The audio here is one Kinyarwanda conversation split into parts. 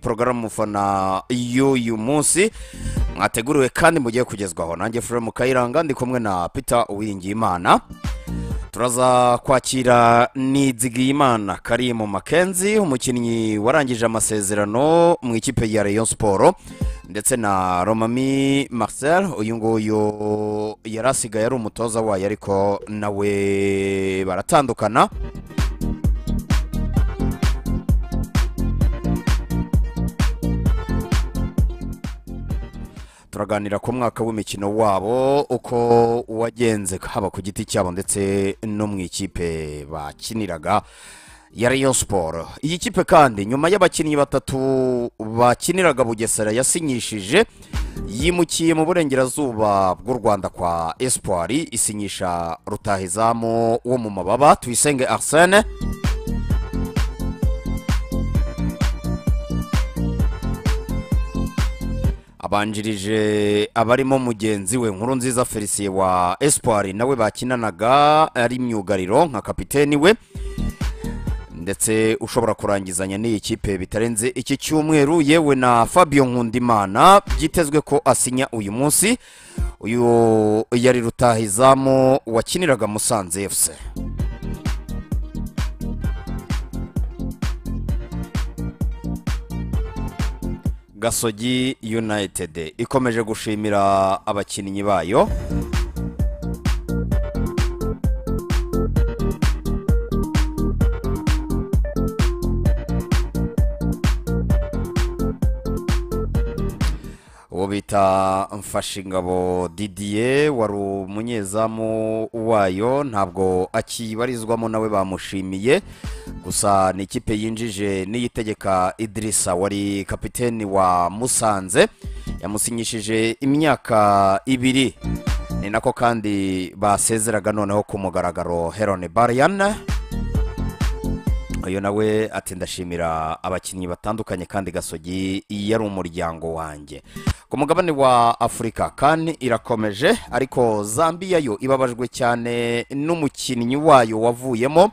porogaramu mufana y'uyu munsi mwateguriwe kandi mugiye kugezwaho nanjye fure mukayiranga ndi kumwe na peter uwingiyimana turaza kwakira nizigiyimana karimu makenzi umukinnyi warangije amasezerano mu ikipe ya Rayon siporo ndetse na romami marcel uyu nguyu yari asigaye ari umutoza wayo ariko nawe baratandukana turaganira ku mwaka w'imikino wabo uko wagenze haba ku giti cyabo ndetse no mu ikipe bakiniraga ya Rayon siporo iyi kipe kandi nyuma y'abakinnyi batatu bakiniraga bugesera yasinyishije yimukiye mu burengerazuba bw'u rwanda kwa espoir isinyisha rutahizamu wo mu mababa tuyisenge arsene abanjirije abarimo mugenzi we nkuru nziza felicien wa espoir nawe bakinanaga ari myugariro nka kapiteni we ndetse ushobora kurangizanya n'iyi kipe bitarenze iki cyumweru yewe na fabio nkundimana byitezwe ko asinya uyu munsi uyu yari rutahizamu wakiniraga musanze efuse gasogi united ikomeje gushimira abakinnyi bayo uwo bita mfashingabo didiye wari umunyezamu wayo ntabwo akibarizwamo nawe bamushimiye gusa ni ikipe yinjije n'iyitegeka idirisa wari kapiteni wa musanze yamusinyishije imyaka ibiri ni nako kandi basezeraga noneho ku mugaragaro herone bariyana uyu nawe ati ndashimira abakinnyi batandukanye kandi gasogi yari umuryango wanjye ku mugabane wa afurika kandi irakomeje ariko zambia yo ibabajwe cyane n'umukinnyi wayo wavuyemo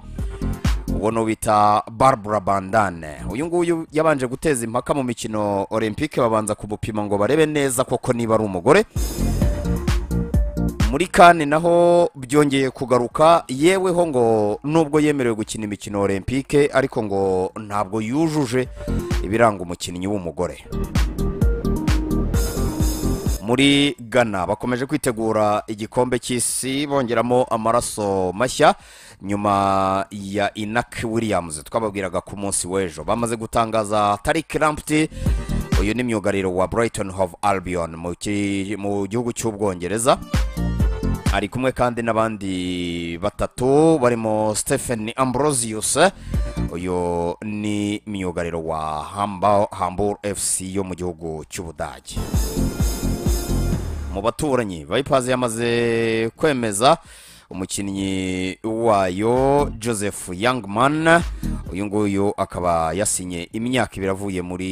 ubona ubita barbara bandane uyu nguyu yabanje guteza impaka mu mikino olympique babanza kumupima ngo barebe neza koko niba ari umugore muri kane naho byongeye kugaruka yeweho ngo nubwo yemerewe gukina imikino olympique ariko ngo ntabwo yujuje ibiranga umukinnyi w'umugore muri ghana bakomeje kwitegura igikombe cy'isi bongeramo amaraso mashya nyuma ya inaki williams twababwiraga ku munsi w'ejo bamaze gutangaza tariki ramputi uyu ni myugariro wa brighton of albion mu gihugu cy'ubwongereza ari kumwe kandi n'abandi batatu barimo stephen ambrosius uyu ni myugariro wa hamburu fc yo mu gihugu cy'ubudage mu baturanyi bayipazi yamaze kwemeza umukinnyi wayo joseph youngman uyu nguyu akaba yasinye imyaka ibiri avuye muri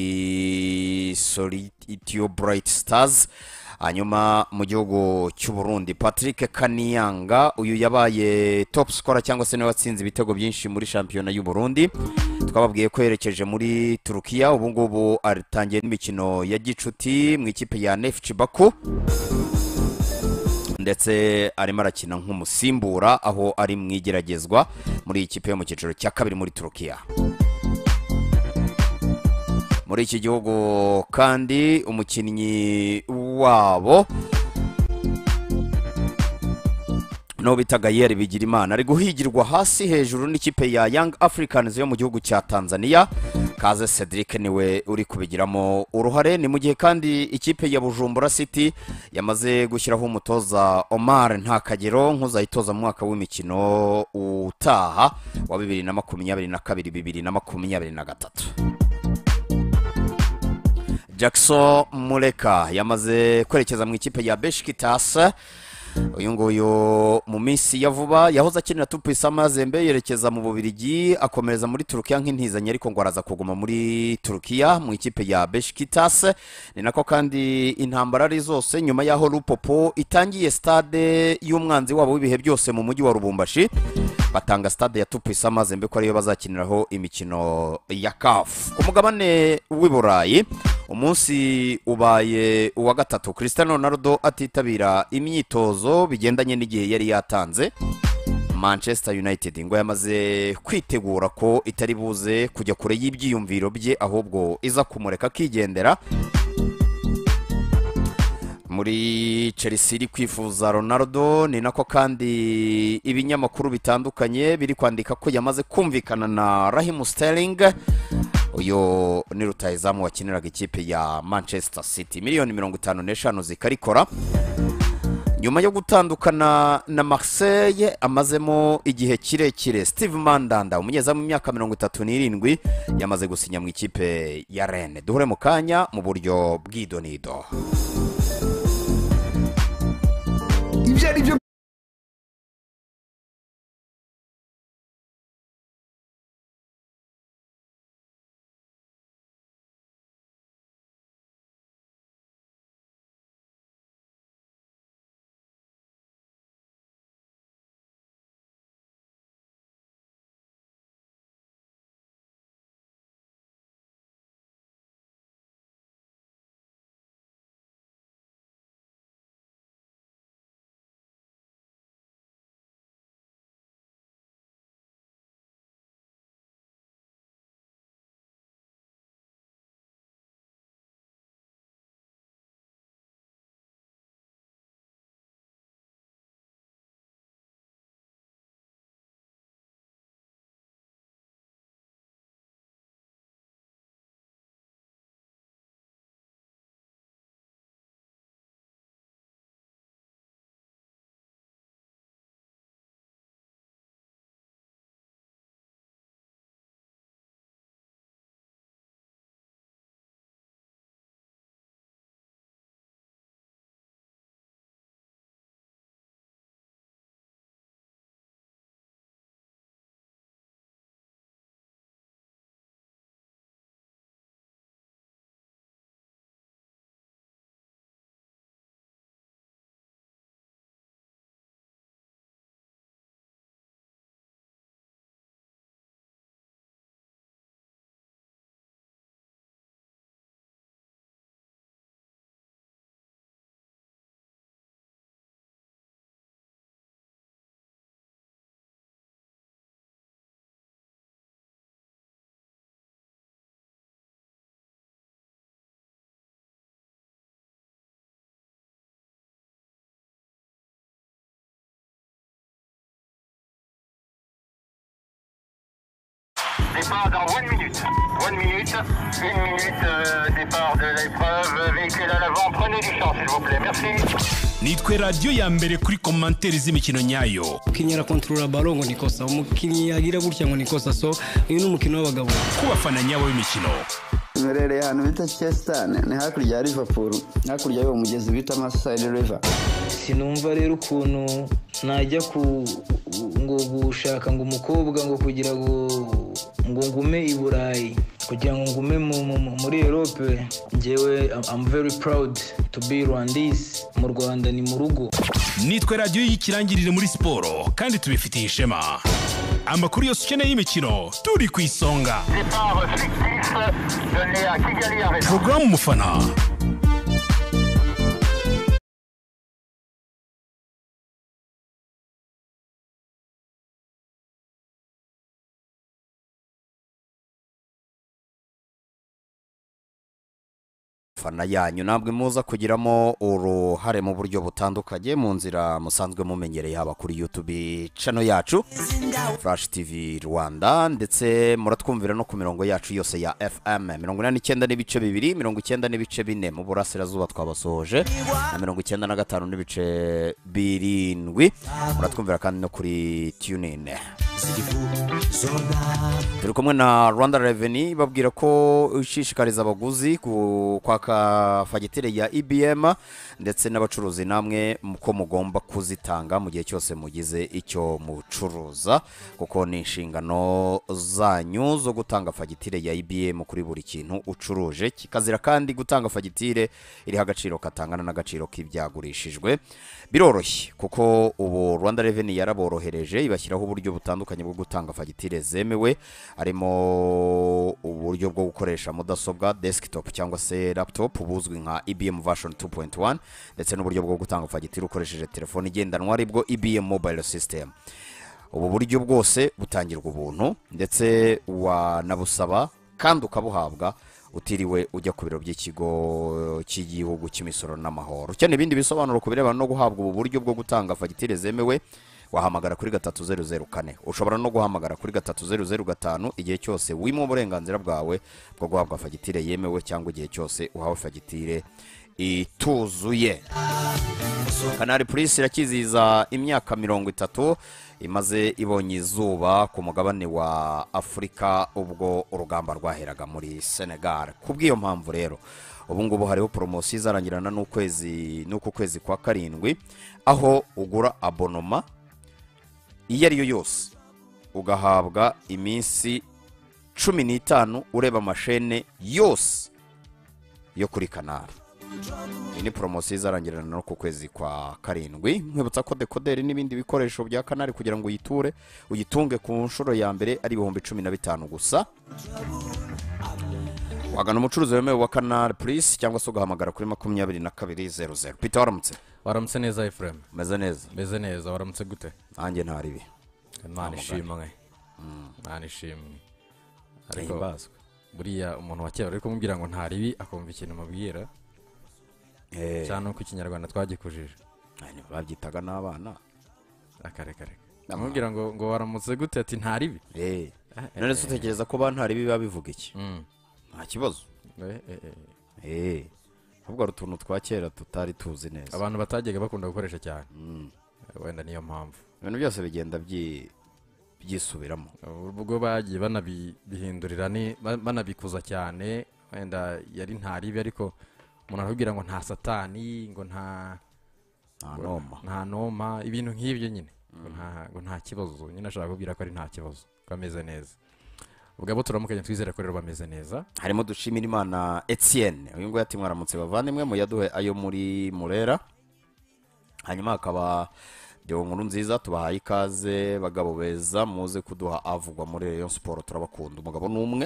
solitio bright stars hanyuma mu gihugu cy'u Burundi patrick kaniyanga uyu yabaye top scorer cyangwa se niwe watsinze ibitego byinshi muri shampiyona y'u Burundi twababwiye ko yerekeje muri turukiya ubungubu ngubu atangiye n'imikino ya gicuti mu ikipe ya nefuci baku ndetse arimo arakina nk'umusimbura aho ari mu igeragezwa muri iyi kipe yo mu cyiciro cya kabiri muri turukiya muri iki gihugu kandi umukinnyi wabo no bita gayeri bigira imana ari guhigirwa hasi hejuru n'ikipe ya young africans yo mu gihugu cya tanzania kaze cedric niwe uri kubigiramo uruhare ni mu gihe kandi ikipe ya bujumbura city yamaze gushyiraho umutoza omar ntakagero nk'uzayitoza mu mwaka w'imikino utaha wa bibiri na makumyabiri na kabiri bibiri na makumyabiri na gatatu jackson mureka yamaze kwerekeza mu ikipe ya beshikitasi uyu nguyu mu minsi ya vuba yahoze akinira tupu samazembe yerekeza mu bubirigi akomereza muri turukiya nk'intizanyo ariko ngo araza kuguma muri turukiya mu ikipe ya beshikitasi ni nako kandi intambara ari zose nyuma y'aho rupopo itangiye stade y'umwanzi wabo w'ibihe byose mu mujyi wa rubumbashi batanga stade ya tupu samazembe ko ariyo bazakiniraho imikino ya kafu ku mugabane w'i burayi umunsi ubaye uwa gatatu christian ronaldo atitabira imyitozo bigendanye n'igihe yari yatanze manchester united ngo yamaze kwitegura ko itari buze kujya kure y'ibyiyumviro bye ahubwo iza kumureka akigendera muri chelsea iri kwifuza ronaldo ni nako kandi ibinyamakuru bitandukanye biri kwandika ko yamaze kumvikana na rahimu Sterling uyu ni rutayizamu wakiniraga ikipe ya manchester city miliyoni mirongo itanu n'eshanu zikarikora nyuma yo gutandukana na Marseille amazemo igihe kirekire steve mandanda umunyezamu w'imyaka mirongo itatu n'irindwi yamaze gusinya mu ikipe ya rene duhure mu kanya mu buryo bw'idonido ibyo ari byo départ dans 1 minute. 1 minute, 1 minute euh, départ de l'épreuve. Véhicule à l'avant, prenez du champ s'il vous plaît. Merci. nitwe radiyo ya mbere kuri komantere z'imikino nyayo umukinnyi arakontorora baro ngo ni kosa umukinnyi yagira gutya ngo ni kosa so uyu ni umukino w'abagabo ku bafana nyabo w'imikino mberereye ahantu bita kesitani ni hakurya ya livapuru hakurya y'uwo mugezi bita masayidi riva sinumva rero ukuntu najya ku ngo gushaka ngo umukobwa ngo kugira ngo ngo ngume i burayi kugira ngo ngume muri europe ngewe amu very proud to be rwandisi mu rwanda ni mu rugo nitwe radiyo y'ikirangirire muri siporo kandi tubifitiye ishema amakuru yose ukeneye y'imikino turi ku isonga porogaramu mufana. y'abafana yanyu ntabwo muza kugiramo uruhare mu buryo butandukanye mu nzira musanzwe mumenyereye haba kuri yutube cano yacu furashi tivi rwanda ndetse muratwumvira no ku mirongo yacu yose ya fm mirongo inani n'icyenda n'ibice bibiri mirongo icyenda n'ibice bine mu burasirazuba twabasohoje na mirongo icyenda na gatanu n'ibice birindwi muratwumvira kandi no kuri tunine turi kumwe na rwanda reveni babwira ko ushishikariza abaguzi kwaka fagitire ya ibm e ndetse n'abacuruzi namwe ko mugomba kuzitanga mu gihe cyose mugize icyo mucuruza kuko ni inshingano zanyu zo gutanga fagitire ya ibm e kuri buri kintu ucuruje kikazira kandi gutanga fagitire iriho agaciro katangana n'agaciro k'ibyagurishijwe biroroshye kuko ubu rwanda reveni yaraborohereje ibashyiraho uburyo butandukanye bwo gutanga fagitire zemewe harimo uburyo bwo gukoresha mudasobwa desikitopu cyangwa se laputopu buzwi nka ibiyemu e vashoni tu poyinti wani ndetse n'uburyo bwo gutanga fagitire ukoresheje telefone igendanwa aribwo ibiyemu e mobayiro sisitemu ubu buryo bwose butangirwa ubuntu ndetse wanabusaba kandi ukabuhabwa utiriwe ujya ku biro by'ikigo cy'igihugu cy'imisoro n'amahoro ukeneye ibindi bisobanuro ku birebana no guhabwa ubu buryo bwo gutanga fagitire zemewe wahamagara kuri gatatu zeru zeru kane ushobora no guhamagara kuri gatatu zeru zeru gatanu igihe cyose wima uburenganzira bwawe bwo guhabwa fagitire yemewe cyangwa igihe cyose uhawe fagitire ituzuye kanari purisi irakizihiza imyaka mirongo itatu imaze ibonye izuba ku mugabane wa afurika ubwo urugamba rwaheraga muri senegal ku bw'iyo mpamvu rero ubu ngubu hariho poromosiyo izarangirana n'ukwezi n'uku kwezi kwa karindwi aho ugura abonoma iyo yo yose ugahabwa iminsi cumi n'itanu ureba amashene yose yo kuri kanari iyi ni poromosiyo izarangirana no ku kwezi kwa karindwi nkwibutsa ko dekoderi n'ibindi bikoresho bya kanari kugira ngo uyiture uyitunge ku nshuro ya mbere ari ibihumbi cumi na bitanu gusa wagana umucuruzi wemewe wa kanari purisi cyangwa se ugahamagara kuri makumyabiri na kabiri zeru zeru pita waramutse waramutse neza efuremu meze neza meze neza waramutse gute nanjye ntaribi imana ishimwe imana mm. ishimwe ariko buriya umuntu wa kera uri kumubwira ngo ntaribi akumva ikintu umubwira Eh. cyane uko ikinyarwanda twagikujije babyitaga n'abana akarekare ah, amubwira ngo ngo waramutse gute ati ntaribi eh. eh, none se utekereza ko ba ntaribi biba bivuga iki mm. nta kibazo ahubwo hari utuntu twa kera tutari tuzi neza abantu batajyaga bakunda gukoresha cyane mm. wenda niyo mpamvu ibintu byose bigenda byisubiramo ubwo bagiye banabihindurira banabikuza cyane wenda yari ntaribi ariko umuntu arakubwira ngo nta satani ngo nta nta noma ibintu nk'ibyo nyine ngo mm. nta kibazo nyine ashobora kubwira ko ari nta kibazo ko ameze neza ubwo abo turamukanye twizere ko rero bameze neza harimo dushimira imana etienne uyu nguyu ati mwaramutse bavandimwe muyaduhe ayo muri murera hanyuma hakaba deo nkuru nziza tubahaye ikaze bagabo beza muze kuduha avugwa muri reyo siporo turabakunda umugabo ni umwe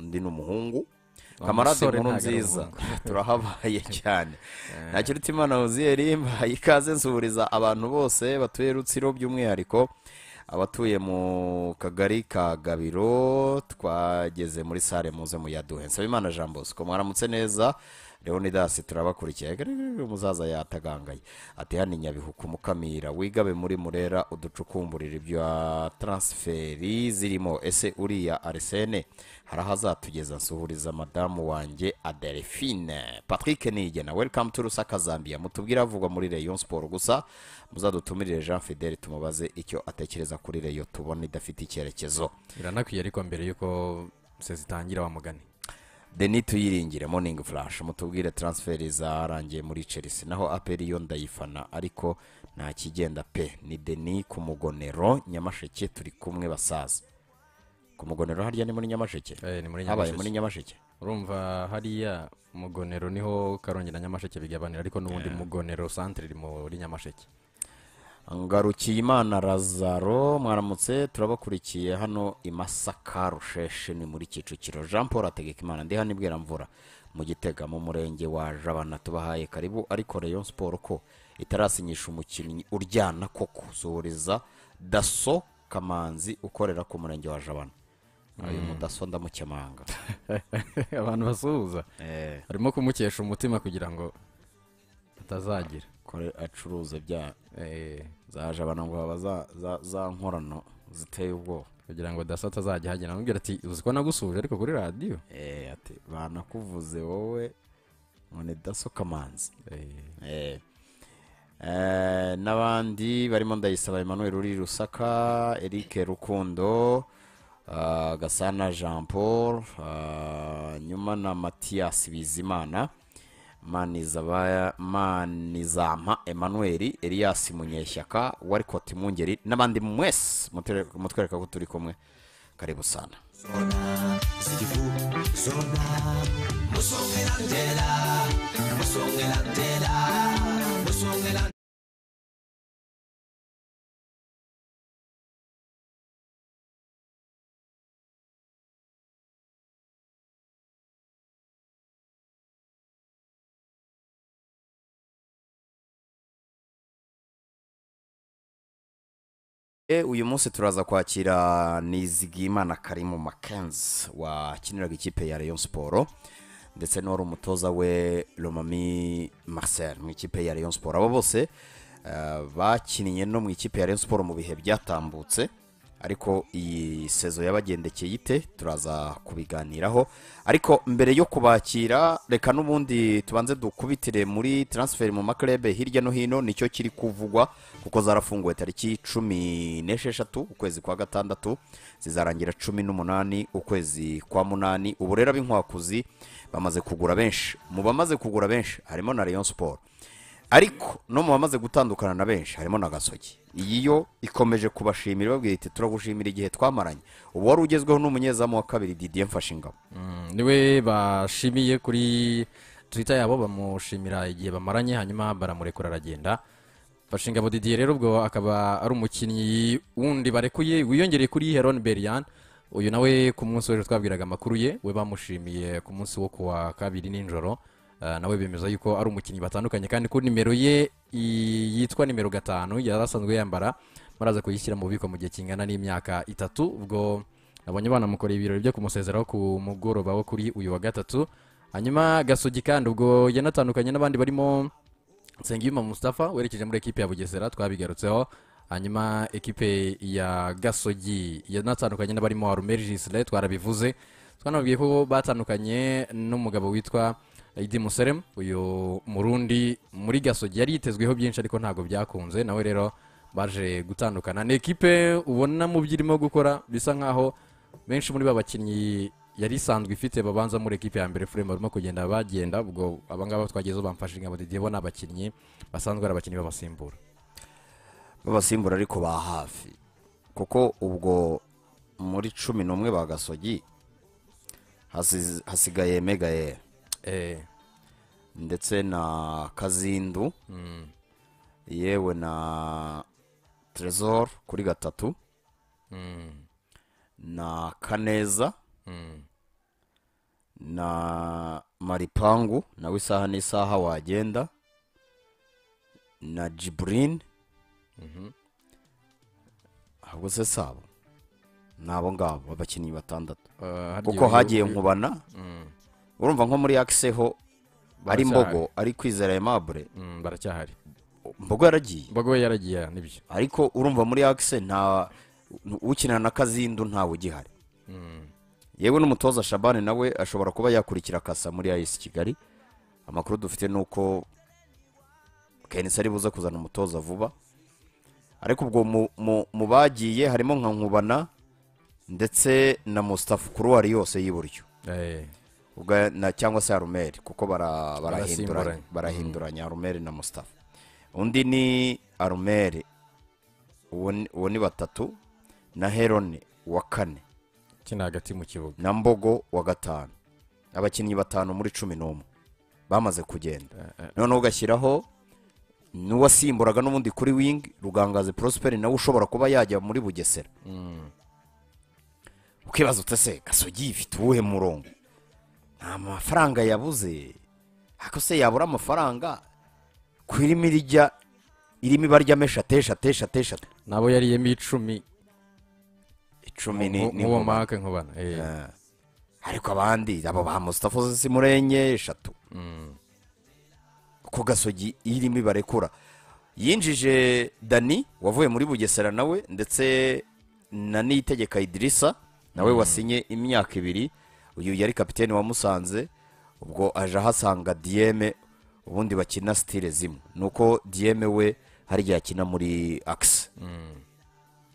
undi ni umuhungu kamarade inkuru nziza turahabaye cyane eh. nta kiruta imana huziyeri mbahaye ikaze nsuhuriza abantu bose batuye rutsiro by'umwihariko abatuye mu kagari ka gabiro twageze muri sale muze muyaduhe nsaba imana jean bosco mwaramutse neza leonidas turabakurikiye umuzaza yatagangaye ati hano ku mukamira wigabe muri murera uducukumburira ibya taransiferi zirimo ese uriya arisene hari aho azatugeza nsuhuriza madamu wanjye adelphine patrick nigena welcome to rusaka zambia mutubwire avugwa muri reyo siporo gusa muzadutumirire jean fidele tumubaze icyo atekereza kuri reyo tubona idafite icyerekezo biranakwiye ariko mbere y'uko se zitangira mugani deni tuyiringire moningi furashi mutubwire taransiferi zarangiye muri chelsea naho aperi yo ndayifana ariko nta kigenda pe ni deni ku mugonero nyamasheke turi kumwe basaza ku mugonero hariya ni muri nyamasheke eh, habaye muri nyamasheke urumva hariya mugonero niho Karongera na nyamasheke bigabanira ariko n'ubundi eh. mugonero santire iri muri nyamasheke Ngarukiyimana Razaro mwaramutse turabakurikiye hano i Masaka Rusheshe ni muri Kicukiro Jean Paul Hategekimana ndi hano ibwira mvura mu gitega mu murenge wa Jabana tubahaye karibu ariko Rayon Sport ko itarasinyisha umukinnyi uryana ko zohereza Daso Kamanzi ukorera ku murenge wa Jabana uyu mudaso mm. ndamukemanga abantu basuhuza barimo eh. kumukesha umutima kugira ngo atazagira acuruza bya eh. zaje abantu ngo za nkorano ziteye ubwoba kugira ngo daso atazajya ahagera amubwira ati uzi ko nagusuje ariko kuri radiyo eee eh, ati banakuvuze wowe none daso kamanzi eh. eh. n'abandi barimo ndayisaba Emmanuel uri rusaka eric rukundo ah, gasana jean paul ah, nyuma na matiyasi bizimana manizabaya manizampa Emmanuel Elias Munyeshyaka wari koti Mungeri n'abandi mwese mutwereka ko turi kumwe karibu sana Eh, uyu munsi turaza kwakira nizigimana karimu makenzi wakiniraga ikipe ya Rayon siporo ndetse n'uwari umutoza we romami marcel mu ikipe ya Rayon siporo abo bose eh, bakinnye no mu ikipe ya Rayon siporo mu bihe byatambutse ariko iyi sezo yabagendekeye yite turaza kubiganiraho ariko mbere yo kubakira reka n'ubundi tubanze dukubitire muri taransiferi mu makarebe hirya no hino nicyo kiri kuvugwa kuko zarafunguwe tariki cumi n'esheshatu ukwezi kwa gatandatu zizarangira cumi n'umunani ukwezi kwa munani ubu rero ab'inkwakuzi bamaze kugura benshi mu bamaze kugura benshi harimo na leon siporo ariko no mu bamaze gutandukana na benshi harimo na gasoki iyi yo ikomeje kubashimira ibabwira iti turagushimira igihe twamaranye ubu wari ugezweho n'umunyezamu wa kabiri didiye mfashingabo mm, niwe bashimiye kuri twita yabo bamushimira igihe bamaranye hanyuma baramurekura aragenda mfashingabo didiye rero ubwo akaba ari umukinnyi wundi barekuye wiyongereye kuri heron berian uyu nawe ku munsi w'ejo twabwiraga amakuru ye we bamushimiye ku munsi wo ku wa kabiri nijoro Eh, nawe bemeza yuko ari umukinnyi batandukanye kandi ko nimero ye yitwa nimero gatanu yari asanzwe yambara baraza kuyishyira mu bubiko mu gihe kingana n'imyaka itatu ubwo nabonye banamukoreye ibirori byo kumusezeraho ku mugoroba wo kuri uyu wa gatatu hanyuma gasogi kandi ubwo yanatandukanye n'abandi barimo nsengiyuma Mustafa werekeje muri ekipe ya bugesera twabigarutseho hanyuma ekipe ya gasogi yanatandukanye n'abarimo arumeri jisire twarabivuze twanababwiye ko batandukanye n'umugabo witwa Idi Musaremu uyu murundi muri gasogi yari yitezweho byinshi ariko ntabwo byakunze nawe rero baje gutandukana ni ekipe ubona mu byo irimo gukora bisa nkaho benshi muri ba bakinnyi yari isanzwe ifite babanza muri ekipe ya mbere furema barimo kugenda bagenda ubwo abangaba twagezeho bamfashe ngo didiye bo ni abakinnyi basanzwe ari abakinnyi babasimbura babasimbura ariko ba hafi kuko ubwo muri cumi n'umwe ba gasogi hasigaye mega yera Eh, ndetse na kazindu mm. yewe na trezor kuri gatatu mm. na kaneza mm. na maripangu nawe isaha n'isaha wagenda na jiburine mm-hmm. ahubwo se sabo ni abo ngabo abakinnyi batandatu uh, kuko hagiye nkubana urumva nko muri akiseho ari mbogo ari kwizera aimable mm, baracyahari mbogo yaragiye mbogo yaragiye nibyo ariko urumva muri akise nta ukina na kazindu ntawe ugihari mm. yewe n'umutoza shabani nawe ashobora kuba yakurikira kasa muri ayisi kigali amakuru dufite ni uko kenisi ari buze kuzana umutoza vuba ariko ubwo mu bagiye harimo nka nkubana ndetse na musitafu kuruwari yose y'iburyo eh. cyangwa se arumeri kuko barahinduranya mm. arumeri na Mustafa undi ni arumeri uwo ni batatu na heroni wa kane ukina hagati mu kibuga na mbogo wa gatanu abakinnyi batanu muri cumi n'umwe bamaze kugenda eh, eh. noneho ugashyiraho n'uwasimburaga n'ubundi kuri wingi rugangaze porosiperi nawe ushobora kuba yajya muri bugesera mm. ukibaza utese gasogi ifite uwuhe murongo nta mafaranga yabuze ariko se yabura amafaranga ku irimo irijya irimo ibaryamo eshatu eshatu eshatu eshatu nabo yariyemo icumi icumi ni marake nkubana eh. eh. ariko abandi abo ba musitafu z'imurenge eshatu mm. ku gasogi irimo ibarekura yinjije dani wavuye muri bugesera nawe ndetse na niyitegeka idirisa nawe mm. wasinye imyaka ibiri uyu yari kapitene wamusanze ubwo aje ahasanga diyeme ubundi bakina sitire zimwe ni uko diyeme we hari igihe akina muri akisi mm.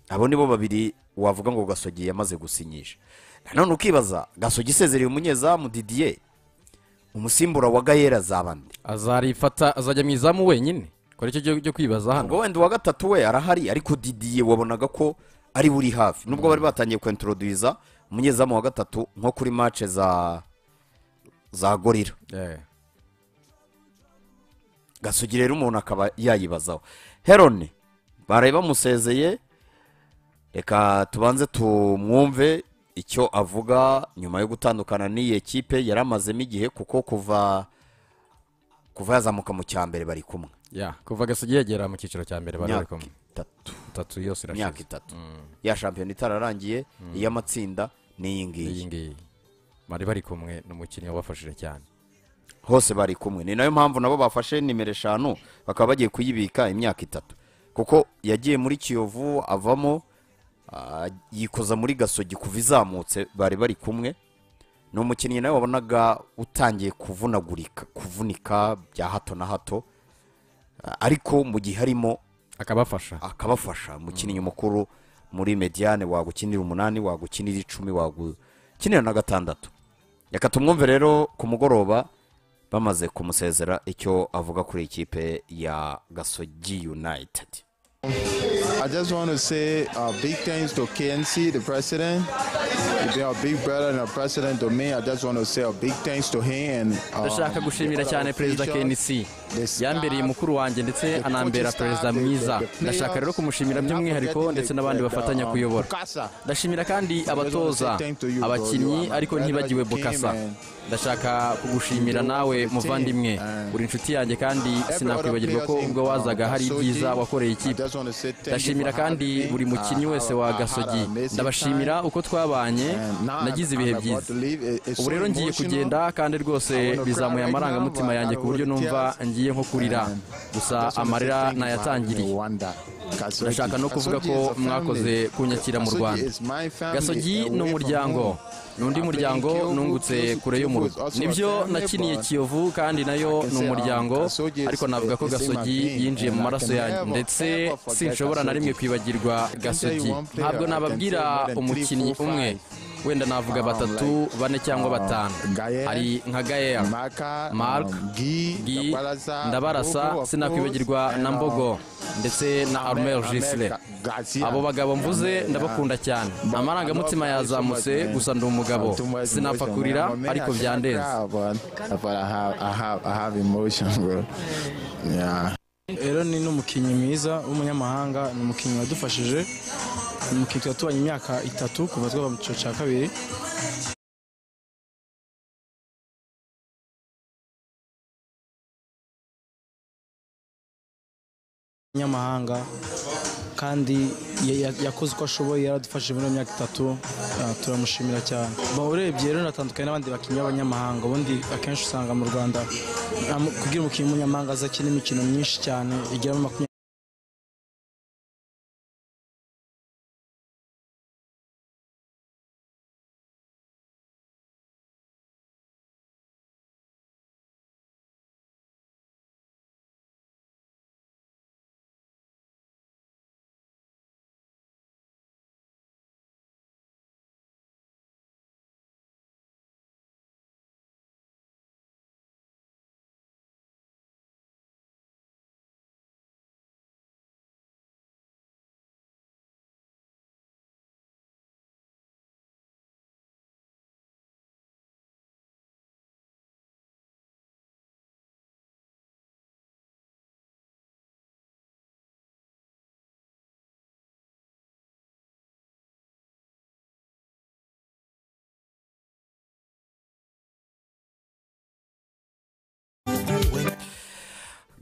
abo ni bo babiri wavuga ngo gasogi yamaze gusinyisha nanone ukibaza gasogi isezereye umunyezamu didiye umusimbura wa gahera azaba azarifata azajya mu izamu wenyine kora icyo cyo kwibaza hano ubwo wenda uwa gatatu we arahari ariko didiye wabonaga ko ari buri hafi nubwo bari batangiye kwenteroduwiza umunyezamu wa gatatu nko kuri mace za za gorira eh. gasugi rero umuntu akaba yayibazaho heroni baraye bamusezeye reka tubanze tumwumve icyo avuga nyuma yo gutandukana n'iyi kipe yari amazemo igihe kuko kuva kuva yazamuka mu cya mbere bari kumwe kuva gasugi yegera mu cyiciro cya mbere bari kumwe itatu itatu yose irashize imyaka itatu mm. ya shampiyona itararangiye mm. iy'amatsinda n'iyi ngiyi bari bari kumwe n'umukinnyi wabafashije cyane hose bari kumwe ni nayo mpamvu nabo bafashe nimero eshanu bakaba bagiye kuyibika imyaka itatu kuko yagiye muri kiyovu avamo ah, yikoza muri gasogi kuva izamutse bari bari kumwe ni umukinnyi nawe wabonaga utangiye kuvunagurika kuvunika bya hato na hato ah, ariko mu gihe harimo akabafasha akabafasha umukinnyi mukuru muri mediyane wagukinira umunani wagukinira icumi wagukinira na gatandatu reka tumwumve rero ku mugoroba bamaze kumusezera icyo avuga kuri ikipe ya gasogi united I just want to say uh, big thanks to KNC, the president. They are big brother and a president to me. I just want to say a big thanks to him uh, ndashaka gushimira cyane perezida KNC yambereye mukuru wanjye ndetse anambera perezida mwiza ndashaka rero kumushimira by'umwihariko ndetse n'abandi bafatanya um, kuyobora ndashimira kandi abatoza abakinnyi ariko ntibagiwe bukasa ndashaka kugushimira nawe muvandimwe uri inshuti yanjye kandi sinakwibagirwa ko ubwo wazaga hari ibyiza wakoreye ikipe ndashimira kandi buri mukinnyi wese wa gasogi ndabashimira uko twabanye nagize ibihe byiza ubu rero ngiye kugenda kandi rwose bizamuye amarangamutima yanjye ku buryo numva ngiye nko kurira gusa amarira nayatangiriye ndashaka no kuvuga ko mwakoze kunyakira mu rwanda gasogi ni umuryango n'undi muryango nungutse kure y'umurugo nibyo nakiniye kiyovu kandi nayo ni umuryango ariko navuga ko gasogi yinjiye mu maraso yanjye ndetse sinshobora na rimwe kwibagirwa gasogi ntabwo nababwira umukinnyi umwe wenda navuga batatu bane cyangwa batanu hari nka gayeya mark gi ndabarasa sinakwibagirwa na mbogo ndetse na arumeri jisire abo bagabo mvuze ndabakunda cyane amarangamutima yazamutse gusa ndi umugabo sinapfa kurira ariko byandenze Eloni ni umukinnyi mwiza w'umunyamahanga ni umukinnyi wadufashije ni umukinnyi tuba imyaka itatu kuva twaba mu cyiciro cya kabiri umunyamahanga kandi yakoze uko ashoboye yaradufashije muri iyo myaka itatu ah, turamushimira cyane urebye rero natandukanye n'abandi bakinnyi b'abanyamahanga ubundi akenshi usanga mu rwanda ah, kugira umukinnyi w'umunyamahanga aza akina imikino myinshi cyane igera muri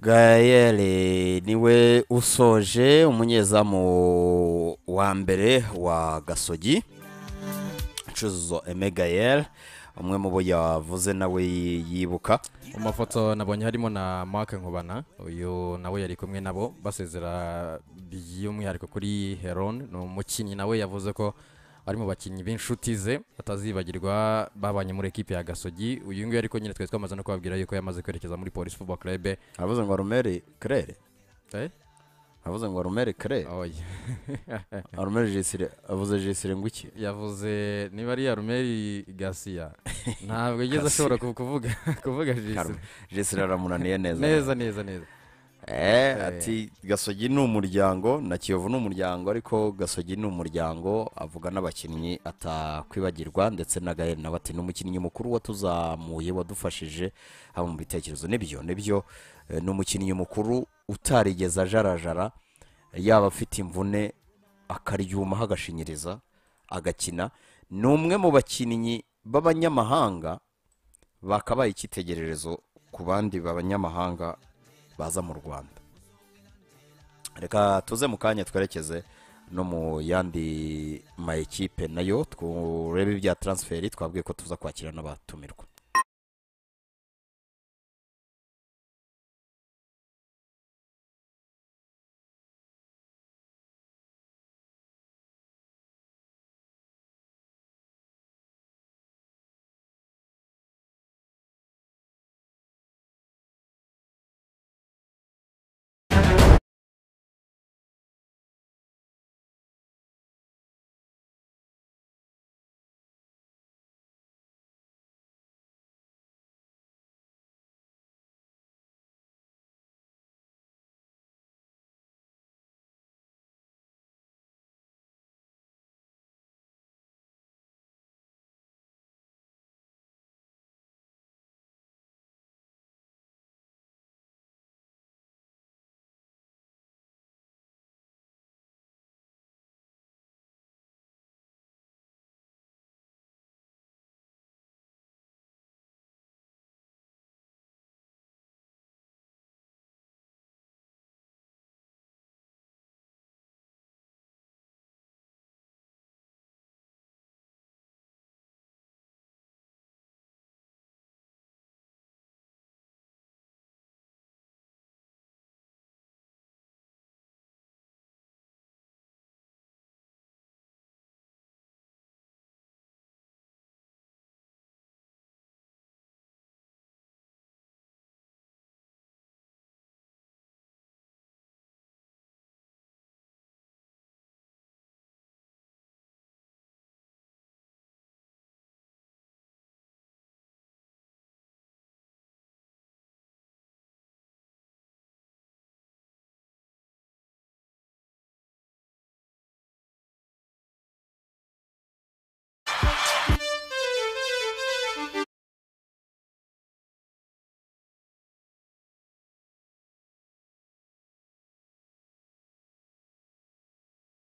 gael niwe usoje umunyezamu wa mbere wa gasogi cuzo eme gael umwe mu bo yavuze nawe yibuka mu mafoto nabonye harimo na mark nkubana uyu nawe yari kumwe nabo basezera by'umwihariko kuri heron ni umukinnyi nawe yavuze ko ari mu bakinnyi b'inshuti ze batazibagirwa babanye muri ekipe ya gasogi uyu nguyu ariko nyine twese twamaze no kubabwira yuko yamaze kwerekeza muri polisi football club aravuze ngo rumeri kerere aravuze eh? ngo rumeri kerere rumeri jisire avuze jisire iki yavuze niba ari iya rumeri gasiya ntabwo yigeze ashobora kuvuga kuvuga jisire jisire aramunaniye neza neza neza neza Eh, eh, ati eh. gasogi ni umuryango na kiyovu ni umuryango ariko gasogi ni umuryango avuga n'abakinnyi atakwibagirwa ndetse na gaherena bati ni umukinnyi mukuru watuzamuye wadufashije haba mu bitekerezo nibyo nibyo ni umukinnyi mukuru utarigeze ajarajara yaba afite imvune akaryumaho agashinyiriza agakina ni umwe mu bakinnyi b'abanyamahanga bakabaye icyitegererezo ku bandi banyamahanga baza mu rwanda reka tuze mu kanya twerekeze no mu yandi mayikipe nayo turebe ibya taransiferi twabwiye ko tuza kwakira n'abatumirwa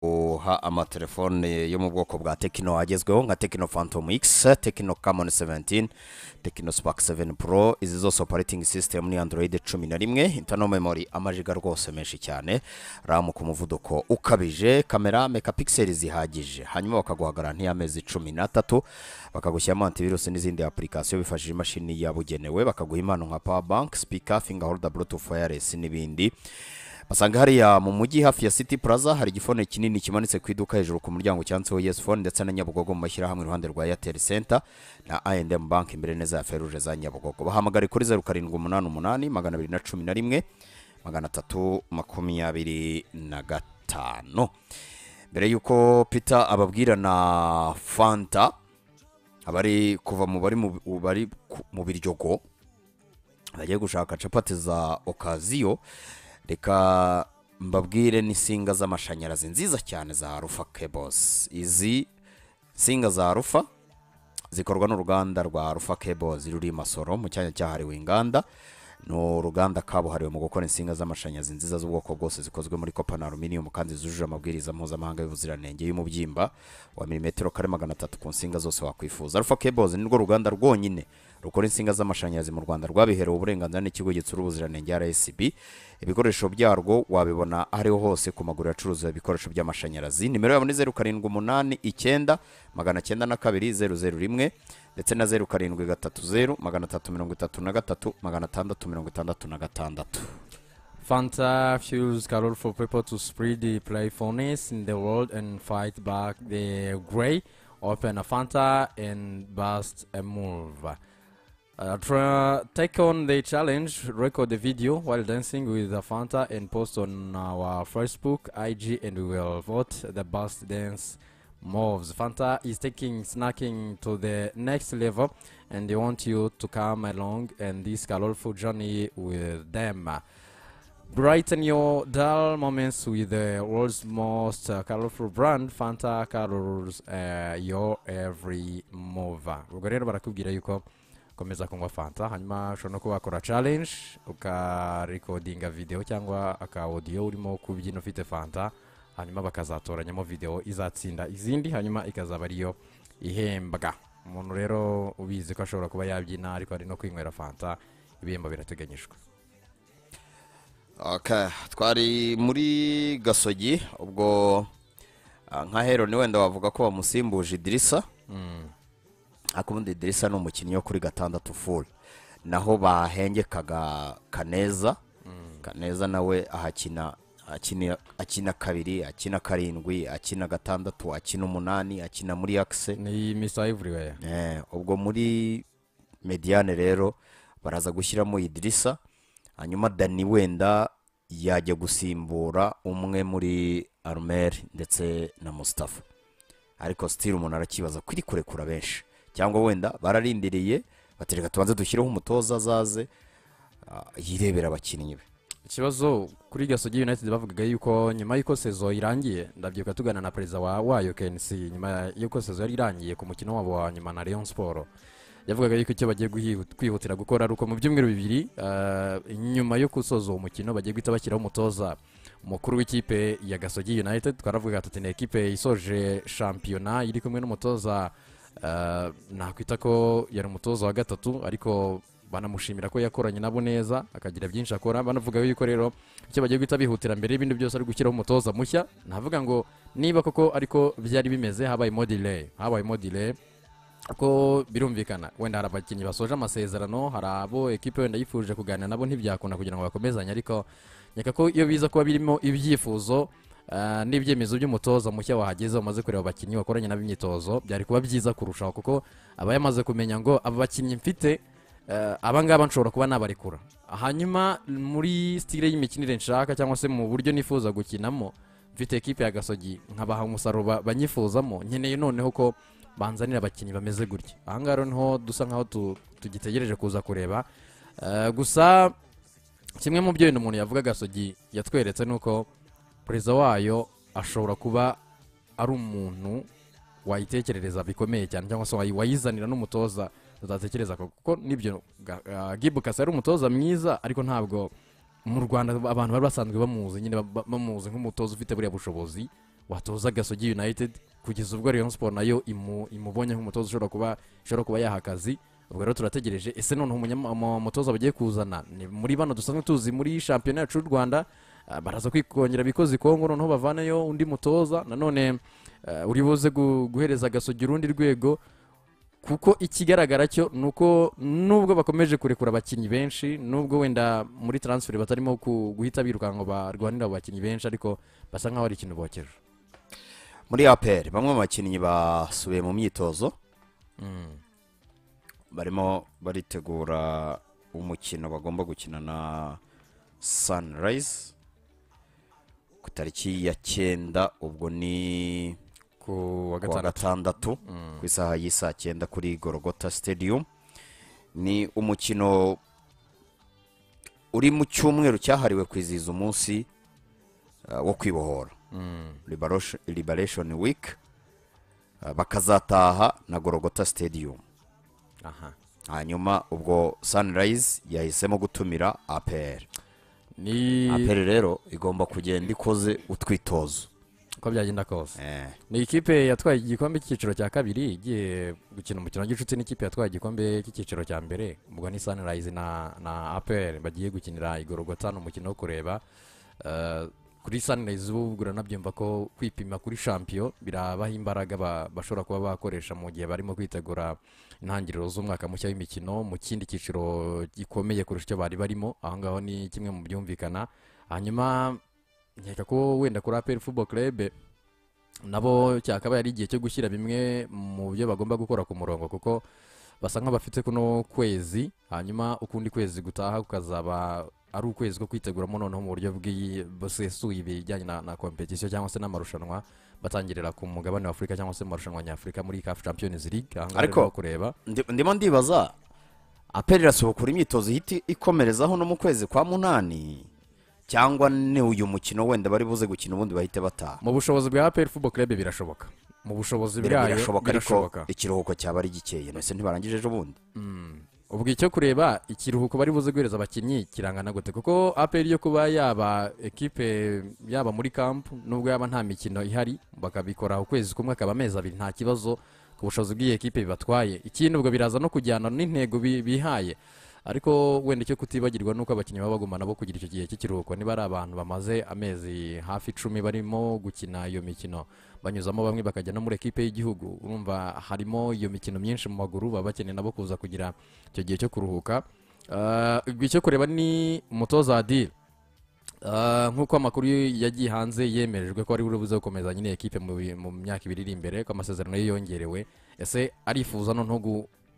guha amatelefone yo mu bwoko bwa tekino agezweho nka tekino phantom x tekino camon 17 tekino spark 7 pro izi zose operating system ni android cumi na rimwe internal memory amajiga rwose menshi cyane ramu ku muvuduko ukabije kamera megapixel zihagije hanyuma bakaguha garanti y'amezi cumi n'atatu bakagushyiramo antivirusi n'izindi application bifashishije imashini yabugenewe bakaguha impano nka power bank speaker finger holder bluetooth wireless n'ibindi basanga hariya mu mujyi hafi ya City Plaza hari igifone kinini kimanitse ku iduka hejuru ku muryango cyanditseho Yes Phone ndetse na Nyabugogo mu mashyirahamwe iruhande rwa Airtel Center na I&M Bank imbere neza ya Feruje za Nyabugogo bahamagare kuri 0788 na gatanu mbere y'uko Peter ababwira na Fanta abari kuva mu bari mu bari mu biryogo bagiye gushaka capati za okaziyo reka mbabwire n'insinga z'amashanyarazi nziza cyane za rufa kebosi izi nsinga za rufa zikorwa n'uruganda rwa rufa kebosi ruri i masoro mu cyanya cyahariwe inganda ni uruganda kabuhariwe mu gukora insinga z'amashanyarazi nziza z'ubwoko bwose zikozwe muri kopa na aluminium kandi zujuje amabwiriza mpuzamahanga y'ubuziranenge y'umubyimba wa milimetero kare magana atatu ku nsinga zose wakwifuza rufa kebosi ni rwo ruganda rwonyine rukora insinga z'amashanyarazi mu Rwanda rwabiherewe uburenganzira n'ikigo gitsura ubuziranenge RSB ibikoresho byarwo wabibona ariho hose ku maguru acuruza ibikoresho by'amashanyarazi nimero yabo ni zeru karindwi umunani icyenda magana cyenda na kabiri zeru zeru rimwe ndetse na zeru karindwi gatatu zeru magana atatu mirongo itatu na gatatu magana atandatu mirongo itandatu na gatandatu Fanta fuels Carol for people to spread the playfulness in the world and fight back the grey. Open Fanta and bust a move. Uh, uh, take on the challenge, record the video while dancing with the Fanta and post on our Facebook, IG, and we will vote the best dance moves. Fanta is taking snacking to the next level and they want you to come along and this colorful journey with them. Brighten your dull moments with the world's most uh, colorful brand Fanta colors uh, your every move. We're going to ukomeza kunywa fanta hanyuma ushobora no kuba wakora challenge ukarikodinga videwo cyangwa aka audio urimo kubyina ufite fanta hanyuma bakazatoranyamo videwo izatsinda izindi hanyuma ikazaba ariyo ihembwa umuntu rero ubizi ko ashobora kuba yabyina ariko ari no kwinywera fanta ibihembo birateganyijwe twari muri gasogi ubwo ah, nka ni wenda wavuga ko bamusimbuje idirisa mm. ariko ubundi dirisa ni umukinnyi wo kuri gatandatu furi naho bahengekaga kaneza mm. kaneza nawe ahakina akina kabiri akina karindwi akina gatandatu akina umunani akina muri akise ni misa ivuriwe eh, ubwo muri mediyane rero baraza gushyiramo idirisa hanyuma dani wenda yajya gusimbura umwe muri arumeri ndetse na Mustafa ariko sitiri umuntu arakibaza kuri kurekura benshi cyangwa wenda bararindiriye batereka tubanze dushyireho umutoza azaze ah, yirebera abakinnyi be ikibazo kuri gasogi united bavugaga yuko nyuma y'uko sezo irangiye ndabyibuka tugana na perezida wayo kensi nyuma y'uko sezo yari irangiye ku mukino wabo wa nyuma na leon siporo yavugaga yuko icyo bagiye kwihutira gukora ari uko mu byumweru bibiri ah, nyuma yo gusoza uwo mukino bagiye guhita bashyiraho umutoza mukuru w'ikipe ya gasogi united twaravuga tuti ni ekipe isoje shampiyona iri kumwe n'umutoza Eh, nakwita ko yari umutoza wa gatatu ariko banamushimira ko yakoranye nabo neza akagira byinshi akora banavuga yuko rero icyo bagiye guhita bihutira mbere y'ibindi byose ari gushyiraho umutoza mushya navuga ngo niba koko ariko byari bimeze habaye modire habaye modire ko birumvikana wenda hari abakinnyi basoje amasezerano hari abo ekipe wenda yifuje kuganira nabo ntibyakunda kugira ngo bakomezanye ariko nyaka ko iyo biza kuba birimo ibyifuzo Eh, n'ibyemezo by'umutoza mushya wahageze umaze kureba abakinnyi wakoranye nabo byari kuba byiza kurushaho kuko aba yamaze kumenya ngo aba bakinnyi mfite eh, abangaba nshobora kuba nabarekura hanyuma muri sitire y'imikinire nshaka cyangwa se mu buryo nifuza gukinamo mfite ekipe ya gasogi nkabaha umusaruro banyifuzamo nkeneye noneho ko banzanira abakinnyi bameze gutya ahangaha niho dusa nkaho tugitegereje kuza kureba eh, gusa kimwe mu byo umuntu yavuga gasogi yatweretse ni uko perezida wayo ashobora kuba ari umuntu wayitekerereza bikomeye cyane cyangwa se wayizanira n'umutoza tuzatekereza kuko nibyo gibu ari umutoza mwiza ariko ntabwo mu rwanda abantu bari basanzwe bamuzi nyine bamuzi nk'umutoza ufite buriya bushobozi watoza gasogi united kugeza ubwo Rayon siporo nayo imubonye nk'umutoza ushobora kuba ishobora kuba yaha akazi ubwo rero turategereje ese noneho umutoza bagiye kuzana ni muri bano dusanzwe tuzi muri shampiyona yacu y'u rwanda Ah, baraza kwikongera bikozi kongo noneho bavaneyo undi mutoza nanone ah, uri buze guhereza agasogi urundi rwego kuko ikigaragara cyo ni uko nubwo bakomeje kurekura abakinnyi benshi nubwo wenda muri taransiferi batarimo guhita ngo barwanira abo bakinnyi benshi ariko basa nk'aho ari ikintu bokeje muri aperi bamwe mu bakinnyi basubiye mu myitozo hmm. barimo baritegura umukino bagomba gukina na sanirayizi ku tariki ya cyenda ubwo ni ku wa gatandatu mm. ku isaha y'isaa cyenda kuri gorogota stadium ni umukino uri mu cyumweru cyahariwe kwizihiza umunsi uh, wo kwibohora mm. liberation week uh, bakazataha na gorogota stadium hanyuma ubwo sunrise yahisemo gutumira apr ni aperi rero igomba kugenda ikoze utwitozo uko byagenda kose eh. ni ikipe yatwaye igikombe cy'icyiciro cya kabiri igiye gukina umukino w'igicuti n'ikipe yatwaye igikombe cy'icyiciro cya mbere ubwo ni sanirayizi na aperi bagiye gukinira igorogota ni umukino wo kureba eh, kuri sanirayizi ubu uranabyumva ko kwipima kuri champion birabaha imbaraga bashobora kuba bakoresha mu gihe barimo kwitegura intangiriro z'umwaka mushya w'imikino mu kindi cyiciro gikomeye kurusha icyo bari barimo aho ngaho ni kimwe mu byumvikana hanyuma nkeka ko wenda kuri aperi fubo kerebe nabo cyakaba ari igihe cyo gushyira bimwe mu byo bagomba gukora ku murongo kuko basa nk'abafite kuno kwezi hanyuma ukundi kwezi gutaha kukazaba ari ukwezi ko kwiteguramo noneho mu buryo busesuye ibijyanye na kompetisiyo cyangwa se n'amarushanwa batangirira ku mugabane wa afurika cyangwa se mu nyafurika muri kafu champions league aha kureba ndimo ndibaza aperi irasubukura imyitozo ihita ikomerezaho no mu kwezi kwa munani cyangwa ni uyu mukino wenda bari buze gukina ubundi bahite bataha mu bushobozi bwa aperi fubo kirebe birashoboka mu bushobozi bwayo birashoboka ariko ikiruhuko cyaba ari gikeye mbese ntibarangije ejo bundi mm. ubwo icyo kureba ikiruhuko bari buze guhereza abakinnyi kirangana gute kuko aperi yo kuba yaba ekipe yaba muri kampu nubwo yaba nta mikino ihari bakabikora ukwezi kumwe akaba amezi abiri nta kibazo ku bushobozi bw'iyi ekipe bibatwaye ikindi ubwo biraza no kujyana n'intego bihaye ariko wenda icyo kutibagirwa ni uko abakinnyi baba bagomba nabo kugira icyo gihe cy'ikiruhuko niba ari abantu bamaze amezi hafi icumi barimo gukina iyo mikino banyuzamo bamwe bakajya no muri ekipe y'igihugu urumva harimo iyo mikino myinshi mu maguru baba bakeneye nabo kuza kugira icyo gihe cyo kuruhuka ah, icyo kureba ni umutoza adire ah, nk'uko amakuru yagiye hanze yemerejwe ko ari buze gukomeza nyine ekipe mu myaka ibiri iri imbere ko amasezerano ye yongerewe ese arifuza noneho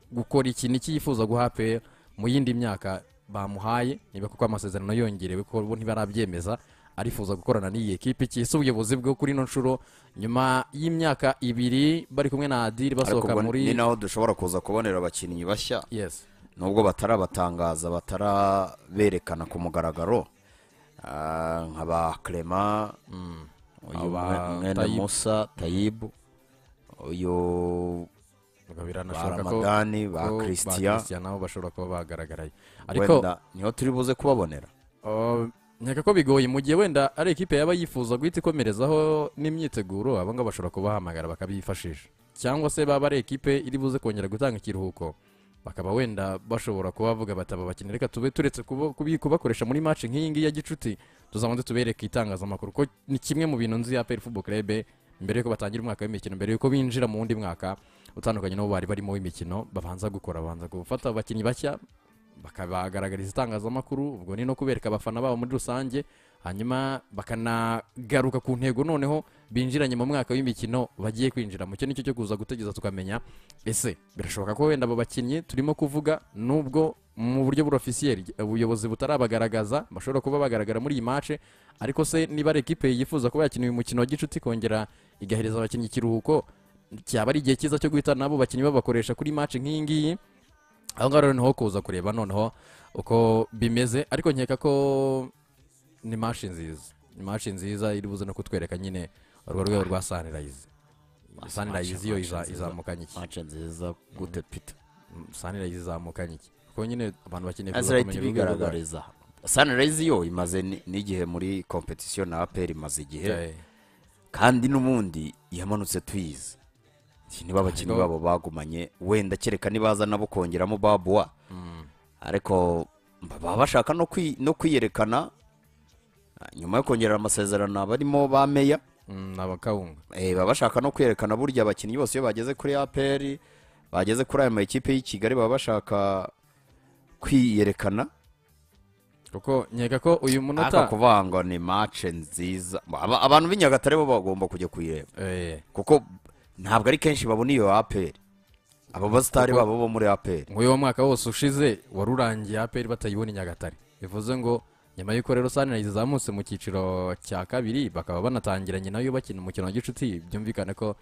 gukora iki niki yifuza guha pe mu yindi myaka bamuhaye niba kuko amasezerano yongerewe ko bo ntibarabyemeza arifuza gukorana n'iyi ekipi cy'isi ubuyobozi bwo kuri ino nshuro nyuma y'imyaka ibiri bari kumwe na adiri basohoka muri ni naho dushobora kuza kubonera abakinnyi bashya nubwo batarabatangaza bataraberekana ku mugaragaro ah, nka ba kerema mm. uyu mwene musa tayibu uyu ramadani ba christian nabo bashobora kuba bagaragaraye ariko niho turi buze kubabonera nkeka ko bigoye mu gihe wenda ari ikipe yaba yifuza guhita ikomerezaho n'imyiteguro abangaba bashobora kubahamagara bakabifashisha cyangwa se baba ari ikipe iri buze kongera gutanga ikiruhuko bakaba wenda bashobora kuba bavuga bataba bakina reka tube turetse kubakoresha muri maci nk'iyi ngiyi ya gicuti tuzamuze tubereke itangazamakuru ko ni kimwe mu bintu nzi ya peri fubo kurebe mbere y'uko batangira umwaka w'imikino mbere y'uko binjira mu wundi mwaka utandukanye n'abo bari barimo w'imikino babanza gukora babanza gufata abakinnyi bashya bakabagaragariza itangazamakuru ubwo ni no kubereka abafana babo muri rusange hanyuma bakanagaruka ku ntego noneho binjiranye mu mwaka w'imikino bagiye kwinjira mu cyo nicyo cyo kuza gutegereza tukamenya ese birashoboka ko wenda abo bakinnyi turimo kuvuga nubwo mu buryo burofisiyeri ubuyobozi butarabagaragaza bashobora kuba bagaragara muri iyi mace ariko se niba ari ekipe yifuza kuba yakina uyu mukino gicuti kongera igahereza abakinnyi ikiruhuko cyaba ari igihe cyiza cyo guhitana nabo bakinnyi babakoresha kuri match nk'iyi ngiyi aho ngaho rero niho kuza kureba noneho uko bimeze ariko nkeka ko ni maci nziza ni maci nziza iri buze no kutwereka nyine urwo rwego rwa sanirayizi sanirayizi yo izamukanye iki maci nziza gute mm. pita sanirayizi izamukanye iki kuko nyine abantu bakeneye kuza kumenya urwego bigaragariza sanirayizi yo imaze n'igihe muri kompetisiyo na aperi imaze igihe kandi n'ubundi yamanutse tuyizi niba abakinnyi babo bagumanye wenda kereka nibaza nabo kongeramo babuwa mm. ariko mm, eh, baba bashaka no kwiyerekana nyuma yo kongera amasezerano abarimo ba meya ni abakawunga baba bashaka no kwerekana burya abakinnyi bose iyo bageze kuri aperi bageze kuri aya makipe y'i kigali baba bashaka kwiyerekana kuko nkeka ko uyu munota ariko kuvuga ngo ni mace nziza abantu b'inyagatare bo bagomba kujya kuyireba eh. kuko ntabwo ari kenshi babona iyo aperi aba basitari babo bo muri aperi nk'uyu mwaka wose ushize wari urangiye aperi batayibona i nyagatare bivuze ngo nyuma y'uko rero sanirayizi izamutse mu cyiciro cya kabiri bakaba banatangiranye nayo bakina umukino wa gicuti byumvikane ko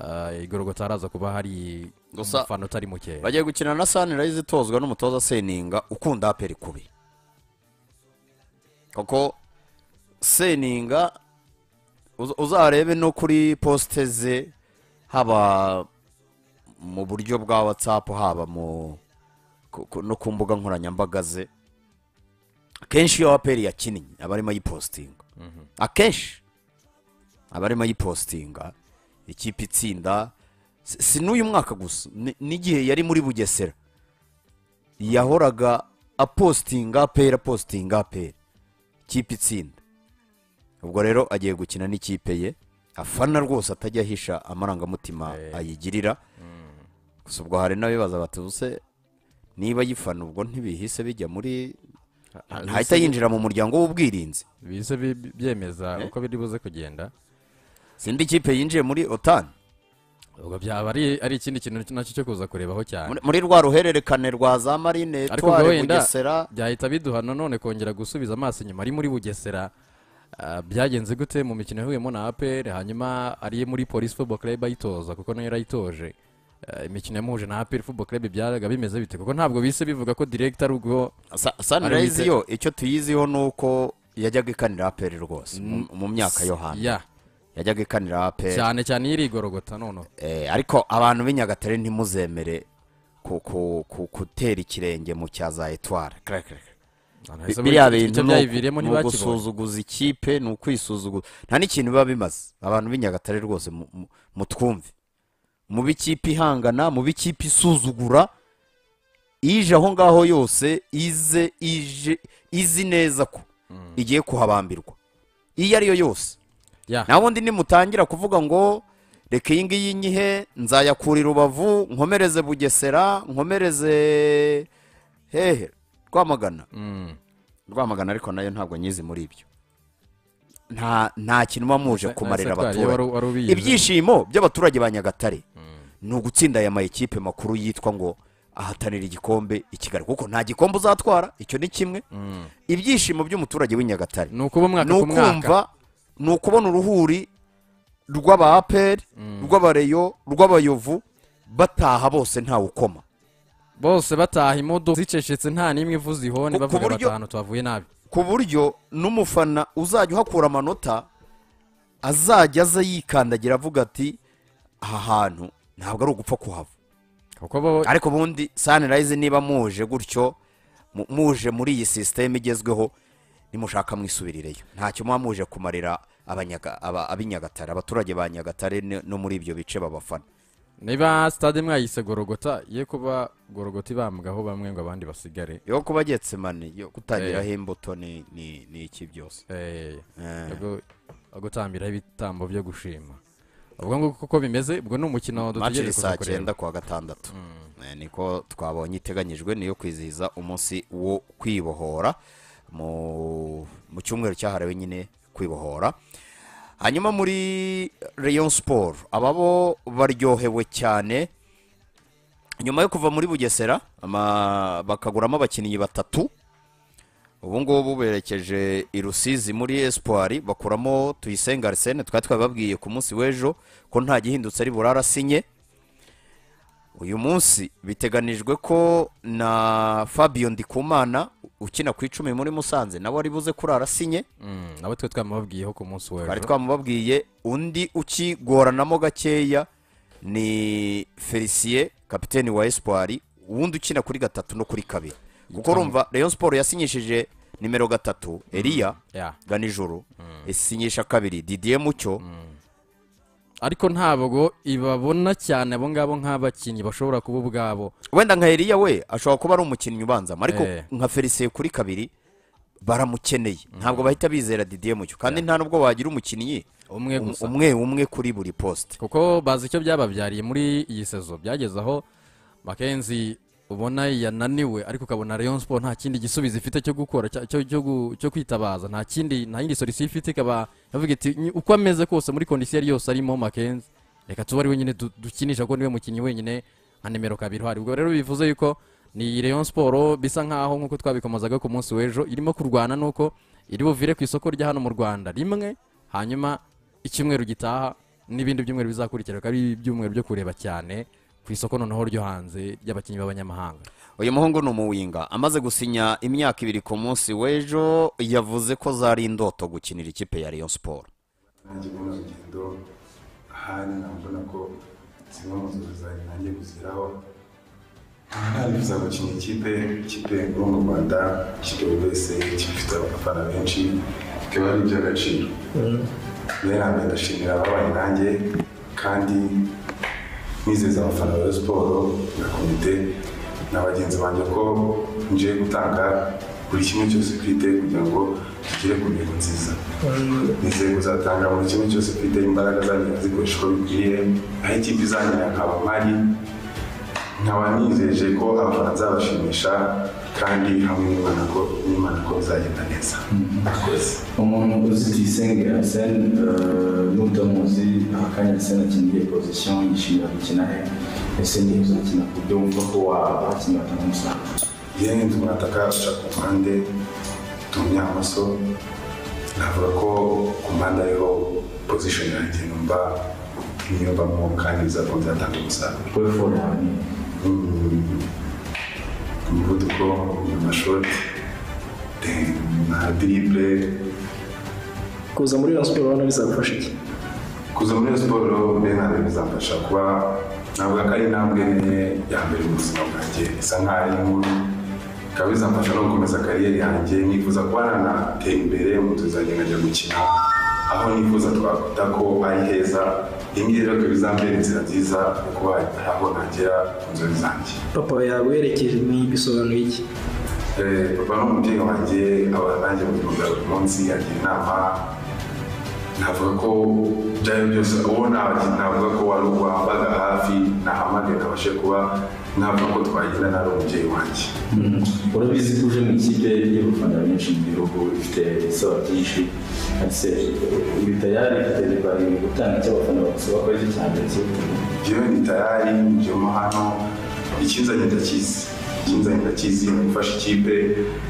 eh, igorogota haraza kuba hari umufana utari mukeya bagiye gukina na sanirayizi itozwa n'umutoza seninga ukunda aperi kubi kuko seninga uzarebe no kuri posite ze haba mu buryo bwa watsapu haba mu no ku mbuga nkoranyambaga ze akenshi iyo waperi yakinnye aba arimo ayipositinga mhm. akenshi aba arimo ayipositinga ikipe itsinda si n'uyu mwaka gusa n'igihe yari muri bugesera yahoraga apositinga aperi apositinga aperi ikipe itsinda ubwo rero agiye gukina n'ikipe ye afana rwose atajya ahisha amarangamutima eh. ayigirira mm. gusa ubwo hari n'abibaza batubuse niba yifana ubwo ntibihise bijya muri ntahita ah, ah, yinjira mu muryango w'ubwirinzi bihise byemeza eh. uko biri buze kugenda sindi ikipe yinjiye muri otani ubwo byaba ari ikindi kintu nacyo cyo kuza kurebaho cyane muri rwa ruhererekane rwa za marine tuwari bugesera byahita biduha nanone kongera gusubiza amaso inyuma ari muri bugesera Ah, byagenze gute mu mikino yahuyemo na aperi hanyuma ari muri polisi football club ayitoza kuko nayo yarayitoje ah, imikino yamuhuje na aperi football club byabaga bimeze bite kuko ntabwo bise bivuga ko direkita ari ubwo sunrise yo icyo tuyiziho ni uko yajyaga ikanira aperi rwose mm, mu myaka yo hano yajyaga ikanira aperi cyane cyane iyo irigorogota noneho ariko abantu b'inyagatare ntimuzemere ku gutera ikirenge mu cya za etwara biriya bintu ni ugusuzuguza ikipe ni ukwisuzuguza nta n'ikintu biba bimaze abantu b'inyagatare rwose mutwumve mu b'ikipe ihangana mu b'ikipe isuzugura ije aho ngaho yose ize ije izi neza ko hmm. igiye kuhabambirwa iyo ari yo yose nta wundi nimutangira kuvuga ngo reka iyi ngiyi nyihe nzayakurira urubavu nkomereze bugesera nkomereze hehe rwamagana mm. rwamagana ariko nayo ntabwo nyizi muri ibyo nta kintu muba muje kumarira abaturage ibyishimo by'abaturage ba nyagatare mm. ni ugutsinda aya mayikipe makuru yitwa ngo ahatanira igikombe i kigali kuko nta gikombe uzatwara icyo ni kimwe mm. ibyishimo by'umuturage w'i nyagatare ni ukumva ni ukubona uruhuri rw'aba aperi rw'abareyo rw'abayovu bataha bose ntawe ukoma bose bataha imodoka zicecetse nta n'imwe ivuze ihoni bavuga bati ahantu tuhavuye nabi ku buryo n'umufana uzajya uhakura amanota azajya aza yikandagira avuga ati aha hantu ntabwo ari ugupfa kuhava ariko ubundi sanirayizi niba muje gutyo muje muri iyi sisiteme igezweho nimushaka mwisubirireyo ntacyo muba muje kumarira ab'inyagatare abaturage ba nyagatare no muri ibyo bice babafana niba stade mwayise gorogota ye kuba gorogota ibambwaho bamwe ngo abandi basigare yo kuba getsemane yo kutagiraho eh. imbuto ni iki byose yo eh. eh. gutambiraho ibitambo byo gushima ubwo nguko uko bimeze ubwo ni umukino dutegereje saa cyenda kuwa gatandatu mm. niko twabonye iteganyijwe niyo kwizihiza umunsi wo kwibohora mu cyumweru cyahariwe nyine kwibohora hanyuma muri leon siporo aba bo baryohewe cyane nyuma yo kuva muri bugesera bakaguramo abakinnyi batatu ubu ngubu berekeje i rusizi muri esipuwari bakuramo tuyisenga arisene twari twababwiye ku munsi w'ejo ko nta gihindutse ari burarasinye uyu munsi biteganijwe ko na fabio ndikumana ukina ku icumi muri musanze nawe ari buze kurara sinye mm, nabo twe twamubabwiyeho ku munsi w'ejo twari twamubabwiye undi ukigoranamo gakeya ni feliciye kapitene wa espoir uwundi ukina kuri gatatu no kuri kabiri kuko urumva rayon siporo yasinyishije nimero gatatu mm, eriya ganijoro isinyisha mm. kabiri didiye mucyo ariko ntabwo ibabona cyane abo ngabo nk'abakinnyi bashobora kuba ubwabo wenda nka Eliya we ashobora kuba ari umukinnyi ubanza ariko eh. nka felicien kuri kabiri baramukeneye ntabwo bahita bizera didier mucyo kandi nta nubwo wagira umukinnyi umwe um- umwe kuri buri posite kuko bazi icyo byababyariye muri iyi sezo byageze aho makenzi ubona yananiwe ariko ukabona Rayon Sport nta kindi gisubizo ifite cyo gukora cyo kwitabaza nta kindi nta yindi solisiyo ifite ikaba yavuga iti uko ameze kose muri kondisiyo ari yose arimo makenzi reka tuba ari wenyine dukinisha ko niwe mukinnyi wenyine nka nimero kabiri uhari ubwo rero bivuze yuko ni Rayon Sport bisa nkaho nkuko twabikomozaga ku munsi w'ejo irimo kurwana nuko iri buvire ku isoko rya hano mu Rwanda rimwe hanyuma icyumweru gitaha n'ibindi byumweru bizakurikira ari ibyumweru byo kureba cyane ku isoko noneho ryo hanze ry'abakinnyi b'abanyamahanga uyu muhungu ni umuwinga amaze gusinya imyaka ibiri ku munsi w'ejo yavuze ko zari indoto gukinira ikipe ya riyo siporo nanjye muri urugendo ahari nabona ko zimwe mu nzozi zanjye nanjye kuziraho ntabwo gukina ikipe ikipe yo mu rwanda ikipe buri wese ifite abafana benshi bikaba ari iby'agaciro mm. rero ndashimira ababaye nanjye kandi nizeza abafana ba siporo na komite na bagenzi banjye ko nje gutanga buri kimwe cyose twite kugira ngo tugere ku ntego nziza nizeye kuzatanga buri kimwe cyose twite imbaraga zanjye zikoresha uko bikwiye aho ikipe izangira nkaba mpari nkaba nizeje ko abafana nzabashimisha kandi hamwe n'imana ko bizagenda neza mhm. umuntu uzi tuyisenge arisene euh, n'utamuzi aha kanya arisene akiniye pozisiyo yishimira gukina he ese niba uzakina ku buryo wumva ko wakinira atanga umusaruro yewe tumwataka aca ku mpande tumye amaso navuga ko ku mpande ariho pozisiyo yanjye numva niyumvamo kandi bizakongera atanga umusaruro umuvuduko amashoti na eh, diribure kuza muri iyo siporo ubona bizagufasha iki kuza muri iyo siporo mbere na mbere bizamfasha kuba ntabwo ari intambwe nini ya mbere mu buzima bwanjye isa nkaho ari inkuru bikaba bizamfasha no gukomeza kariyeri yanjye nifuza kuba nanatera imbere mu tuzajya nkajya gukina aho nifuza twavuga ko ari heza rimwe rero ko bizambera inzira nziza yo kuba aho nagera ku nzozi zanjye papa yawerekeje ni bisobanuye iki eh, papa ni umubyeyi wanjye aba nanjye mu bwa buri munsi agira inama navuga ko ibyo byose uwo navuga ko wari uwambaga hafi nahamagaye nkabashe kuba navuga ko twagira na umubyeyi wanjye mhm. urabizi ko uje mu ikipe y'abafana benshi mu gihugu ifite ibisaba byinshi ese ibi tayari bari gutanga icyo abafana bagusaba ko aricyo cya mbere njyewe ni tayari njyemo hano ikinzanye ndakizi ikinzanye ndakizi gufasha ikipe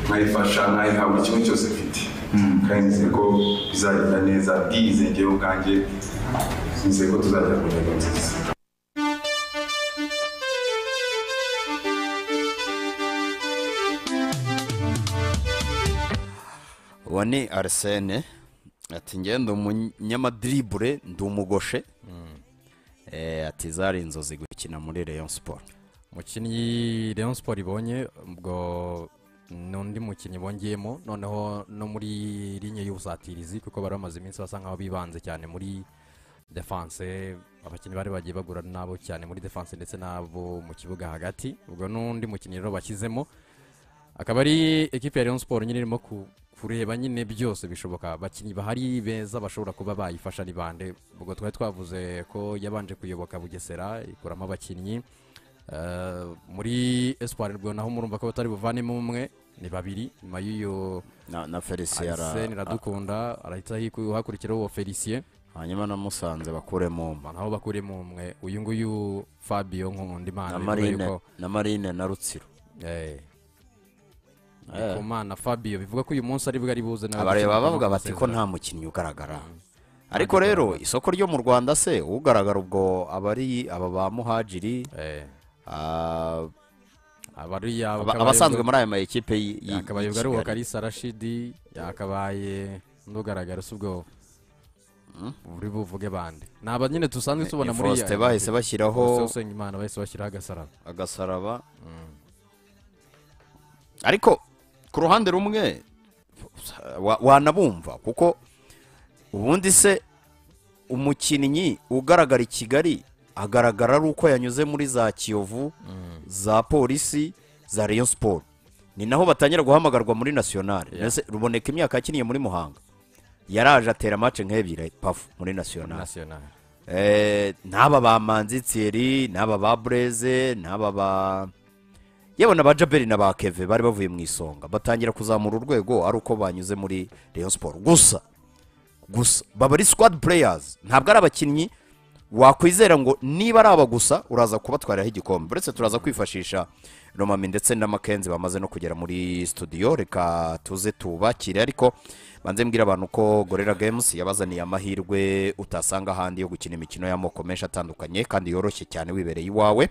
nkayifasha nkayihabwa kimwe cyose mfite mhm. kandi nizeye ko bizagenda neza bwize njyewe ubwanjye nizeye ko tuzagera ku ntego nziza uwo ni arisene ati ngende umunyamadribure ndi umugoshe eh, ati zari inzozi gukina muri leon siporo umukinnyi leon siporo ibonye ubwo ni undi mukinnyi bongeyemo noneho no muri rinye y'ubusatirizi kuko bari bamaze iminsi basa nkaho bibanze cyane muri defanse abakinnyi bari bagiye bagura nabo cyane muri defanse ndetse n'abo mu kibuga hagati ubwo n'undi mukinnyi rero bashyizemo akaba ari ekipi ya leon siporo nyine irimo kureba nyine byose bishoboka abakinnyi bahari beza bashobora kuba bayifasha ni bande ubwo twari twavuze ko yabanje kuyoboka bugesera ikuramo abakinnyi eh, muri esipari rwe naho murumva ko batari buvanemo umwe ni babiri nyuma y'uyu na felicien iradukunda arahita hakurikiraho uwo felicien hanyuma na musanze bakuremo umwe naho bakuremo umwe uyu nguyu fabio nk'undi mpande na marine na rutsiro eh. ndikumana fabio bivuga ko uyu munsi ari bwo ari buze abareba bavuga bati ko nta mukinnyi ugaragara mm. ariko rero isoko ryo mu rwanda se ugaragara ubwo abari aba ba muhajiri eh. ah, abasanzwe muri aya ma ekipe yakabaye ubwo ari uwo karisa rashidi yakabaye n'ugaragara si ubwo hmm? buri buvuge bande ni aba nyine dusanzwe tubona muri iya bahise bashyiraho bahise bashyiraho agasaraba agasaraba hmm. ariko ku ruhande rumwe wanabumva kuko ubundi se umukinnyi ugaragara i kigali agaragara ari uko yanyuze muri za kiyovu za polisi za riyo siporo ni naho batangira guhamagarwa muri nasiyonari ruboneka imyaka yakiniye muri muhanga yaraje atera mace nk'ebyiri eh, pafu muri nasiyonari eh, n'aba ba manzi thierry n'aba ba bureze n'aba ba yabona ba jaberi na ba keve bari bavuye mu isonga batangira kuzamura urwego ari uko banyuze muri Rayon siporo gusa gusa baba ari sikwadi pureyazi ntabwo ari abakinnyi wakwizera ngo niba ari aba gusa uraza kubatwariraho igikombe uretse turaza kwifashisha romami ndetse na makenzi bamaze no kugera muri studio reka tuze tubakire ariko banze mbwira abantu ko gorera games yabazaniye amahirwe utasanga ahandi yo gukina imikino y'amoko menshi atandukanye kandi yoroshye cyane wibereye iwawe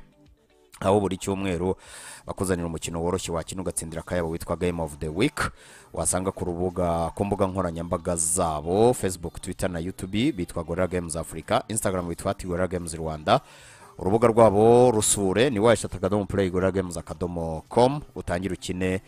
aho buri cyumweru bakuzanira umukino woroshye wakina ugatsindira akayabo witwa game of the week wasanga ku rubuga ku mbuga nkoranyambaga zabo facebook twitter na youtube bitwa gorilla games africa instagram bitwa gorilla games rwanda urubuga rwabo rusure ni wahesha akadomo play gorilla games akadomo com utangire ukine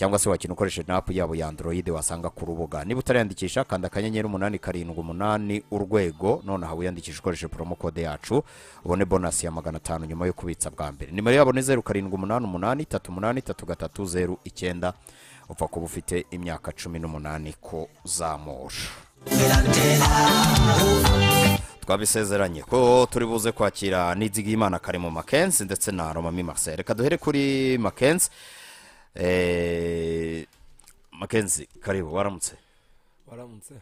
cyangwa se wakina ukoresheje apu yabo ya android wasanga ku rubuga niba utariyandikisha kanda akanyenyeri umunani karindwi umunani urwego nonaha wiyandikisha ukoresheje promo code yacu ubone bonasi ya magana atanu nyuma yo kubitsa bwa mbere nimero yabo ni zeru karindwi umunani umunani itatu umunani itatu gatatu zeru icyenda upfa kuba ufite imyaka cumi n'umunani kuzamura twabisezeranye ko turi buze kwakira imana karimo makensi ndetse na romami marcel reka duhere kuri makensi Eh, makenzi karibu waramutse waramutse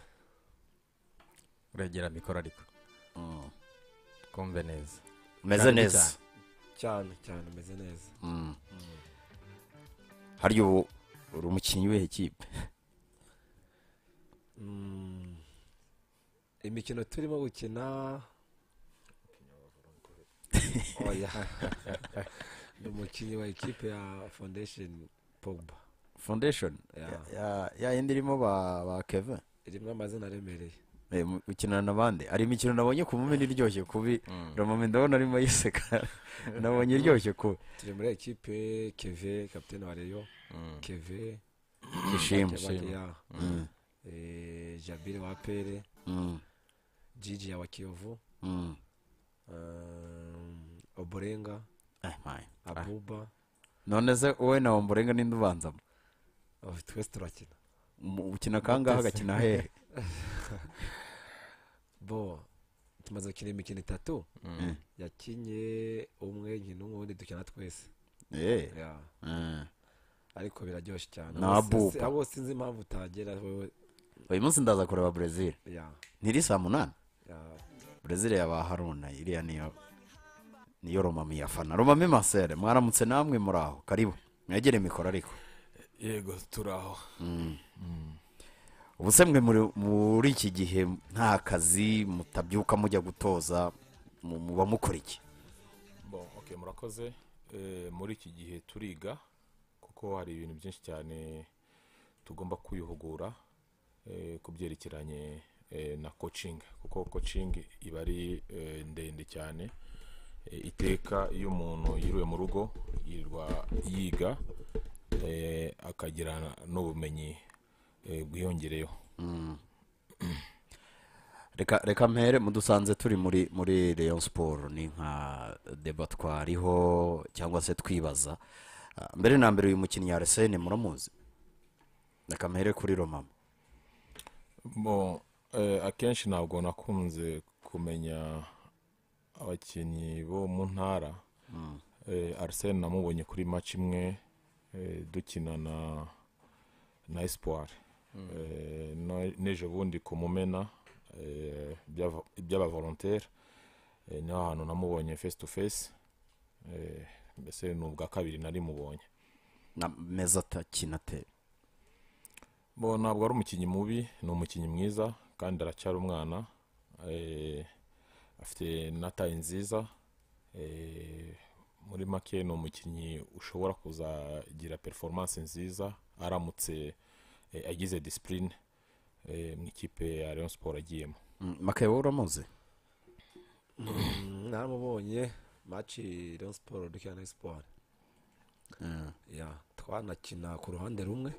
urengera mikoro ariko mm. twumve neza umeze neza cyane cyane umeze neza mm. hariya ubu uri umukinnyi w'ihe kipe mm. imikino turimo gukina oh, ni umukinnyi wa ekipe ya foundation Pogba foundation ya yindi irimo ba keve irimo amazina aremereye eh, ukinana n'abandi hari imikino nabonye ku mumena iryoshye kubi mm. uramume ndabona arimo yiseka nabonye iryoshye kubi turi muri ekipe keve kapitene wa reyo mm. keve ishimwe mm. eh, jabire wa pere jiji wa kiyovu um, oborenga eh, abuba none se wowe nawe mburenga ninde ubanzamo twese turakina ukina kangahe agakina hehe bo tumaze gukina imikino itatu mm. Mm. yakinye umwe nkina n'ubundi dukina twese eh. Eh. ariko biraryoshye cyane abo sinzi impamvu utagera wowe uyu munsi ndaza kureba brezil ntiri saa munani brezil yaba haruna iriya niyo niyo romami yafana Roma masere mwaramutse namwe muri aho karibu mwegere mikoro ariko yego turi aho mm. Mm. ubuse mwe muri iki gihe nta kazi mutabyuka mujya gutoza muba mukora iki murakoze eh, muri iki gihe turiga kuko hari ibintu byinshi cyane tugomba kwihugura eh, ku byerekeranye eh, na kocingi kuko kocingi iba ari ndende cyane iteka iyo umuntu yiriwe mu rugo yirirwa yiga eh, akagira n'ubumenyi eh, bwiyongereyeho mm. reka mpere mudusanze turi muri muri leon siporo ni nka deba twariho cyangwa se twibaza ah, mbere na mbere uyu mukinnyi aresene muramuzi reka mpere kuri roma eh, akenshi ntabwo nakunze kumenya abakinnyi bo mu ntara hmm. eh, arisene namubonye kuri maci imwe eh, dukina na na esipuwari hmm. eh, n'ejo bundi ku mumena iby'abavolonteri niho hantu namubonye fesi tu fesi mbese ni ubwa kabiri nari mubonye na meza atakina atera ntabwo ari umukinnyi mubi ni umukinnyi mwiza kandi aracyari umwana afite n'ataye nziza eh, muri make ni umukinnyi ushobora kuzagira performance nziza aramutse eh, agize disipurine eh, mu ikipe ya leon siporo agiyemo mm, makaye wowe uramuzi mm, naramubonye maci leon siporo dukina na siporo twanakina ku ruhande rumwe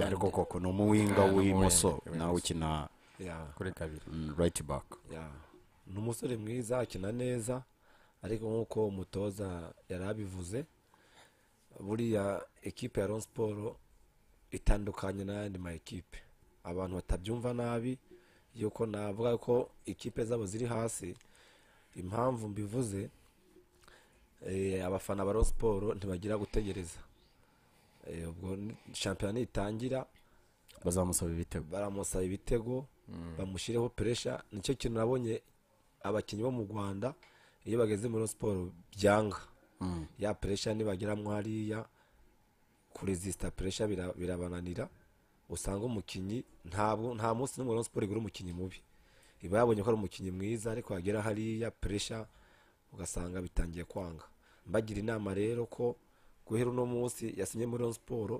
ariko koko ni umuwinga w'imoso nawe ukina kuri kabiri rayiti baka ni umusore mwiza akina neza ariko nk'uko umutoza yari abivuze buriya ekipe ya ron siporo itandukanye n'ayandi ma ekipe abantu batabyumva nabi yuko navuga ko ikipe zabo ziri hasi impamvu mbivuze eh, abafana ba ron siporo ntibagira gutegereza eh, ubwo shampiyona itangira bazamusaba ibitego baramusaba ibitego mm. bamushyireho peresha nicyo kintu nabonye abakinnyi bo mu rwanda iyo bageze muri siporo byanga hmm. ya puresha nibageramo hariya kurezisita puresha birabananira usanga umukinnyi ntabwo nta munsi n'umwe wa siporo igura umukinnyi mubi iba yabonye ko ari umukinnyi mwiza ariko yagera hariya puresha ugasanga bitangiye kwanga mbagira inama rero ko guhera uno munsi yasinye muri siporo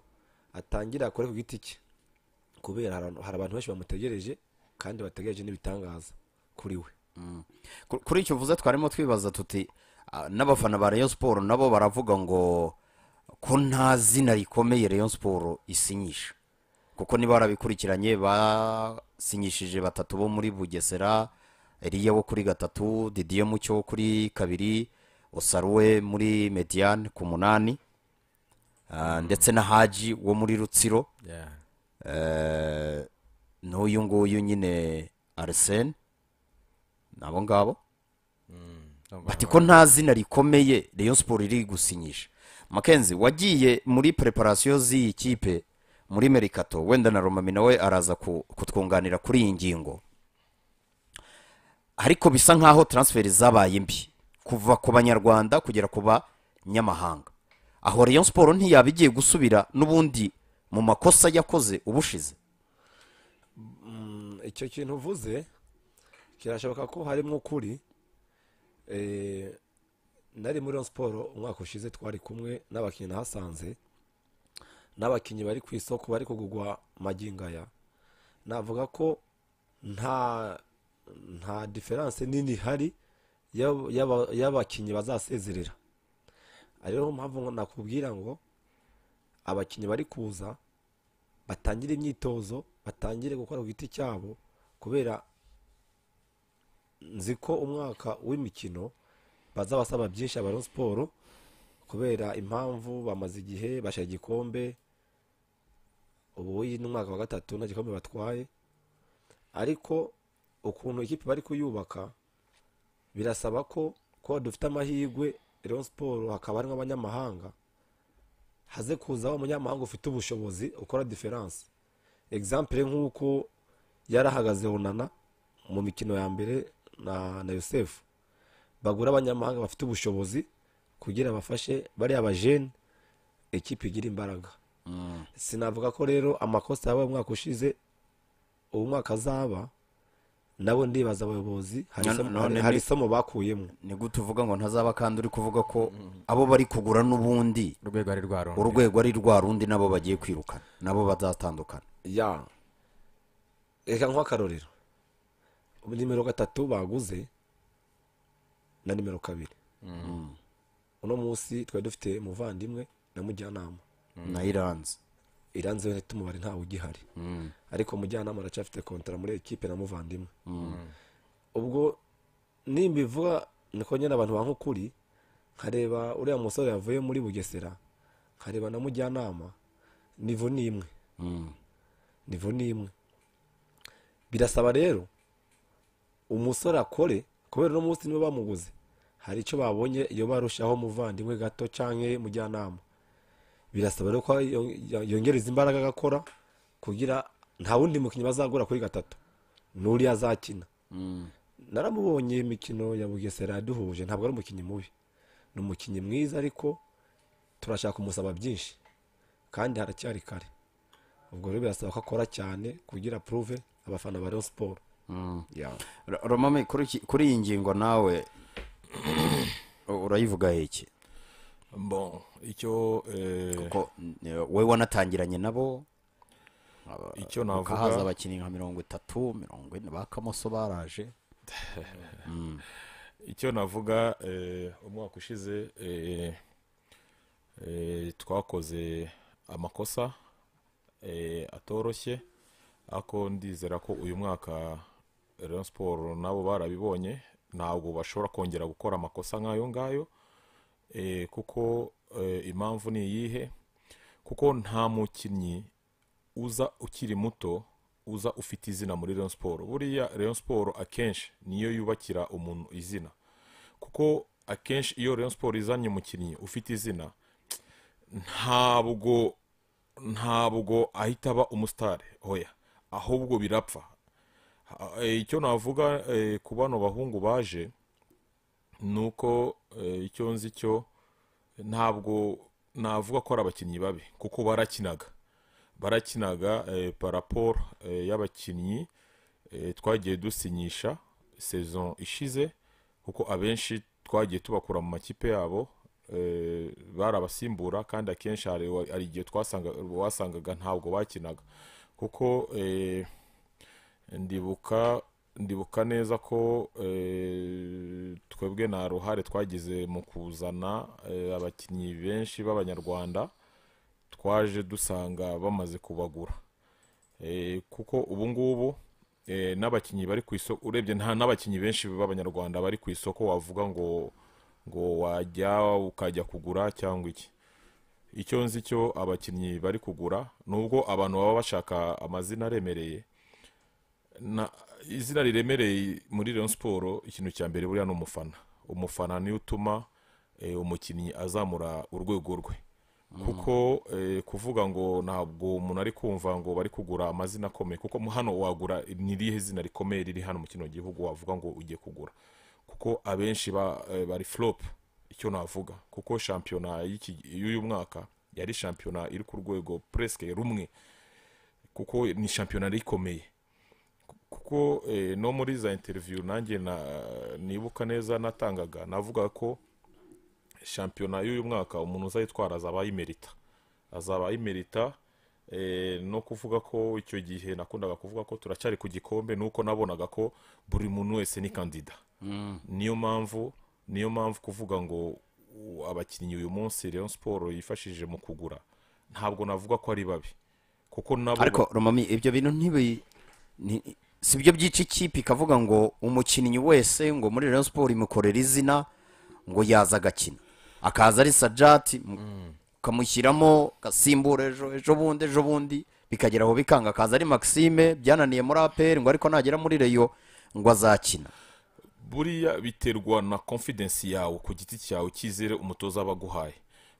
atangira akore ku giti cye kubera hari abantu benshi bamutegereje kandi bategereje n'ibitangaza kuri we kuri icyo uvuze twarimo twibaza tuti n'abafana ba Rayon siporo nabo baravuga ngo ko nta zina rikomeye Rayon siporo isinyisha kuko niba warabikurikiranye basinyishije batatu bo muri bugesera eriya wo kuri gatatu didiye mucyo kuri kabiri usaruwe muri mediyane ku munani mm. ndetse na haji wo muri rutsiro eh, n'uyu nguyu nyine arisene ni abo ngabo mm, bati ko nta zina rikomeye Rayon siporo iri gusinyisha makenzi wagiye muri preparasiyo z'iyi kipe muri merikato wenda na romami nawe araza kutwunganira kuri iyi ngingo ariko bisa nk'aho taransiferi zabaye mbi kuva ku banyarwanda kugera ku banyamahanga aho Rayon siporo ntiyaba igiye gusubira n'ubundi mu makosa yakoze ubushize mm, icyo kintu uvuze kirashoboka ko harimo ukuri eh, nari muri siporo umwaka ushize twari kumwe n'abakinnyi nahasanze n'abakinnyi bari ku isoko bari kugugwa magingaya navuga ko nta nta diferanse nini ihari y'abakinnyi bazasezerera ariyo mpamvu nakubwira ngo abakinnyi bari kuza batangire imyitozo batangire gukora ku giti cyabo kubera nzi ko umwaka w'imikino bazabasaba byinshi abaro siporo kubera impamvu bamaze igihe bashyira igikombe ubu n'umwaka wa gatatu nta gikombe batwaye ariko ukuntu ikipe bari kuyubaka birasaba ko ko dufite amahirwe rero siporo hakaba harimo abanyamahanga haze kuzaho umunyamahanga ufite ubushobozi ukora diferanse egisampure nk'uko yarahagaze hunana mu mikino ya mbere na yosefu bagura abanyamahanga bafite ubushobozi kugira bafashe bariya bajene ekipa igira imbaraga mm. sinavuga ko rero amakosa yabaye umwaka ushize uwo mwaka azaba nabo ndibaza abayobozi hari isomo bakuyemo ni gute uvuga ngo ntazaba kandi uri kuvuga ko mm. abo bari kugura n'ubundi urwego ari rwa rundi nabo bagiye kwirukana nabo bazatandukana ya reka nk'akarorero nimero gatatu baguze na nimero kabiri mm. uno munsi twari dufite umuvandimwe na mujyanama mm. na iranze iranze we umubare ntawe ugihari mm. ariko mujyanama aracyafite kontara muri ekipe na muvandimwe ubwo nimba ni ko nyine abantu bank'ukuri nkareba uriya musore yavuye muri bugesera nkareba na mujyanama nivu ni imwe nivo ni birasaba rero umusore akore kubera uno munsi niba bamubuze hari icyo babonye iyo barushaho umuvandimwe gato cyangwa mujyanama birasaba rero ko yongereza imbaraga agakora kugira nta wundi mukinnyi bazagura kuri gatatu n'uriya azakina mm. naramubonye imikino ya bugesera yaduhuje ntabwo ari umukinnyi mubi ni umukinnyi mwiza ariko turashaka kumusaba byinshi kandi haracyari kare ubwo rero birasaba ko akora cyane kugira apuruve abafana ba siporo romami kuri iyi ngingo nawe urayivuga iki bon icyo eh, kuko eh, wowe wanatangiranye nabo icyo navuga haza abakinnyi nka mirongo itatu mirongo ine bakamoso baraje mm. icyo navuga eh, umwaka ushize twakoze amakosa atoroshye ariko ndizera ko uyu mwaka rero siporo nabo barabibonye ntabwo bashobora kongera gukora amakosa nk'ayo ngayo eh, kuko eh, impamvu ni iyihe kuko nta mukinnyi uza ukiri muto uza ufite izina muri Rayon siporo buriya Rayon siporo akenshi niyo yubakira umuntu izina kuko akenshi iyo Rayon siporo izanye umukinnyi ufite izina ntabwo ntabwo ahita aba umusitari hoya ahubwo birapfa Eh, icyo navuga eh, ku bano bahungu baje ni uko eh, icyo nzi cyo ntabwo navuga ko ari abakinnyi babi kuko barakinaga barakinaga paraporo y'abakinnyi twagiye dusinyisha sezon ishize kuko abenshi twagiye tubakura mu makipe yabo bari kandi akenshi hari igihe twasangaga wasangaga ntabwo bakinaga kuko ndibuka ndibuka neza ko eh, twebwe nta ruhare twagize mu kuzana eh, abakinnyi benshi b'abanyarwanda twaje dusanga bamaze kubagura eh, kuko ubu ngubu n'abakinnyi bari ku isoko urebye nta n'abakinnyi benshi b'abanyarwanda bari ku isoko wavuga ngo ngo wajya ukajya kugura cyangwa iki icyo nzi cyo abakinnyi bari kugura nubwo abantu baba bashaka amazina aremereye izina riremereye muri Rayon siporo ikintu cya mbere buriya ni umufana umufana niyo utuma eh, umukinnyi azamura urwego rwe mm. kuko eh, kuvuga ngo ntabwo umuntu ari kumva ngo bari kugura amazina akomeye kuko hano wagura ni irihe zina rikomeye riri hano mu kino gihugu wavuga ngo ugiye kugura kuko abenshi eh, bari furopu icyo navuga kuko shampiyona y'uyu mwaka yari shampiyona iri ku rwego puresike rumwe kuko ni shampiyona rikomeye kuko eh, no muri za interiviyu nanjye eh, nibuka neza natangaga navuga ko shampiyona y'uyu mwaka umuntu uzayitwara azaba yimerita azaba eh, yimerita no kuvuga ko icyo gihe nakundaga kuvuga ko turacyari ku gikombe nuko nabonaga ko buri muntu wese ni kandida mm. niyo mpamvu niyo mpamvu kuvuga ngo abakinnyi uyu munsi leon siporo yifashishije mu kugura ntabwo navuga ko ari babi kuko nabo ariko romami ibyo bintu ntibi si byo byica ikipe ikavuga ngo umukinnyi wese ngo muri Rayon siporo imukorera izina ngo yaza agakina akaza ari sajati ukamushyiramo agasimbura ejo ejo bundi ejo bundi bikagera aho bikanga akaza ari maxime byananiye muri aperi ngo ariko nagera muri reyo ngo azakina buriya biterwa na confidence yawe ku giti cyawe cyizere umutoza aba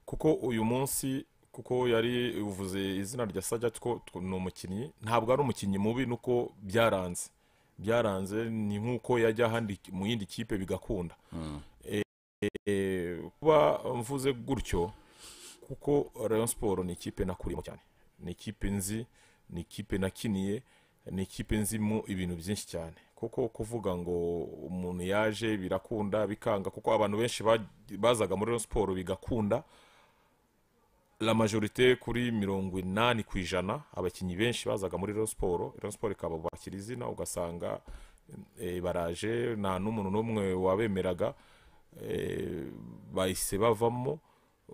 kuko uyu munsi kuko yari uvuze izina rya sajya ni umukinnyi ntabwo ari umukinnyi mubi nuko byaranze byaranze ni nk'uko yajya ahandi mu yindi kipe bigakunda hmm. eh, kuba mvuze gutyo kuko rayon siporo ni ikipe nakurimo cyane ni ikipe nzi ni ikipe nakiniye ni ikipe nzimo ibintu byinshi cyane kuko kuvuga ngo umuntu yaje birakunda bikanga kuko abantu benshi bazaga muri Rayon siporo bigakunda la majorite kuri mirongo inani ku ijana abakinnyi benshi bazaga muri rero siporo rero siporo ikabubakira izina ugasanga eh, baraje nta n'umuntu n'umwe wabemeraga eh, bahise bavamo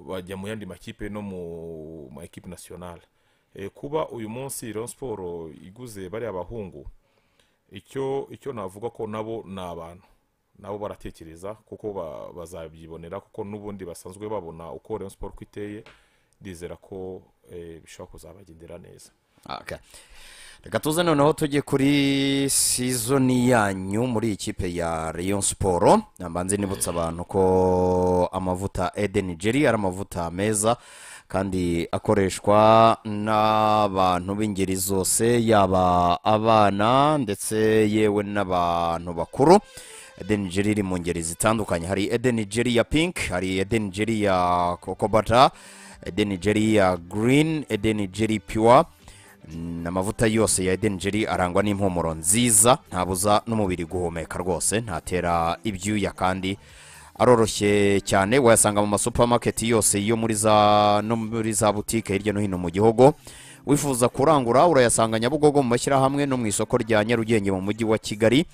bajya mu yandi makipe no mu makipe ekipe eh, kuba uyu munsi rero siporo iguze bariya bahungu icyo icyo navuga ko nabo ni abantu nabo baratekereza kuko bazabyibonera kuko n'ubundi basanzwe babona uko rero siporo uko iteye ndizera ko eh, bishobora kuzabagendera neza ah, reka tuze noneho tujye kuri sizoni yanyu muri ikipe ya riyo siporo mbanze nibutsa abantu ko amavuta edeni jeri ari amavuta meza kandi akoreshwa n'abantu b'ingeri zose yaba abana ndetse yewe n'abantu bakuru edeni jeri iri mu ngeri zitandukanye hari edeni jeri ya pinki hari edeni jeri ya kokobata edeni jeri ya girini edeni jeri piwa amavuta yose ya edeni jeri arangwa n'impumuro nziza ntabuza n'umubiri guhumeka rwose ntatera ibyuya kandi aroroshye cyane wayasanga mu masupamaketi yose yo muri za no muri za butike hirya no hino mu gihugu wifuza kurangura urayasanga nyabugogo mu mashyirahamwe no mu isoko rya nyarugenge mu mujyi wa kigali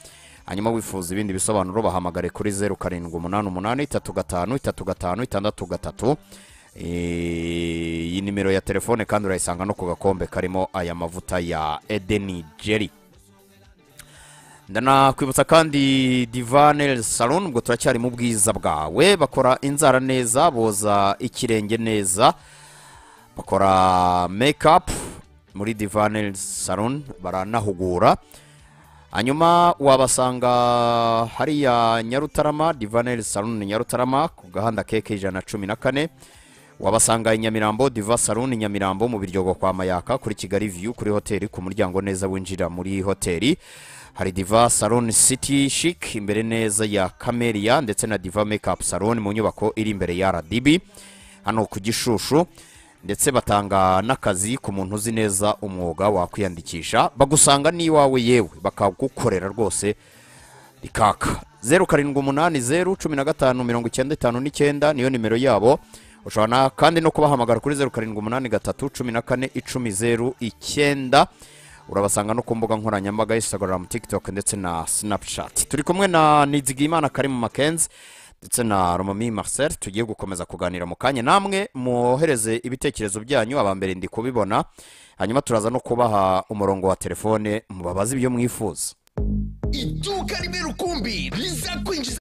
hanyuma wifuza ibindi bisobanuro bahamagare kuri zeru karindwi umunani umunani itatu gatanu itatu gatanu itandatu gatatu Eh, iyi nimero ya telefone kandi urayisanga no ku gakombe karimo aya mavuta ya edeni jeri ndanakwibutsa kandi divane salon ubwo turacyari mu bwiza bwawe bakora inzara neza boza ikirenge neza bakora mekapu muri divane salon baranahugura hanyuma wabasanga hariya nyarutarama divane salon nyarutarama ku gahanda keke ijana na cumi na kane wabasanga i nyamirambo diva salon nyamirambo mu biryogo kwa mayaka kuri kigali view kuri hoteli ku muryango neza winjira muri hoteli hari diva salon city chic imbere neza ya camelia ndetse na diva makeup salon mu nyubako iri imbere ya Radibi hano ku gishushu ndetse batanga n'akazi ku muntu uzi neza umwuga wakwiyandikisha bagusanga n'iwawe yewe bakagukorera rwose rikaka zeru karindwi umunani zeru cumi na gatanu mirongo icyenda itanu n'icyenda niyo nimero yabo ushobora kandi no kubahamagara kuri zeru karindwi umunani gatatu cumi na kane icumi zeru icyenda urabasanga no ku mbuga nkoranyambaga instagram tiktok ndetse na snapchat turi kumwe na Nizigimana karimu makenzi ndetse na romami marcel tugiye gukomeza kuganira mu kanya namwe mwohereze ibitekerezo byanyu aba mbere ndi kubibona hanyuma turaza no kubaha umurongo wa telefone mubabaze ibyo mwifuza iduka rimwe rukumbi rizakwinjiza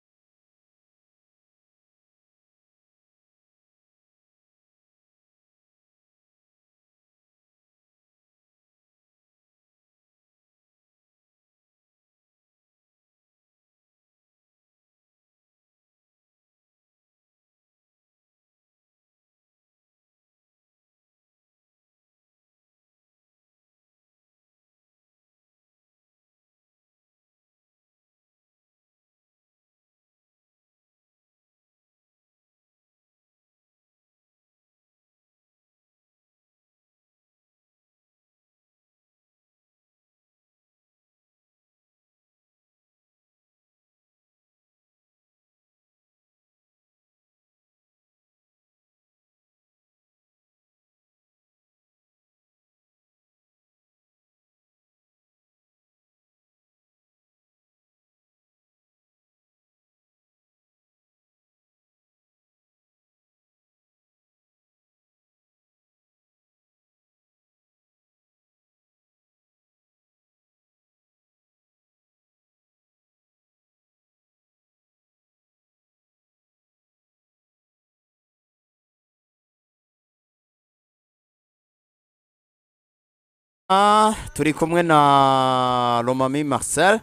turi kumwe na romami marcel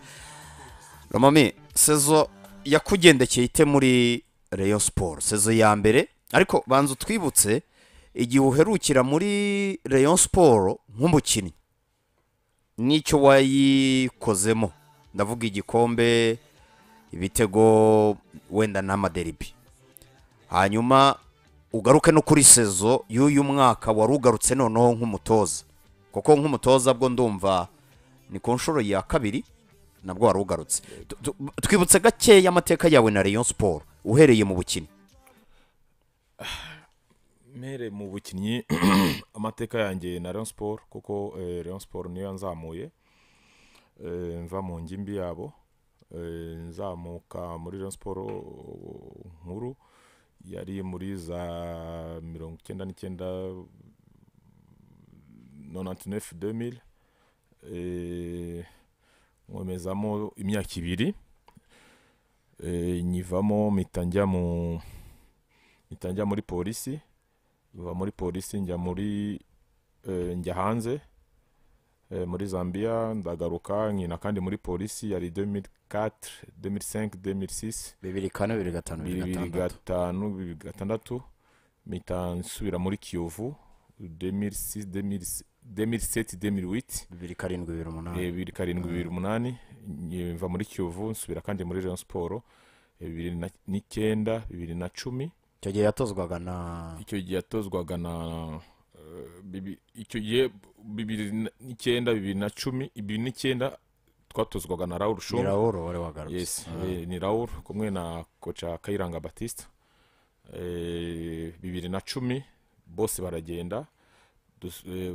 romami sezo yakugendekeye ite muri reyo siporo sezo ya mbere ariko banza twibutse igihe uherukira muri reyo siporo nk'umukinnyi n'icyo wayikozemo ndavuga igikombe ibitego wenda n'amaderibi hanyuma ugaruke no kuri sezo y'uyu mwaka wari ugarutse noneho nk'umutoza kuko nk'umutoza bwo ndumva ni ku nshuro ya kabiri nabwo wari ugarutse twibutse gakeya amateka yawe na Rayon siporo uhereye mu bukinnyi mpereye mu bukinnyi amateka yanjye na Rayon siporo kuko eh, Rayon siporo niyo yanzamuye mva eh, mu ngimbi yabo eh, nzamuka muri Rayon siporo oh, nkuru yari muri za mirongo icyenda n'icyenda 99-2000 nkomezamo imyaka ibiri nyivamo mpita njya mu mpita njya muri polisi nva muri polisi njya muri eh, njya hanze eh, muri zambia ndagaruka nkina kandi muri polisi yari 2004 2005 2006 bibiri kane bibiri gatanu bibiri gatanu bibiri gatandatu mpita nsubira muri kiyovu 2006 2006 demiri seti demiri witi bibiri karindwi bibiri umunani eh, bibiri karindwi bibiri umunani mva muri kiyovu nsubira kandi muri Rayon siporo eh, bibiri n'icyenda bibiri na cumi icyo gihe yatozwaga na icyo gihe yatozwaga na eh, icyo gihe bibiri n'icyenda bibiri na cumi bibiri n'icyenda twatozwaga na raul shuma ni raul wari wagarutse ah. ni raul kumwe na koca kayiranga batisita bibiri na cumi bose baragenda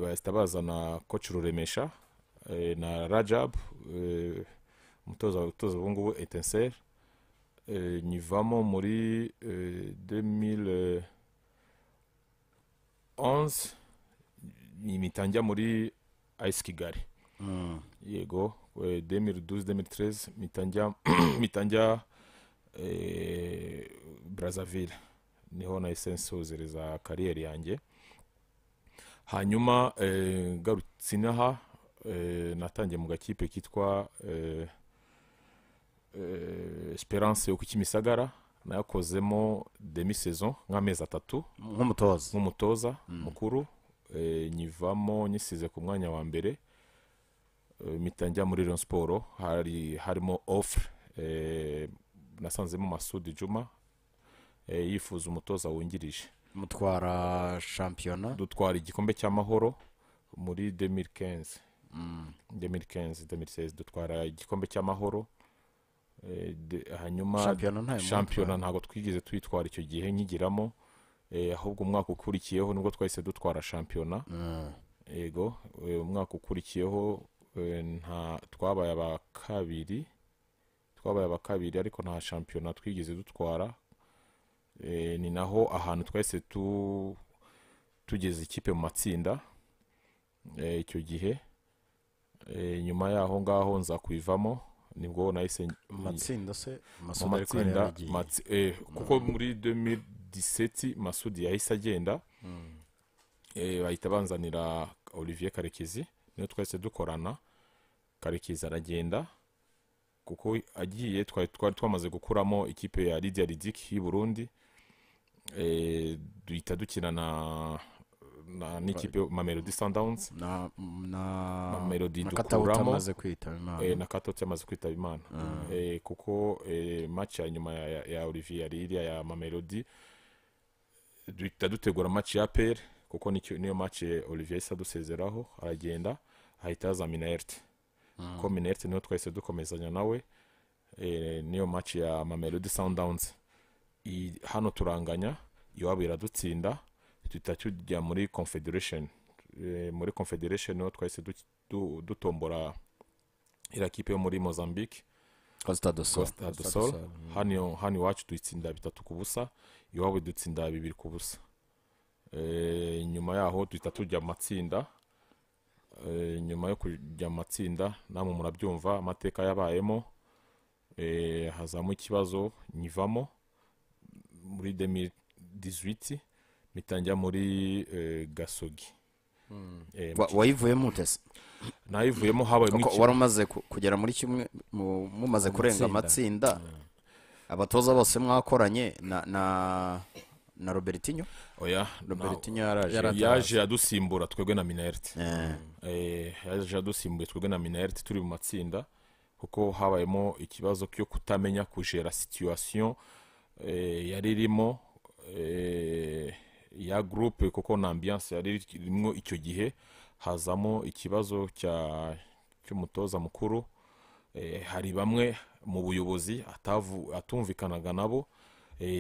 bahita eh, bazana koci ruremesha eh, na rajabu umutoza eh, utoza ubu ngubu etenseri nyivamo muri demire onze nitangira muri ayisi kigali hmm. yego demire duze demire tereze mitangira brazzaville niho nahise nsuzereza kariyeri yanjye hanyuma eh, ngarutse inaha eh, natangiye mu gakipe kitwa eh, esperance yo ku kimisagara nayakozemo demi saison nk'amezi atatu nk'umutoza nk'umutoza mm. mukuru nyivamo nyisize ku mwanya wa mbere mpita njya muri Rayon siporo hari harimo ofure nasanzemo masudi juma yifuza umutoza wungirije mutwara shampiyona dutwara igikombe cy'amahoro muri demirikenzi mm. demirikenzi demirikezi dutwara igikombe cy'amahoro eh, hanyuma shampiyona ntabwo twigeze tuyitwara icyo gihe nyigiramo eh, ahubwo umwaka ukurikiyeho nubwo twahise dutwara shampiyona yego mm. eh, umwaka ukurikiyeho nta twabaye aba kabiri twabaye aba kabiri ariko nta shampiyona twigeze dutwara Eh, ni naho ahantu twese tugeze ikipe mu matsinda eh, icyo gihe eh, nyuma y'aho ngaho nza kuyivamo nibwo nahise matsinda se masudi kuko muri diseti masudi yahise agenda hmm. bahita banzanira olivier karekezi niyo twese dukorana karekezi aragenda kuko agiye twari twamaze gukuramo ikipe ya lidia ridik y'i burundi E, duhita dukina na n'ikipe mamelodi sandawunzi na melodi dukuramo na katauti yamaze kwitaba imana e, ah. e, kuko match ya nyuma ya olivier yari iriya ya mamelodi duhita dutegura match ya peri kuko niyo maci olivier yahise adusezeraho aragenda ahita yaza minerte ah. kuko minerte niho twahise dukomezanya nawe niyo maci ya mamelodi sandawunzi hano turanganya iwabo iradutsinda duhita tujya muri confederation eh, muri confederation niho twahise dutombora iriya kipe yo muri mozambique costa do sol mm. hano iwacu dutsinda bitatu ku busa iwabo dutsinda bibiri ku busa eh, nyuma yaho duhita tujya mu matsinda eh, nyuma yo kujya mu matsinda namwe murabyumva amateka yabayemo hazamo ikibazo nyivamo muri demi dizuwiti mitangira muri eh, gasogi hmm. eh, wayivuyemo utese nayivuyemo habayemo wari umaze kugera muri kimwe mumaze kurenga amatsinda hmm. abatoza bose mwakoranye na na robertinho oya robertinho yaje adusimbura twebwe na minerite eh. yaje adusimbuye twebwe na minerite turi mu matsinda kuko habayemo ikibazo cyo kutamenya kujera situwasiyo yari eh, irimo ya eh, gurupe kuko na ambiyanse yari irimo icyo gihe hazamo ikibazo cy'umutoza mukuru eh, hari bamwe mu buyobozi atumvikanaga nabo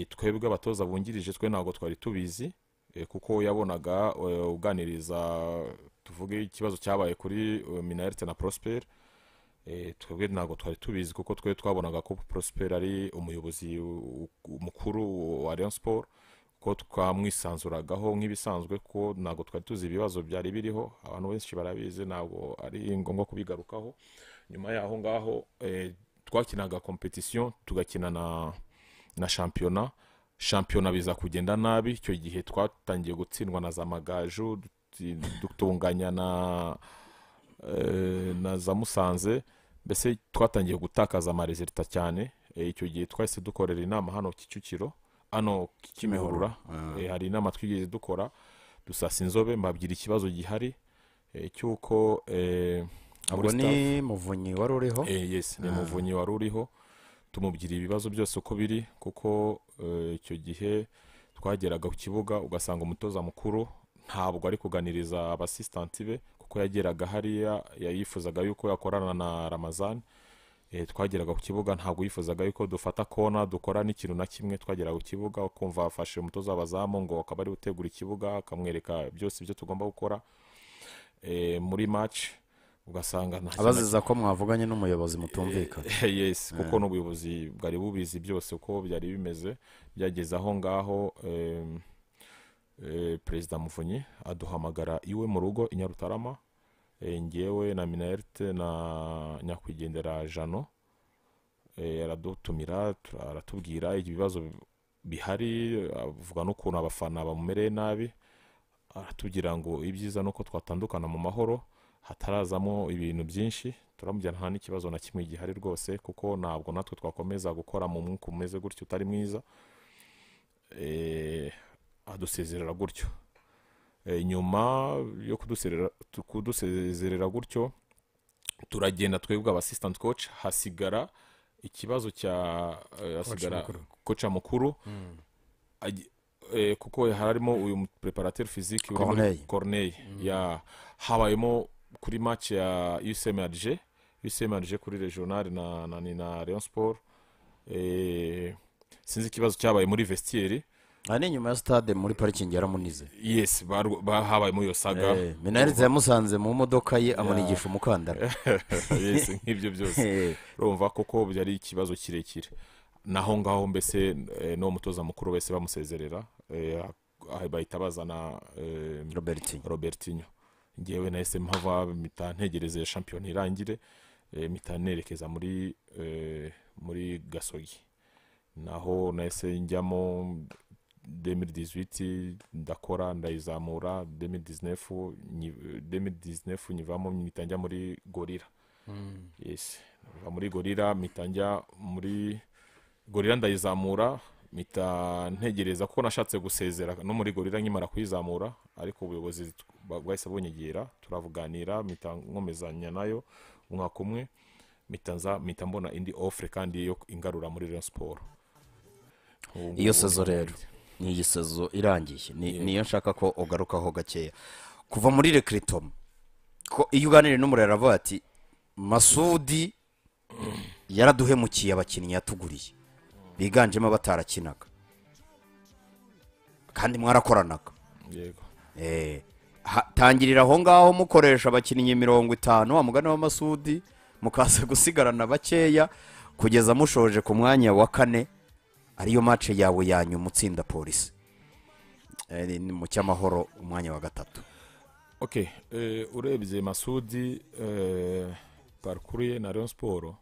twebwe abatoza bungirije twe ntabwo twari tubizi kuko yabonaga uganiriza tuvuge ikibazo cyabaye kuri minarite na porosiperi Eh, twebwe ntabwo twari tubizi kuko twe twabonaga ko prospera ari umuyobozi mukuru wa leon siporo ko twamwisanzuragaho nk'ibisanzwe ko ntabwo twari tuzi ibibazo byari biriho abantu benshi barabizi ntabwo ari ngombwa kubigarukaho nyuma y'aho ngaho eh, twakinaga kompetisiyo tugakina na shampiyona shampiyona biza kugenda nabi icyo gihe twatangiye gutsindwa na za magaju dutunganya na Eh, na za musanze mbese twatangiye gutakaza amarezita cyane eh, icyo gihe twahise dukorera inama hano kicukiro hano kimihurura eh, ah. hari inama twigeze dukora dusasa inzobe mbabwira ikibazo gihari cy'uko ubwo ni muvunyi wari uriho ni ah. muvunyi wari uriho tumubwira ibibazo byose uko biri kuko icyo gihe twageraga ku kibuga ugasanga umutoza mukuru ntabwo ari kuganiriza abasisitanti be ko yageraga hariya yifuzaga yuko yakorana na ramazani eh, twageraga ku kibuga ntabwo yifuzaga yuko dufata kona dukora n'ikintu na kimwe twagera ku kibuga ukumva afashe umutoza w'abazamu ngo akaba ari gutegura ikibuga akamwereka byose ibyo tugomba gukora eh, muri maci ugasanga abaziza ko mwavuganye n'umuyobozi mutumvikana eh, yesi kuko n'ubuyobozi bwari bubizi byose uko byari bimeze byageze aho ngaho perezida muvunyi aduhamagara iwe mu rugo i nyarutarama E, ngewe na minarite na nyakwigendera jano e, aradutumira aratubwira ibibazo bihari avuga n'ukuntu abafana bamumereye nabi aratubwira ngo ibyiza ni uko twatandukana mu mahoro hatarazamo ibintu byinshi turamujyana nta n'ikibazo na kimwe gihari rwose kuko ntabwo natwe twakomeza gukora mu mwuka umeze gutyo utari mwiza e, adusezerera gutyo Eh, nyuma yo kudusezerera gutyo turagenda twebwe abasisitanti koci hasigara ikibazo cya eh, hasigara koca mukuru hmm. eh, kuko harimo uyu mupreparateri fiziki muri koroneye hmm. habayemo kuri maci ya usemarije usemarije kuri regional na na leon siporo sinzi ikibazo cyabaye muri vesitiyeri aha ni inyuma ya sitade muri parikingi yaramunize yesi bahabaye muri iyo saga eh, minariza yamusanze mu modoka ye amunigisha umukandara yesi nk'ibyo byose eh. urumva koko byari ikibazo kirekire naho ngaho mbese eh, n'uwo mutoza mukuru wese bamusezerera ah, bahita bazana robertinyo ngewe nahise mpava mpita ntegereze shampiyona irangire mpita nerekeza muri muri gasogi naho nahise njyamo demiridizi witi ndakora ndayizamura demiridizi nefu demiridizi nefu nyivamo mpita muri gorira hmm. yesi nva muri gorira mpita muri gorira ndayizamura mpita ntegereza kuko nashatse gusezera no muri gorira nkimara kuyizamura ariko ubuyobozi bwahise bunyegera turavuganira mpita nkomezanya nayo umwaka umwe mpita mbona indi ofure kandi yo ingarura muri siporo iyo sezo rero ni igisazo irangiye niyo nshaka ko ugarukaho gakeya kuva muri rekiritoma ko iyo uganiriye n'umuriro aravuga ati masudi yaraduhemukiye abakinnyi yatuguriye biganjemo batarakinaga kandi mwarakoranaga eh, tangirira aho ngaho mukoresha abakinnyi mirongo itanu mugani w'amasudi mukaza gusigarana bakeya kugeza mushoje ku mwanya wa kane ariyo mace yawe ya nyuma utsinda polisi eh, mu cyamahoro umwanya wa gatatu oke eh, urebye masudi eh, parikuriye na leon siporo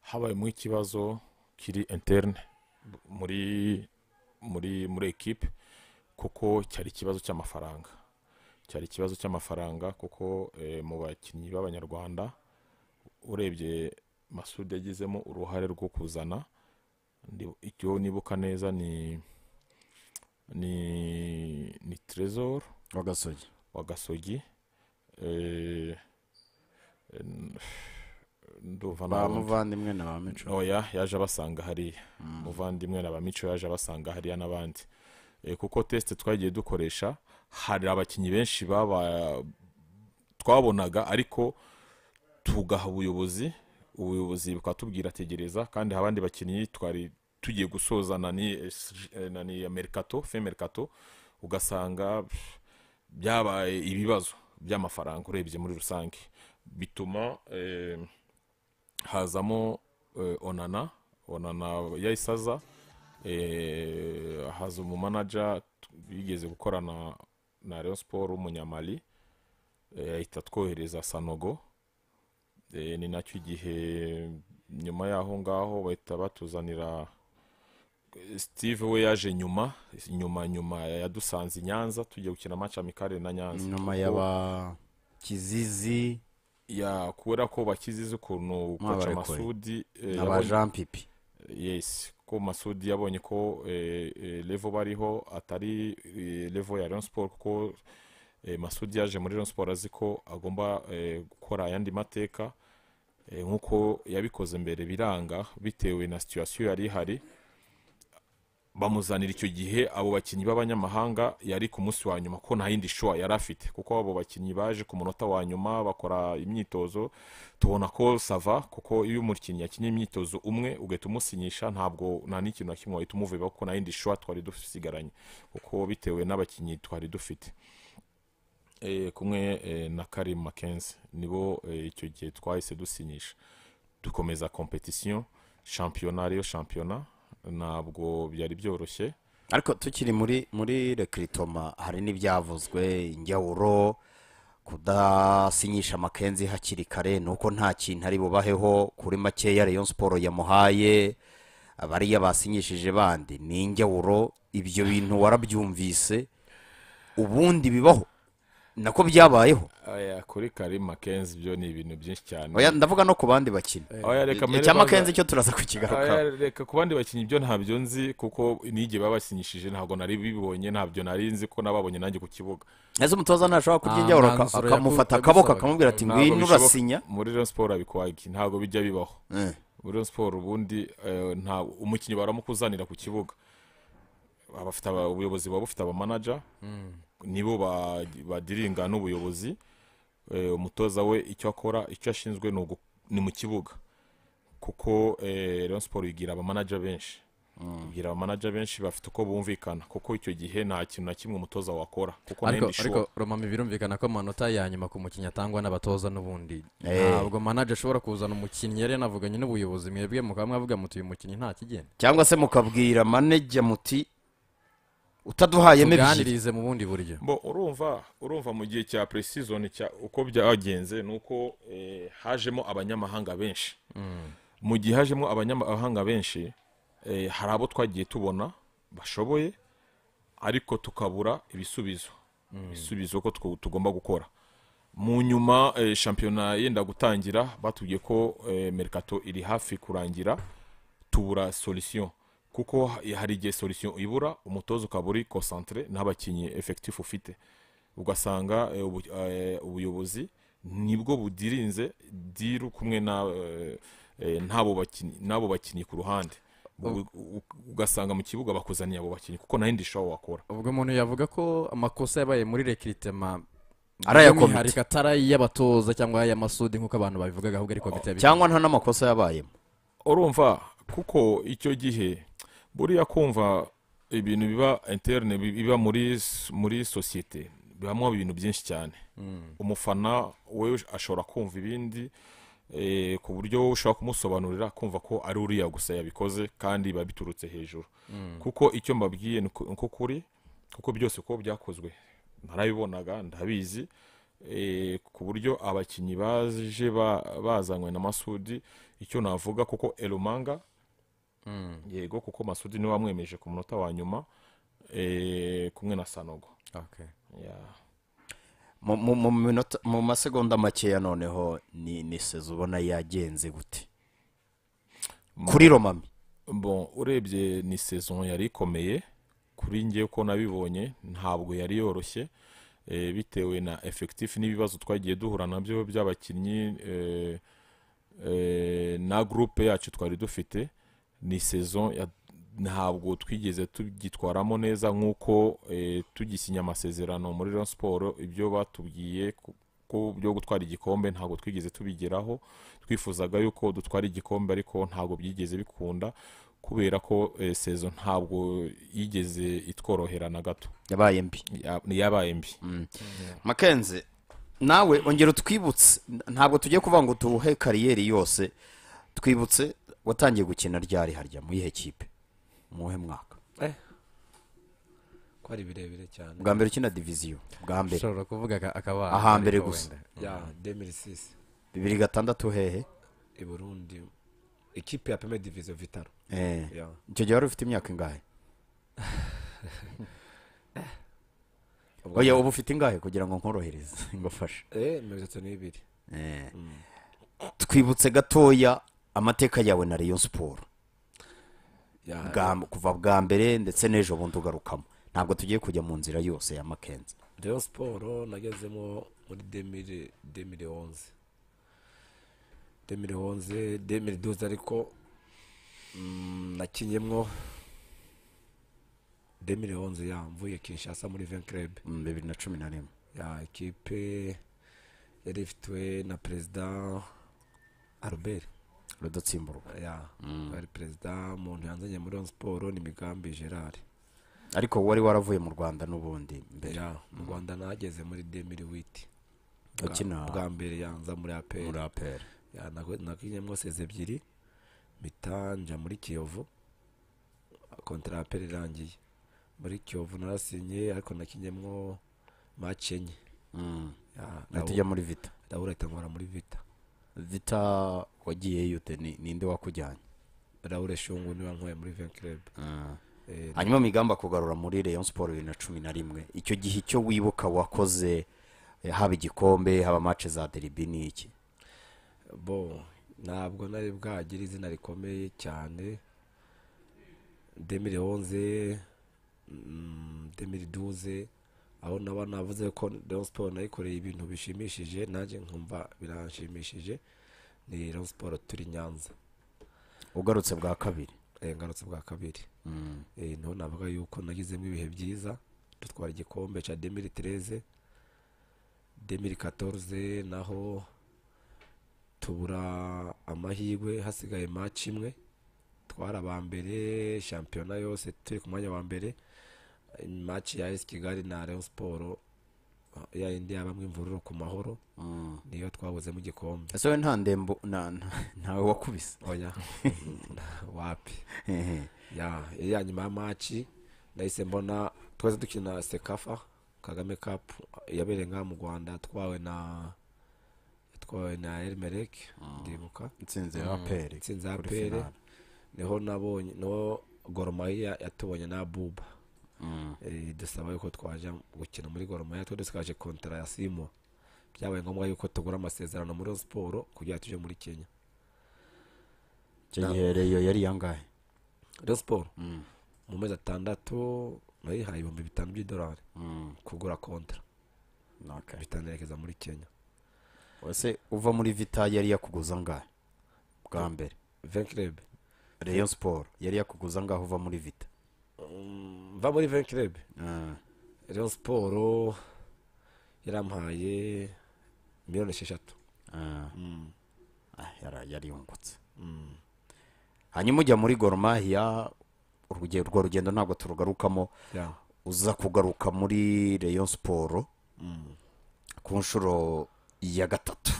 habayemo ikibazo kiri interne muri muri muri ekipe kuko cyari ikibazo cy'amafaranga cyari ikibazo cy'amafaranga kuko mu bakinnyi b'abanyarwanda urebye masudi yagizemo uruhare rwo kuzana icyo nibuka neza ni ni ni terezoro wa gasogi wa gasogi eh, ba muvandimwe na ba mico oya oh, yaje abasanga hariya hmm. muvandimwe na ba mico yaje abasanga hariya n'abandi eh, kuko tesite twagiye dukoresha hari abakinnyi benshi baba twabonaga ariko tugaha ubuyobozi ubuyobozi bukaba tubwira tegereza kandi abandi bakinnyi twari tugiye gusoza na ni eh, merikato fe ugasanga byabaye ibibazo by'amafaranga urebye muri rusange bituma eh, hazamo eh, onana onana yahise aza haza umumanaja bigeze gukorana na leon siporo w'umunyamari ahita twohereza sanogo Eh, ni nacyo gihe nyuma y'aho ngaho bahita batuzanira eh, steve we yaje nyuma nyuma nyuma yadusanze i nyanza tugiye gukina amaca amikare na nyanza nyuma y'abakizizi kubera ko bakizizi ukuntu koca masudi eh, na jean pipi yesi ko masudi yabonye ko revo bariho atari revo ya leon siporo kuko masudi yaje muri leon siporo azi ko agomba gukora ayandi mateka Eh, nk'uko yabikoze mbere biranga bitewe na situwasiyo yari ihari bamuzanira icyo gihe abo bakinnyi b'abanyamahanga yari ku munsi wa nyuma ko nta yindi shuwa yari afite kuko abo bakinnyi baje ku munota wa nyuma bakora imyitozo tubona ko sava kuko iyo umukinnyi yakinnye imyitozo umwe ugahita umusinyisha ntabwo nta n'ikintu na kimwe wahita umuvuba kuko nta yindi shuwa twari dusigaranye kuko bitewe n'abakinnyi twari dufite Eh, kumwe eh, na karim makenzi nibo eh, icyo gihe twahise dusinyisha dukomeza kompetisiyo shampiyona ariyo shampiyona ntabwo byari byoroshye ariko tukiri muri muri rekiritoma hari n'ibyavuzwe injyawuro kudasinyisha makenzi hakiri kare ni uko nta kintu ari bubaheho kuri makeya Rayon siporo yamuhaye abariya basinyishije bandi ni injyawuro ibyo bintu warabyumvise ubundi bibaho nako byabayeho kuri karima kenzi byo ni ibintu byinshi cyane ndavuga no ku bandi bakinnyi eh, cyangwa kenzi cyo turaza kukigarukaho reka ku bandi bakinnyi byo ntabyo nzi kuko n'igihe baba basinyishije ntabwo nari bibonye ntabyo nari nzi ko nababonye nanjye ku kibuga ese umutoza ntashobora kubyinjira akamufata akaboko akamubwira ati ngwino eh, urasinya muri rero siporo abikwaye ntabwo bijya bibaho eh. muri rero siporo ubundi umukinnyi baramukuzanira ku kibuga abafite ubuyobozi buba bufite abamanaja hmm. nibo badiringa n'ubuyobozi eh, umutoza we icyo akora icyo ashinzwe ni mu kibuga kuko eh, Rayon siporo igira abamanaja benshi ubwira hmm. abamanaja benshi bafite uko bumvikana kuko icyo gihe nta kintu na kimwe umutoza wakora kuko ariko romami birumvikana ko amanota ya nyuma ku mukinnyi atangwa n'abatoza n'ubundi eh. ntabwo manaje ashobora kuzana umukinnyi yari yanavuganye n'ubuyobozi mwebwe mukaba mwavuga muti uyu mukinnyi nta kigenda cyangwa se mukabwira maneja muti utaduhayemo ebyiri mu bundi buryo urumva urumva mu gihe cya cya uko byagenze ni uko eh, hajemo abanyamahanga benshi mm. mu gihe hajemo abanyamahanga benshi eh, hari abo twagiye tubona bashoboye ariko tukabura ibisubizo mm. ibisubizo ko tugomba gukora mu nyuma eh, shampiyona yenda gutangira batubwiye ko merikato iri hafi kurangira tubura solisiyo kuko hari igihe solution ibura umutoza ukaba uri concentre nta bakinnyi effectif ufite ugasanga eh, eh, ubuyobozi nibwo budirinze diru kumwe eh, n'abo bakinnyi ku ruhande ugasanga mu kibuga bakuzaniye abo bakinnyi kuko nta yindi shawa wakora ubwo umuntu yavuga ko amakosa yabaye muri rekiritema ari aya komite atari iy'abatoza cyangwa ay'amasudi nk'uko abantu babivugaga ahubwo ari komite oh. cyangwa nta n'amakosa yabayemo urumva kuko icyo gihe buriya kumva ibintu biba interine biba muri sosiyete bibamo ibintu byinshi cyane mm. umufana we ashobora kumva ibindi eh, ku buryo ushobora kumusobanurira kumva ko ari uriya gusa yabikoze kandi biba biturutse hejuru mm. kuko icyo mbabwiye ni kuri kuko byose uko byakozwe narabibonaga ndabizi eh, ku buryo abakinnyi baje bazanywe na masudi icyo navuga kuko erumanga Hmm. yego kuko masudi niwe wamwemeje ku munota wa nyuma eh, kumwe na sanogo mu masegonda makeya noneho ni sezo ubona yagenze gute kuri romami bon urebye ni sezo yari ikomeye kuri njye uko nabibonye ntabwo yari yoroshye eh, bitewe na efekitifu n'ibibazo twagiye duhura nabyo by'abakinnyi eh, na gurupe yacu twari dufite ni sezo ntabwo twigeze tugitwaramo neza nk'uko eh, tugisinya amasezerano muri Rayon siporo ibyo batubwiye ko byo gutwara igikombe ntabwo twigeze tubigeraho twifuzaga yuko dutwara igikombe ariko ntabwo byigeze bikunda kubera ko eh, sezo ntabwo yigeze itworohera na gato yabaye mbi yabaye mbi mm. Mm. makenze nawe ongera utwibutse ntabwo tugiye kuvuga ngo tuwuhe kariyeri yose twibutse watangiye gukina ryari harya mu iyihe kipe muhe mwaka eh. ko ari birebire cyane bwa mbere ukina diviziyo bwa mbere ushobora kuvuga akaba ahambere gusa ya demirisisi bibiri gatandatu hehe i burundi ikipe ya peme diviziyo vitaro eh. icyo gihe wari ufite imyaka ingahe oya uba ufite ingahe kugira ngo nkorohereze ngufashe eh, mirongo itatu n'ibiri mm. twibutse gatoya amateka yawe na Rayon siporo kuva bwa mbere ndetse n'ejo bundi ugarukamo ntabwo tugiye kujya mu nzira yose ya makenzi Rayon siporo oh, nagezemo muri demire demire onze demire onze demire doze ariko mm, nakinyemo demire onze yamvuye kinshasa muri venkerebe mm, bibiri na cumi na rimwe ya ekipe yari ifitwe na perezida albert rudatsimburwa mm. ari perezida muntu yanzanye muri siporo ni migambi gerard ariko wari waravuye mu rwanda n'ubundi mbere mm. mu rwanda nageze muri demiri witi bwa mbere yanza muri aperi nakinyemo seze ebyiri mitanja muri kiyovu kontara aperi irangiye muri kiyovu narasinye ariko nakinyemo macenye enye mm. muri vita ndabura ahita muri vita vita wagiyeyo ni nde wakujyanye raure shungu niba nkuye muri venkirebe ah. eh, hanyuma migamba kugarura muri Rayon siporo bibiri na cumi na rimwe icyo gihe icyo wibuka wakoze eh, haba igikombe haba mace za deribi ni iki bo ntabwo nari bwagira izina rikomeye cyane demiri onze mm, demiri duze aho naba navuze ko Rayon Sport nayikoreye ibintu bishimishije nanjye nkumva biranshimishije ni Rayon Sport turi Nyanza ugarutse bwa kabiri eh, ngarutse bwa kabiri mm. eh, niho navuga yuko nagizemo ibihe byiza dutwara igikombe cya demiri tereze demiri katorze naho tubura amahirwe hasigaye maci imwe twari aba mbere shampiyona yose turi ku mwanya wa mbere match ya esi kigali na Rayon siporo ah, ya yindi yabamwe imvururu ku mahoro mm. niyo mu gikombe ese nta ndembo ntawe wakubise oya wapi ya nyuma ya maci nahise mbona twese dukina sekafa kagame kapu yabereye ngaha mu rwanda twawe na yatwawe na erimerek mm. ndibuka nsinze mm. apere nsinze apere niho nabonye niho goromahiya yatubonye na buba Eh, dusaba yuko twajya gukina muri goromaya dukaje kontara ya simo byabaye ngombwa yuko tugura amasezerano muri siporo kugira ngo tujye muri kenya icyo gihe reyo yari yangahe reyo siporo mm. mu mezi atandatu nayihaye ibihumbi bitanu by'idolari mm. kugura kontara bitanerekeza muri kenya wese uva muri vita yari yakuguza angahe bwa mbere venkirebe reyo siporo yari yakuguza angahe uva muri vita mva muri venkerebe rero siporo yarampaye miliyoni esheshatu yari yungutse hanyuma ujya muri goromahiya urwo rugendo ntabwo turugarukamo uza kugaruka muri reyo siporo mm. ku nshuro ya gatatu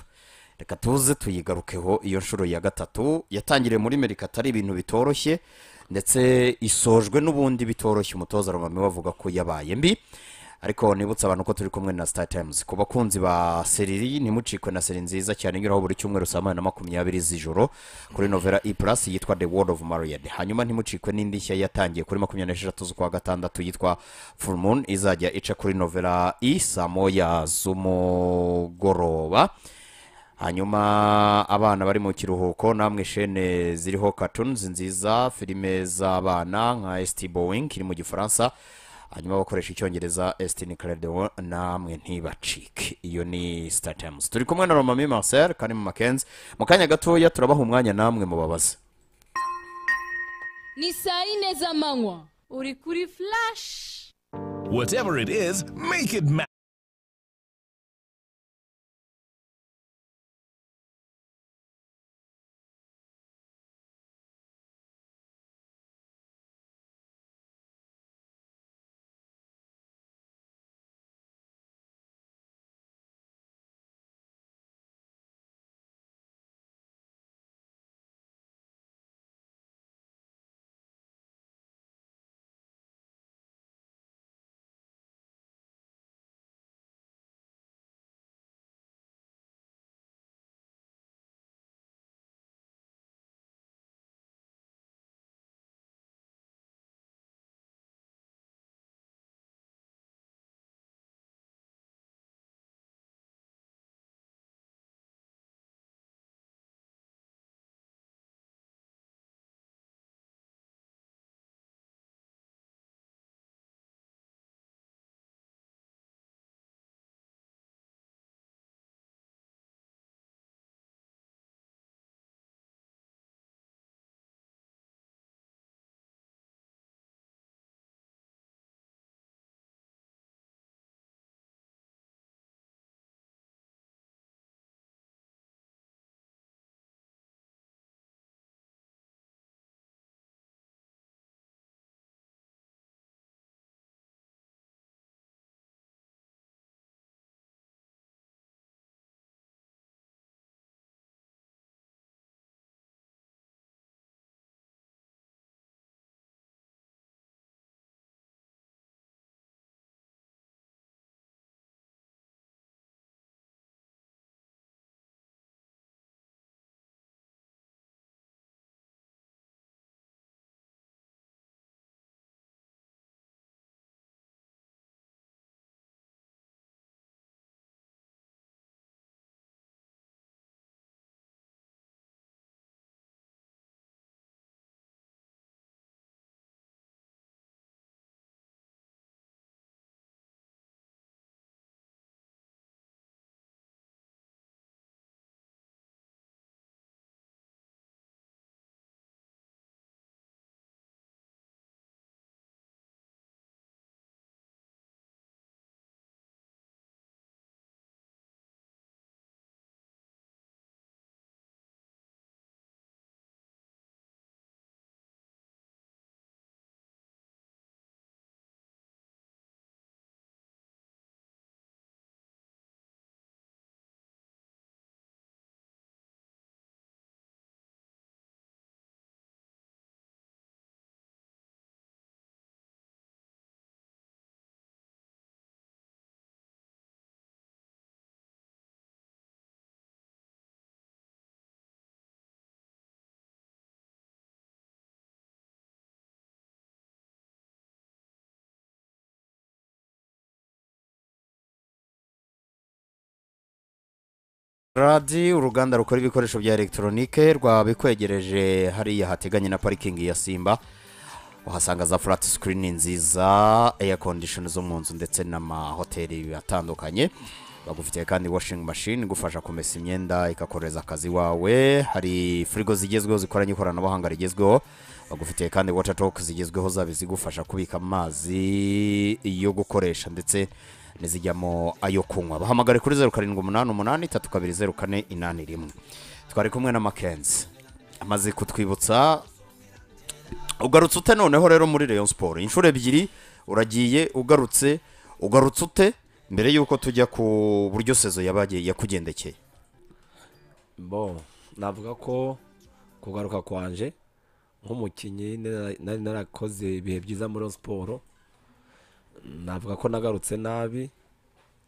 reka tuze tuyigarukeho iyo nshuro ya gatatu yatangiriye muri merika atari ibintu bitoroshye ndetse isojwe n'ubundi bitoroshye umutoza romami bavuga ko yabaye mbi ariko nibutse abantu ko turi kumwe na star times ku bakunzi ba seriri ntimucikwe na seri nziza cyane inyuraho buri cyumweru saa moya na makumyabiri z'ijoro kuri novera e plus yitwa the world of marian hanyuma ntimucikwe n'indi nshya yatangiye kuri makumyabiri n'esheshatu z'ukwa gatandatu yitwa full moon izajya ica kuri novera I e saa moya z'umugoroba hanyuma abana bari mu kiruhuko namwe shene ziriho katunizi nziza filime z'abana nka esiti bowingi iri mu gifaransa hanyuma bakoresha icyongereza esitini karedo namwe ntibacike iyo ni sitatayimuzi turi kumwe na romami marcel kandi mu makenzi mu kanya gatoya turabaha umwanya namwe mubabaza ni saa yine z'amanywa uri kuri furashi radi uruganda rukora ibikoresho bya elegitoronike rwabikwegereje hariya hateganye na parikingi ya simba uhasanga za furati sikirini nziza eya kondishoni zo mu nzu ndetse n'amahoteli atandukanye bagufitiye kandi washingi mashini igufasha kumesa imyenda ikakoreza akazi wawe hari firigo zigezweho zikoranye ikoranabuhanga rigezweho bagufitiye kandi wota toke zigezweho zaba izigufasha kubika amazi yo gukoresha ndetse n'izijyamo ayo kunywa bahamagare kuri zeru karindwi umunani umunani itatu kabiri zeru kane inani rimwe twari kumwe na makenzi amaze kutwibutsa ugarutse ute noneho rero muri Rayon siporo inshuro ebyiri uragiye ugarutse ugarutse ute mbere y'uko tujya ku buryo sezo yakugendekeye bo navuga ko kugaruka kwanje nk'umukinnyi nari narakoze ibihe byiza muri siporo navuga ko nagarutse nabi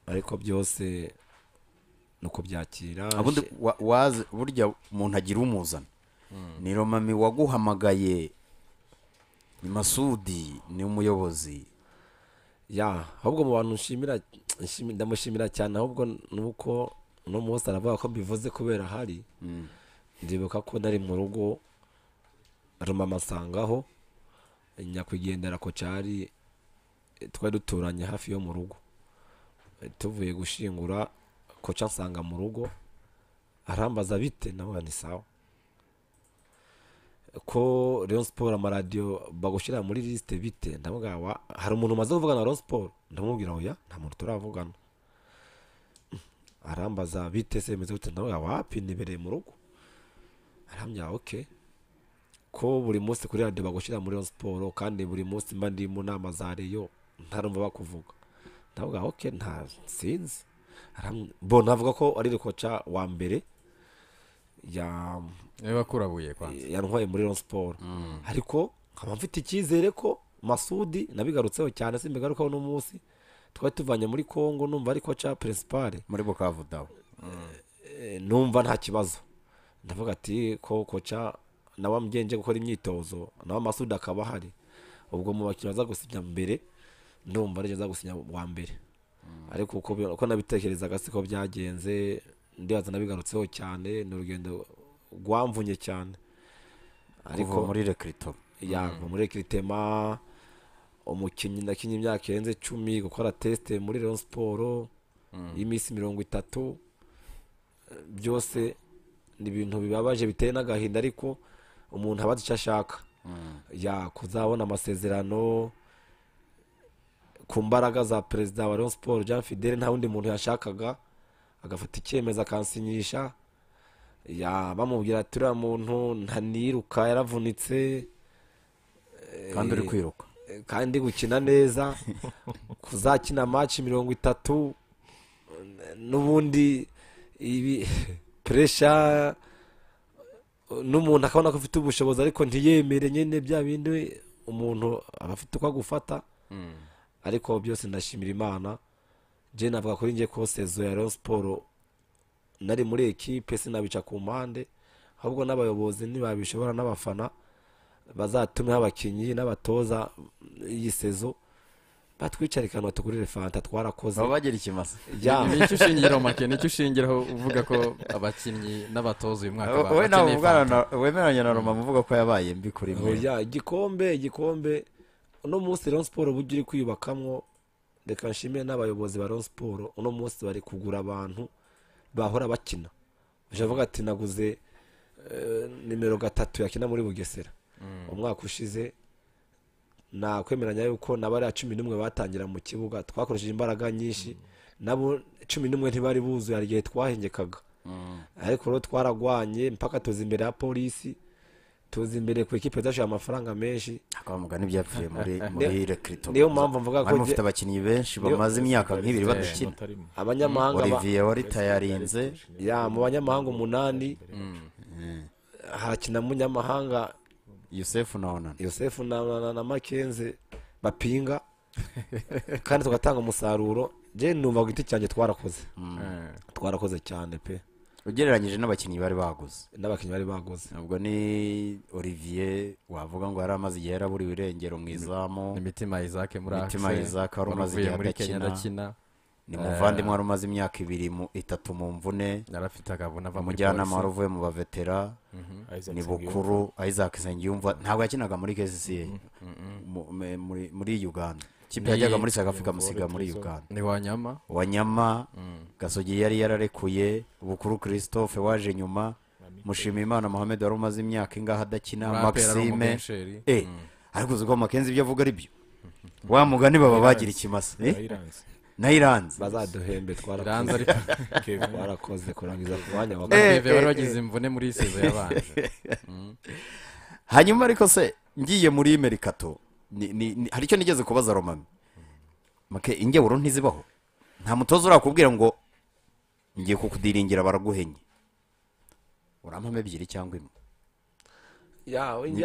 ariko byose ni ukubyakira burya umuntu agira umuzana hmm. ni romami waguhamagaye ni masudi ni umuyobozi ya ahubwo mu bantu ndamushimira cyane ahubwo ni uko no munsi aravuga ko bivuze kubera ahari hmm. ndibuka ko nari mu rugo rumama asangaho nyakwigendera ko cyari twari duturanye hafi yo mu rugo eh, tuvuye gushingura koca nsanga mu rugo arambaza bite nawe ni sawa ko leon siporo amaradiyo bagushyira muri lisite bite wa hari umuntu umaze kuvugana na Rayon siporo ndamubwira oya nta muntu turavugana arambaza bite se bimeze gute ndamubwira wapi nibereye mu rugo arambwira oke ko buri munsi kuri radiyo bagushyira muri Rayon siporo kandi buri munsi mba ndi mu nama za reyo ntarumva bakuvuga ndavuga oke nta sinzi bo navuga ko ari koca wa mbere ya yakurabuye yantwaye muri ron siporo mm. ariko nkaba mfite icyizere ko masudi nabigarutseho cyane simbigarukaho n'umunsi twari tuvanye muri congo numva ari koca peresipare muri bukavu eh, numva nta kibazo ndavuga ati ko koca nawe amgenje gukora imyitozo nawe masudi akaba ahari ubwo mu bakinnyi baza gusibya mbere ndumva nigeze gusinya wa mbere mm. ariko uko nabitekerezaga siko byagenze ndibaza nabigarutseho cyane ni urugendo rwamvunye cyane ariko muri rekirito yava mm. muri rekiritema umukinnyi nakinnye imyaka irenze icumi gukora tesite muri leon siporo mm. y'iminsi mirongo itatu byose ni ibintu bibabaje biteye n'agahinda ariko umuntu aba azi icyo ashaka kuzabona amasezerano ku mbaraga za perezida wa Rayon Sports Jean Fidele nta wundi muntu yashakaga agafata icyemezo akansinyisha bamubwira ati uriya muntu ntaniruka yaravunitse eh, kandi uri kwiruka eh, kandi gukina neza kuzakina amaci mirongo itatu n'ubundi ibi puresha n'umuntu akabona ko afite ubushobozi ariko ntiyemere nyine bya bindi umuntu aba afite uko agufata hmm. ariko byose ndashimira imana jye navuga kuri njye ko sezo ya Rayon siporo nari muri ekipe sinabica ku mpande ahubwo n'abayobozi ntibabishobora n'abafana bazatumeho abakinnyi n'abatoza iyi sezo batwicarikanwa tugurire fanta twarakoze bagira ikimasa nicyo ushingira make nicyo ushingiraho uvuga ko abakinnyi n'abatoza uyu mwaka bakeneye fanta wemeranya na roma muvuga ko yabaye mbi kuri mwe oh, igikombe igikombe uno munsi rero siporo uburyo uri kwiyubakamwo reka nshimire n'abayobozi ba rero siporo uno munsi bari kugura abantu bahora bakina bavuga ati naguze eh, nimero gatatu yakina muri bugesera mm. umwaka ushize nakwemeranya yuko n'abariya cumi n'umwe batangira mu kibuga twakoresheje imbaraga nyinshi mm. nabo cumi n'umwe ntibari buzuye hari igihe twahengekaga mm. ariko rero twaragwanye mpaka tuzi imbere ya polisi tuzi imbere ku ikipe zashyira amafaranga menshi twavuga n'ibyapfuye muri eh, eh, muri rekirito niyo mpamvu mvuga ko mufite abakinnyi benshi bamaze imyaka nk'ibiri eh, badakina abanyamahanga olivier wari tayarinze mu banyamahanga umunani mm, hakina munyamahanga yosefu na onana yosefu na makenze bapinga kandi tugatanga umusaruro njye numva ku giti cyanjye twarakoze mm. twarakoze cyane pe ugereranyije n'abakinnyi bari baguze n'abakinnyi bari baguze ntabwo ni olivier wavuga ngo yari amaze igihe yaraburiwe irengero mu izamu imitima isake muri akise imitima isake wari umaze igihe adakina ni muvandimwe eh. wari umaze imyaka ibiri itatu mu mvune yarafite akabona ava umujyanama wari uvuye mu bavetera mhm. ni bukuru isaac nsengiyumva ntabwo yakinaga muri kcca mhm. mhm. muri uganda ikipe yajyaga muri south africa musiga muri uganda ni wanyama wanyama mm. gasogi yari yararekuye bukuru christophe waje nyuma mushimiyimana muhammed wari umaze imyaka ingaha adakina maxime eh, mm. ariko uzi ko makenzi ibyo avuga ari byo wa mugani baba bagira ikimasa eh? na iranze bazaduhembe twarakoze twarakoze kurangiza ku mwanya wa eh, keve bari bagize imvune muri seze yabanje mm. hanyuma ariko se ngiye muri merikato hari icyo nigeze kubaza romami ingewuro ntizibaho nta mutoza urakubwira ngo ngiye kukudiringira baraguhenye urampamo ebyiri cyangwa imwe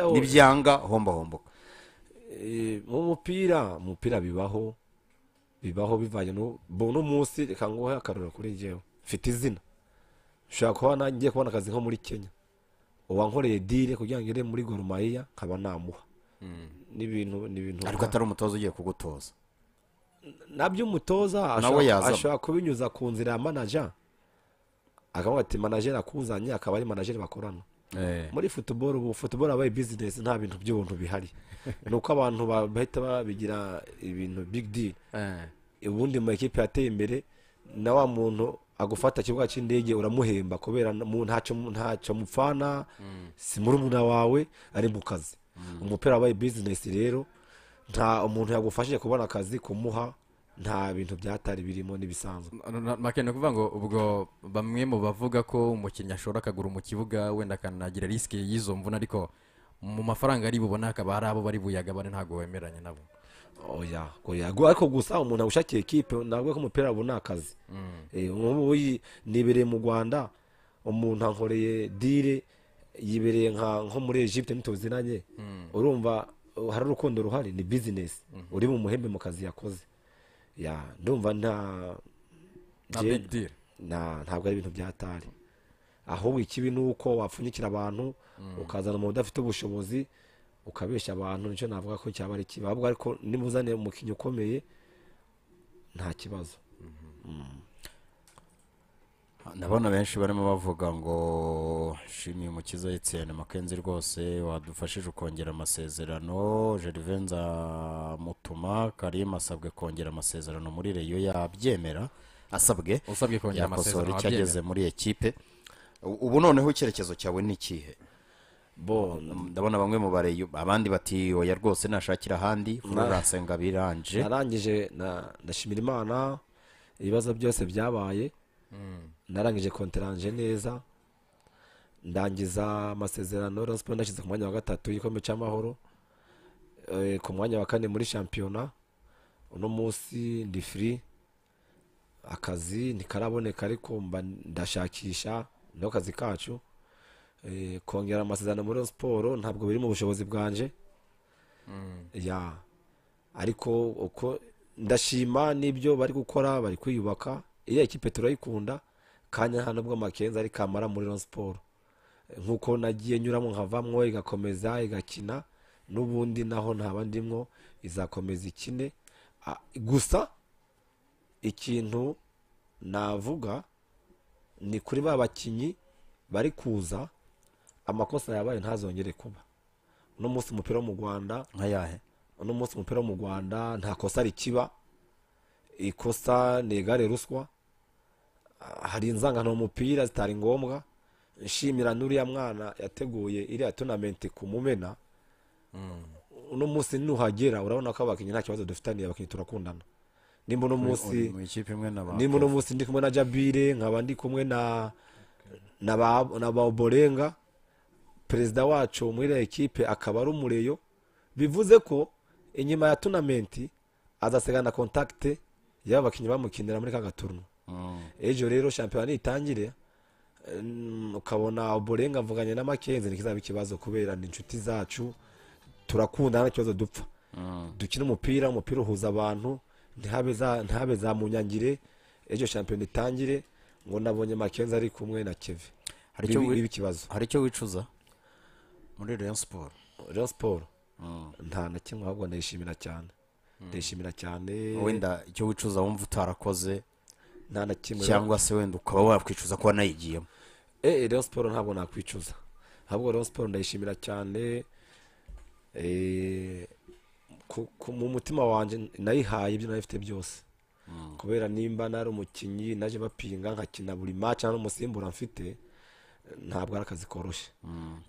n'ibyanga homba homboka eh, mu mupira umupira bibaho bibaho bivanye n'uno munsi reka nguhe akarura kuri ngewe mfite izina ushobora kuba ngiye kubona akazi nko muri kenya uwankoreye dire kugira ngo ire muri gorumayiya nkaba namuha hmm. n'ibintu n'ibintu ariko atari umutoza ugiye kugutoza nabyo umutoza ashobora kubinyuza ku nzira ya manaja akavuga ati manajeri akuzanye akaba ari manajeri bakorana eh. muri futuboro ubu futuboro yabaye bizinesi nta bintu by'ubuntu bihari ni uko abantu bahita babigira ibintu big deal eh. ubundi mu makipe yateye imbere na wa muntu agufata kibuga cy'indege uramuhemba kubera ntacyo mupfana mm. si murumuna wawe ari mu kazi umupira wabaye bizinesi rero nta umuntu yagufashije kubona akazi kumuha nta bintu byatari birimo n'ibisanzwe ni ukuvuga ngo ubwo bamwe mu bavuga ko umukinnyi ashobora akagura mu kibuga wenda akanagira risike y'izo mvune ariko mu mafaranga ari bubona hakaba hari abo bari buyagabane ntabwo wemeranya nabo oya oya ariko gusa umuntu agushakiye kipe ntabwo ko umupira wabona akazi mm. eh, nk'ubu nibereye mu rwanda umuntu ankoreye dire yibereye nko muri Egypte ntituzi nanjye hmm. urumva hari urukundo ruhari ni bizinesi hmm. uri mu muhembe mu kazi yakoze ya ndumva nta ntabwo ari ibintu byatari ahubwo ikibi ni uko wapfunyikira abantu hmm. ukazana umuntu udafite ubushobozi ukabeshya abantu nicyo navuga ko cyaba ari ikibi ahubwo ariko nimuzaniye umukinnyi ukomeye nta kibazo mhm. ndabona benshi barimo bavuga ngo shimiye umukiza yitsiyane makenzi rwose wadufashije ukongera amasezerano jerivenza mutuma karim asabwe kongera amasezerano muri reyo yabyemera asabwe usabwe kongera amasezerano icyo ageze muri ekipe ubu noneho icyerekezo cyawe ni ikihe bo ndabona bamwe mu bareyo abandi bati oya rwose nashakira ahandi furaransenga biranje narangije ndashimira imana ibibazo byose byabaye hmm. narangije konteranje neza ndangiza amasezerano rasiporo ndashyize ku mwanya wa gatatu y'igikombe cy'amahoro eh, ku mwanya wa kane muri shampiyona uno munsi ndi firi akazi ntikaraboneka ariko mba ndashakisha niho kazi kacu eh, kongera amasezerano muri siporo ntabwo biri mu bushobozi bwanje mm. ariko uko ndashima n'ibyo bari gukora bari kwiyubaka iriya ikipe turayikunda kanya nta nubwo makenzi ari kamara muri rero siporo nk'uko nagiye nyuramo nkavamo igakomeza igakina n'ubundi naho ntaba ndimwo izakomeza ikine gusa ikintu navuga ni kuri ba bakinnyi bari kuza amakosa yabaye ntazongere kuba uno munsi umupira wo mu rwanda nkayahe uno munsi umupira wo mu rwanda nta kosa rikiba ikosa ni igare ruswa hari inzangano mu mupira zitari ngombwa nshimira n'uriya mwana yateguye iriya tunamenti ku mumena mm. uno munsi nuhagera urabona ko abakinnyi nta kibazo dufitaniye abakinnyi turakundana nimba uno munsi nimba uno munsi ndi kumwe na jabire nkaba ndi kumwe na na baborenga perezida wacu muri iriya ekipe akaba ari umureyo bivuze ko inyuma ya tunamenti azasigana kontakite y'abakinnyi bamukinira muri ka gaturno Eh, ejo rero shampiyona nitangire ukabona borenga avuganye na makenzi ntikizaba ikibazo kubera ni inshuti zacu turakunda nta kibazo dupfa mm. dukina umupira umupira uhuza abantu ntihabe za munyangire ejo shampiyona itangire ngo nabonye makenzi ari kumwe na keve bibi ikibazo hari icyo wicuza muri reyo siporo reyo siporo mm. nta na kimwe ahubwo ndayishimira cyane mm. ndayishimira cyane wenda icyo wicuza wumva utarakoze cyangwa se wenda ukaba wakwicuza kuba nayigiyemo eee eh, eh, rero siporo ntabwo nakwicuza ahubwo rero siporo ndayishimira cyane eh, mu mutima wanjye nayihaye ibyo nayifite byose hmm. kubera nimba nari umukinnyi naje bapinga nkakina buri maca n'umusimbura mfite ntabwo ari akazi koroshye hmm.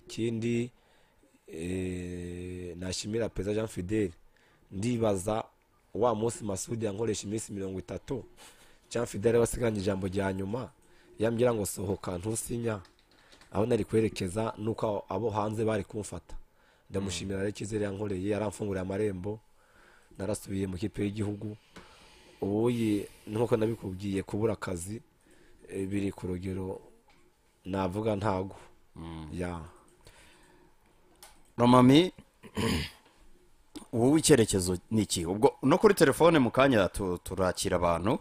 ikindi nashimira perezida jean fidele ndibaza wa munsi masudi yankoresha iminsi mirongo itatu cyangwa fidele wasiganye ijambo rya nyuma yambwira ngo sohoka ntusinya aho nari kwerekeza nuko abo hanze bari kumufata ndamushimira rero icyizere yankoreye yaramfunguriye amarembo narasubiye mu kipe y'igihugu ubuye nk'uko nabikubwiye kubura akazi eh, biri ku rugero navuga ntago mm. ya romami wowe icyerekezo ni iki ubwo no kuri telefone mu kanya turakira abantu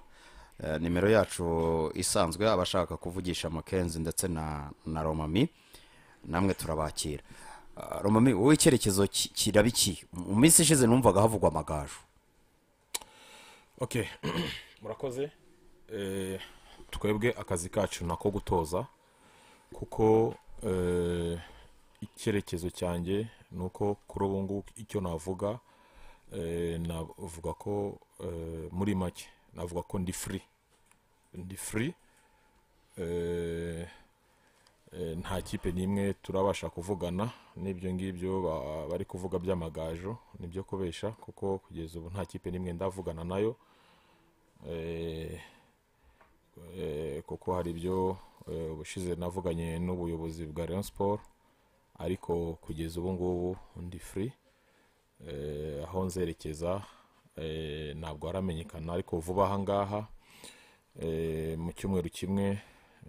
Eh, nimero yacu isanzwe abashaka kuvugisha mukenzi ndetse na na romami namwe turabakira eh, romami wowe icyerekezo kirabiki mu minsi ishize numvaga havugwa amagaju murakoze eh, twebwe akazi kacu nako gutoza kuko icyerekezo cyanjye ni uko kuri ubu ngubu icyo navuga navuga ko muri make navuga ko ndi free ndi free eh, eh, nta kipe n'imwe turabasha kuvugana n'ibyo ngibyo bari kuvuga by'amagajo nibyo kubesha kuko kugeza ubu nta kipe n'imwe ndavugana nayo eh, kuko hari ibyo ubushize navuganye n'ubuyobozi bwa Rayon Sport ariko kugeza ubu ngubu ndi free aho nzerekeza Eh, ntabwo haramenyekana ariko vuba aha ngaha eh, mu cyumweru kimwe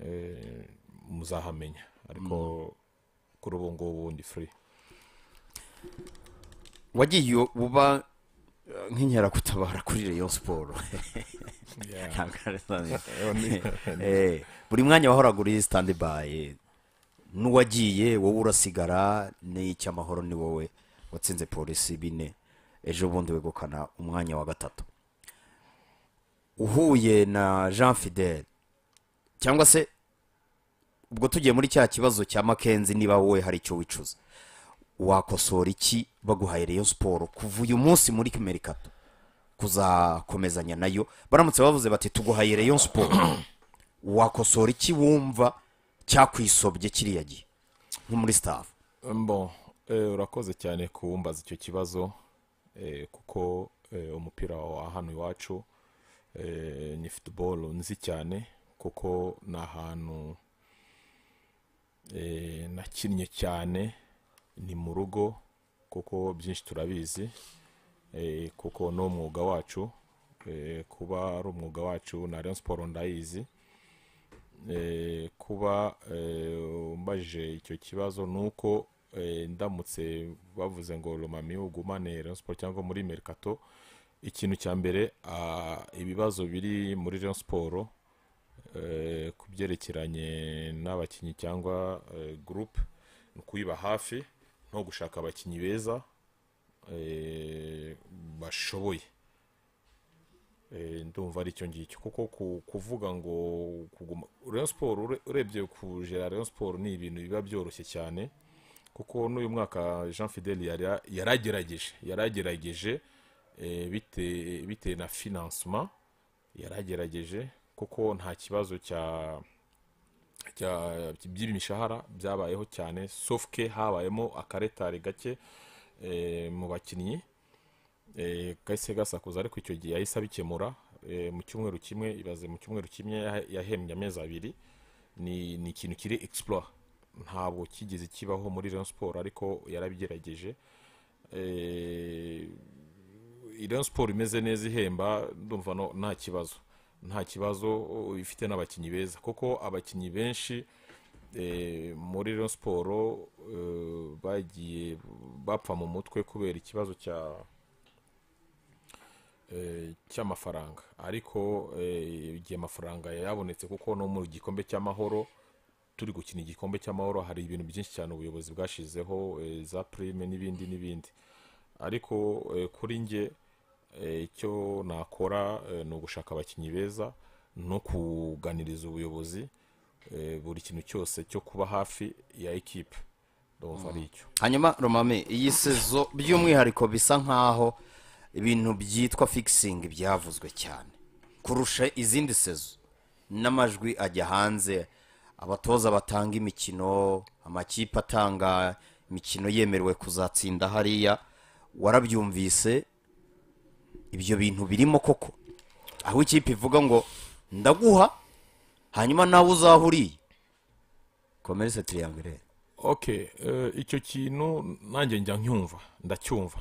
eh, muzahamenya ariko mm. kuri ubu ngubu ndi furi wagiye uba nk'inkeragutabara kuri reyo siporo buri mwanya wahoraga uri sitandibayi n'uwagiye wowe urasigara n'icy'amahoro ni wowe watsinze polisi bine ejo bundi wegukana umwanya wa gatatu uhuye na jean fidel cyangwa se ubwo tugiye muri cya kibazo cya makenzi niba wowe hari icyo wicuza wakosora iki baguhaye Rayon siporo kuva uyu munsi muri kimerikato kuzakomezanya nayo baramutse bavuze bati tuguhaye Rayon siporo wakosora iki wumva cyakwisobye kiriya gihe nko muri sitafu mbo eh, urakoze cyane kuwumbaza icyo kibazo Eh, kuko umupira eh, wa hano iwacu eh, ni futuboro nzi cyane kuko ni ahantu nakinnye cyane ni mu rugo kuko byinshi turabizi kuko ni umwuga wacu kuba ari umwuga wacu na Rayon siporo ndayizi kuba umbajije icyo kibazo ni uko Eh, ndamutse bavuze ngo romami ugumane Rayon siporo cyangwa muri merikato ikintu cya mbere ibibazo biri muri Rayon siporo eh, ku byerekeranye n'abakinnyi cyangwa eh, gurupe ni ukuyiba hafi no gushaka abakinnyi beza bashoboye ndumva ari icyo ngicyo kuko kuvuga ngo kuguma Rayon siporo urebye ku Rayon siporo ni ibintu biba byoroshye cyane kuko n'uyu mwaka jean fidele yaragerageje yaragerageje eh, bitewe na finansima yaragerageje kuko nta kibazo cya mishahara byabayeho cyane sofuke habayemo akaretari gake eh, mu bakinnyi eh, kahise gasakuza ariko icyo gihe yahise abikemura mu cyumweru kimwe ibaze mu cyumweru kimwe yahembye amezi abiri ni ikintu kiri egisipura ntabwo kigeze kibaho muri Rayon siporo ariko yarabigerageje eh, Rayon siporo imeze neza ihemba ndumva nta kibazo nta kibazo ifite n'abakinnyi beza kuko abakinnyi benshi eh, muri Rayon siporo eh, bagiye bapfa mu mutwe kubera ikibazo cya cy'amafaranga ariko igihe amafaranga yabonetse kuko no mu gikombe cy'amahoro turi gukina igikombe cy'amahoro hari ibintu byinshi cyane ubuyobozi bwashyizeho eh, za prime n'ibindi n'ibindi ariko eh, kuri njye eh, icyo nakora ni ugushaka abakinnyi beza no kuganiriza ubuyobozi buri kintu cyose cyo kuba hafi ya ekipe mm. hanyuma romame iyi sezo by'umwihariko bisa nk'aho ibintu byitwa fixing byavuzwe cyane kurusha izindi sezo n'amajwi ajya hanze abatoza batanga imikino amakipe atanga imikino yemerewe kuzatsinda hariya warabyumvise ibyo bintu birimo koko aho ikipe ivuga ngo ndaguha hanyuma nawe uzahuriye komerisi tiriyangere oke eh, icyo kintu nanjye njya ncyumva ndacyumva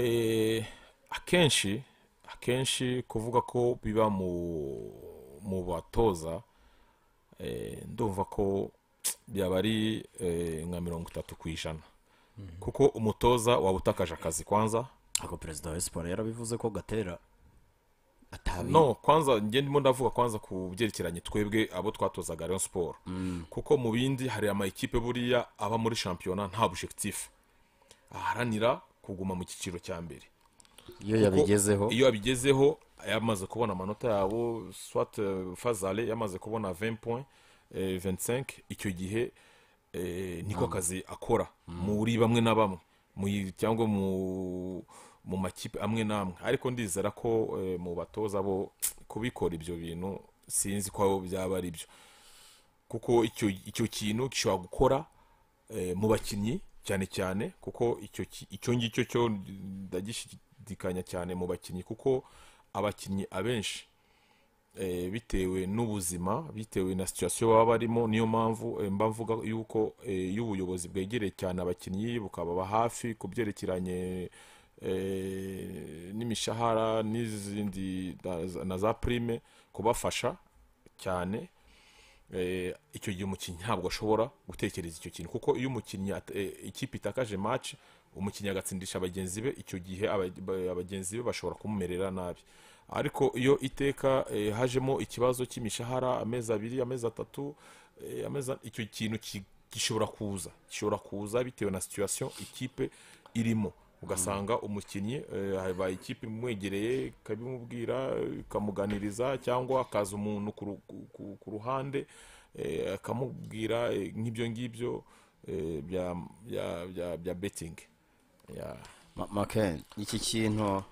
eh, akenshi akenshi kuvuga ko biba mu batoza Eh, ndumva ko byaba ari eh, nka mirongo itatu ku ijana mhm. kuko umutoza waba utakaje akazi kwanza ariko perezida wa siporo yarabivuze ko gatera no kwanza ndimo ndavuga kwanza ku byerekeranye twebwe abo twatozaga Rayon siporo mm. kuko mu bindi hari amayikipe buriya aba muri shampiyona nta bushekitifu aharanira kuguma mu cyiciro cya mbere iyo yabigezeho iyo yabigezeho yamaze kubona amanota yabo sWAT euh, fazale yamaze kubona vempoint euh, vensenke icyo gihe euh, niko mm. akazi akora mm. muri bamwe na bamwe cyangwa mu mu makipe amwe n'amwe ariko ndizera ko mu batoza bo kubikora ibyo bintu sinzi ko byaba ari byo kuko icyo kintu gishobora gukora mu bakinnyi cyane cyane kuko icyo ngicyo cyo gushidikanya cyane mu bakinnyi kuko abakinnyi abenshi eh, bitewe n'ubuzima bitewe na situwasiyo baba barimo niyo mpamvu eh, mba mvuga yuko iyo eh, ubuyobozi bwegereye cyane abakinnyi bukababa hafi ku byerekeranye n'imishahara n'izindi na za prime kubafasha cyane icyo gihe umukinnyi ntabwo ashobora gutekereza icyo kintu kuko iyo umukinnyi ikipe itakaje maci umukinnyi agatsindisha bagenzi be icyo gihe abagenzi be bashobora kumumerera nabi ariko iyo iteka eh, hajemo ikibazo cy'imishahara amezi abiri amezi atatu eh, icyo kintu gishobora kuza gishobora kuza bitewe na situwasiyo ikipe irimo ugasanga umukinnyi habaye eh, ikipe imwegereye ikabimubwira ikamuganiriza cyangwa akaza umuntu ku ruhande akamubwira nk'ibyo ngibyo bya betingi makeni iki kintu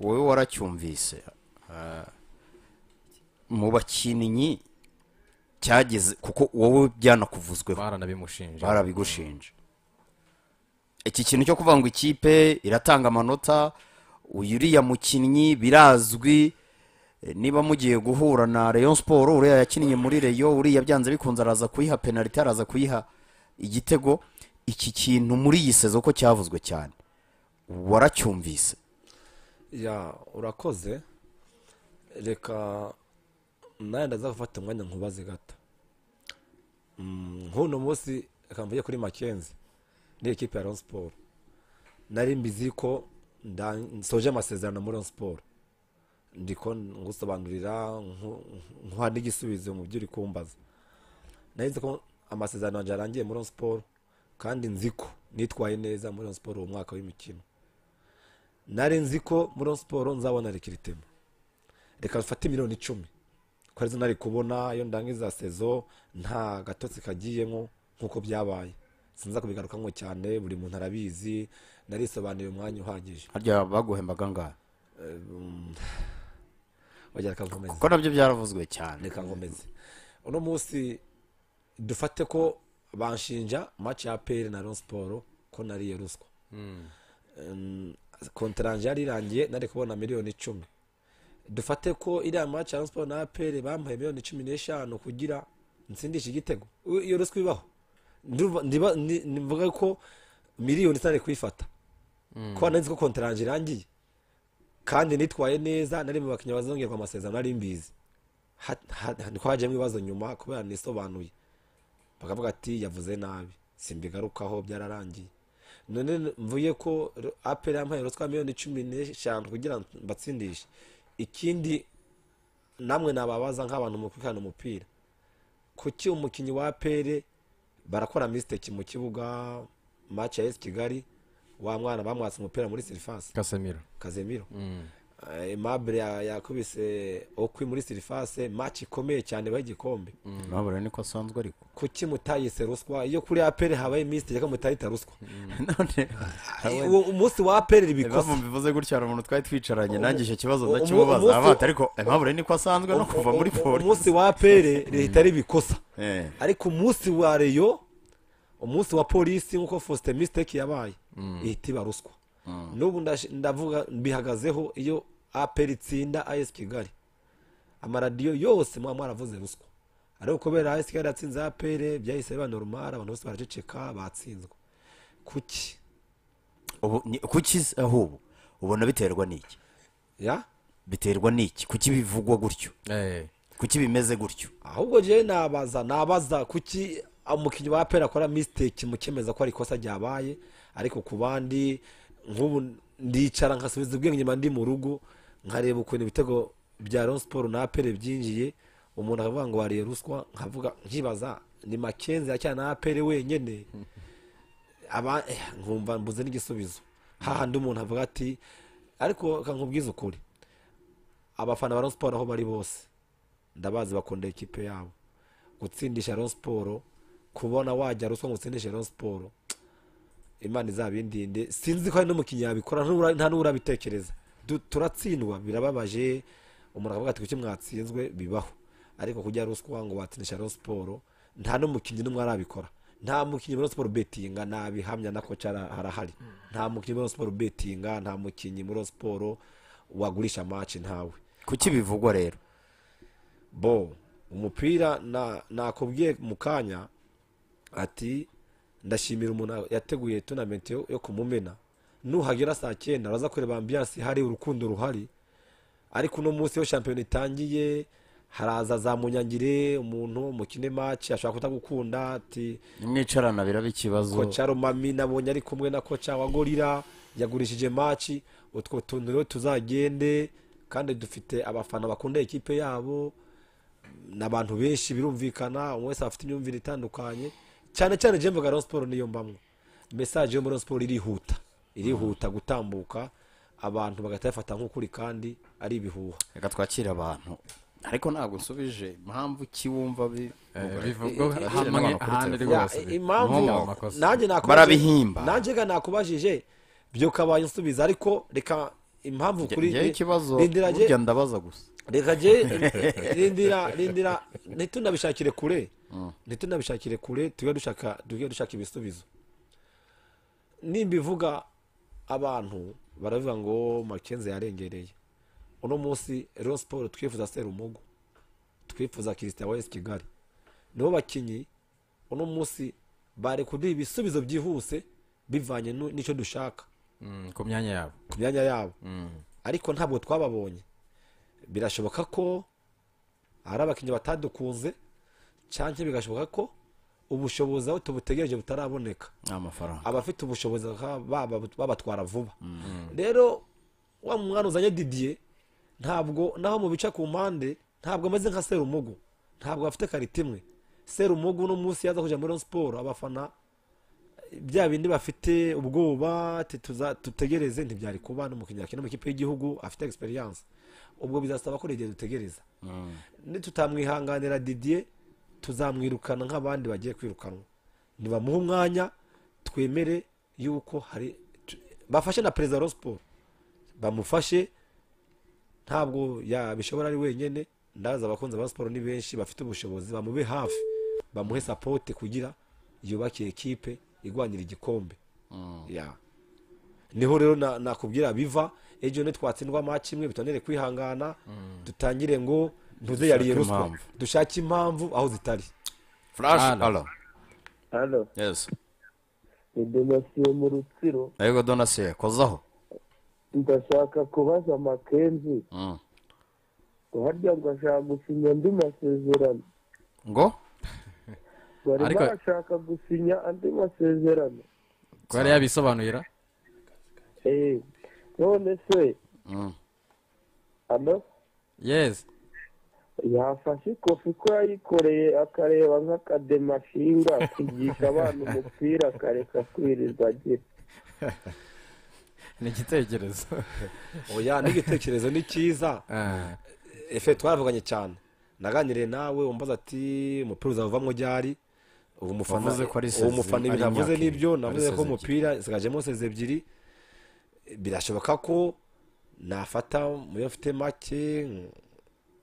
wowe waracyumvise ah, mu bakinnyi cyageze kuko wowe byanakuvuzweho barabigushinja iki kintu cyo kuvuga ngo ikipe iratanga amanota uriya mukinnyi birazwi niba mugiye guhura na Rayon siporo uriya yakinnye muri reyo uriya byanze bikunze araza kuyiha penaliti araza kuyiha igitego iki kintu muri iyi sezo ko cyavuzwe cyane waracyumvise ya urakoze reka nawe ndaza gufata umwanya nkubaze gato mm, nk'uno munsi reka mvuge kuri makenzi ni ikipe ya siporo nari mbizi ko nsoje amasezerano muri siporo ndiko ngusobanurira nkuha igisubizo mu byo uri kumbaza narinzi ko amasezerano yarangiye muri siporo kandi nzi ko nitwaye neza muri siporo uwo mwaka w'imikino nari nzi ko muri siporo nzabona rekiritema reka dufate miliyoni icumi ko arizo nari kubona iyo ndangiza sezo nta gatotsi kagiyemo nk'uko byabaye sinza kubigarukamo cyane buri muntu arabizi narisobanuye umwanya uhagije harya baguhembaga ngaha wajya kuko nabyo byaravuzwe cyane reka nkomeze uno munsi dufate ko banshinja maci ya peri na Rayon siporo ko nariye ruswa kontaranje hmm. yari irangiye nari kubona miliyoni icumi dufate ko iriya maci ya Rayon siporo na aperi bambaye miliyoni cumi n'eshanu kugira nsindishe igitego iyo ruswa ibaho ndivuga ko miliyoni itari kuyifata hmm. ko nari nzi ko kontaranje irangiye kandi nitwaye neza nari mu bakinnyi bazongerwa amasezerano nari mbizi twajemo ibibazo nyuma kubera nisobanuye bakavuga ati yavuze nabi simbigarukaho byararangiye none mvuye ko aperi yampaye ruswa miliyoni cumi n'eshanu kugira ngo mbatsindishe ikindi namwe nababaza nk'abantu mu kwikana umupira kuki umukinnyi wa aperi barakora misiteki mu kibuga maci ya esi kigali wa mwana bamwatse umupira muri serivasi kazemiro kazemiro mm. emabure eh, yakubise okwi muri sirifase maci ikomeye cyane ibaho igikombe emabure mm. niko asanzwe ariko kuki mutayise ruswa iyo kuri aperi habaye iminsi itegeka mutayita ruswa mm. umunsi wa aperi ibikosa bivuze gutya hari umuntu twari twicaranye nanjye icyo kibazo ndakimubaza abata ariko emabure eh, niko asanzwe no kuva muri polisi umunsi wa aperi leta ari ibikosa eh. ariko umunsi wa reyo umunsi wa polisi nk'uko fosite misiteki yabaye ihita mm. iba ruswa n'ubu ndavuga mbihagazeho iyo aperi itsinda ayesi kigali amaradiyo yose mwaba mwaravuze ruswa ariko kubera ayesi kigali yatsinze aperi byahise biba normal abantu bose baraceceka batsinzwe kuki kuki ahubwo ubona biterwa n'iki ya biterwa n'iki kuki bivugwa gutyo eh. kuki bimeze gutyo ahubwo njyewe nabaza nabaza kuki umukinnyi wa aperi akora misiteki mu cyemeza ko ari ikosa ryabaye ariko ku bandi nk'ubu ndicara nkasubiza ubwenge nyuma ndi mu rugo nkareba ukuntu ibitego bya Rayon siporo na apere byinjiye umuntu akavuga ngo wariye ruswa nkavuga nkibaza ni makenzi yacyana na apere wenyine eh, nkumva mbuze n'igisubizo hahandi umuntu avuga ati ariko nkubwiza ukuri abafana ba Rayon siporo aho bari bose ndabazi bakunda ikipe yabo gutsindisha Rayon siporo kubona wajya ruswa ngo utsindishe Rayon siporo imana izabindinde sinzi ko hari n'umukinnyi yabikora nta n'urabitekereza turatsindwa birababaje umuntu akavuga ati kuki mwatsinzwe bibaho ariko kujya ruswa ngo watinisha rero siporo nta n'umukinnyi n'umwe arabikora nta mukinnyi muri siporo betinga nabihamya na koca harahari nta mukinnyi muri siporo betinga nta mukinnyi muri siporo wagurisha maci ntawe kuki bivugwa rero bo umupira nakubwiye mu kanya ati ndashimira umuntu yateguye tunamenti yo kumumena nuhagera saa cyenda bazakorera ambiyanse hari urukundo ruhari ariko uno munsi iyo shampiyona itangiye haraza za munyangire umuntu mukine maci ashobora kutagukunda ati nimwicarana biraba ikibazo koca rumami nabonye ari kumwe na koca wa gorira yagurishije maci utwo tuntu rero tuzagende kandi dufite abafana bakunda ikipe yabo ni abantu benshi birumvikana umwe wese afite imyumvire itandukanye cyane cyane jembo ga siporo niyo mbamwo mesaje yo muri siporo irihuta irihuta gutambuka abantu bagahita bafata nk'ukuri kandi ari ibihuha reka twakire abantu ariko ntabwo nsubije impamvu kiwumva wumva eh, bivugwa eh, eh, hamwe nanjye barabihimba nanjye nakubajije byo kabaye nsubiza ariko reka impamvu kuri ikibazo burya ndabaza gusa reka jye rindira rindira ntitunabishakire kure mm. ntitunabishakire kure tujye dushaka ibisubizo nimbivuga abantu baravuga ngo makenzi yarengereye uno munsi rero siporo twifuza serumogo twifuza kirisita wesi kigali nibo bakinnyi uno munsi bari kuduha ibisubizo byihuse bivanye n'icyo dushaka mm, ku myanya yabo ku myanya yabo mm. ariko ntabwo twababonye birashoboka ko hari abakinnyi batadukunze cyangwa bigashoboka ko ubushobozi aho tubutegereje butaraboneka abafite ubushobozi babatwara vuba mm. rero wa mwana uzanye didiye ntabwo naho mu bice ku mpande ntabwo ameze nka serumugu ntabwo afite karita imwe serumugu no munsi yaza kujya muri siporo abafana bya bindi bafite ubwoba tutegereze ntibyari kuba n'umukinnyi akina mu ikipe y'igihugu afite egisperiyanse ubwo bizasaba ko igihe dutegereza mm. nitutamwihanganira didiye tuzamwirukana nk'abandi bagiye kwirukanwa ntibamuhe umwanya twemere yuko hari bafashe na perezida wa siporo bamufashe ntabwo yabishobora ari wenyine ndaza abakunzi ba siporo ni benshi bafite ubushobozi bamube hafi bamuhe sapote kugira yubake ekipe igwanira igikombe mm. niho rero nakubwira biva ejo nitwatsindwa amaci imwe kwihangana mm. dutangire ngo ntuze yariye ruswa dushake impamvu aho zitari furashi ara ara yesi ni donasiyo mu rutsiro yego donasiyo kozaho ndashaka kubaza amakenzi uharya hmm. ngo ashaka gusinya andi masezerano ngo bari bashaka gusinya andi masezerano kubera yabisobanurira eh, none se hmm. ano yesi yafashe ikofi ko yayikoreye akareba nk'akademashinga akigisha abana umupira akareka kwirirwa agira ni igitekerezo oya n'igitekerezo ni cyiza ah. efe twavuganye cyane naganiriye nawe wumvaza ati umupira uzavamo ryari ubu mufana ibintu navuze n'ibyo navuze ko umupira zigajemo seze ebyiri birashoboka ko nafata muri mfite make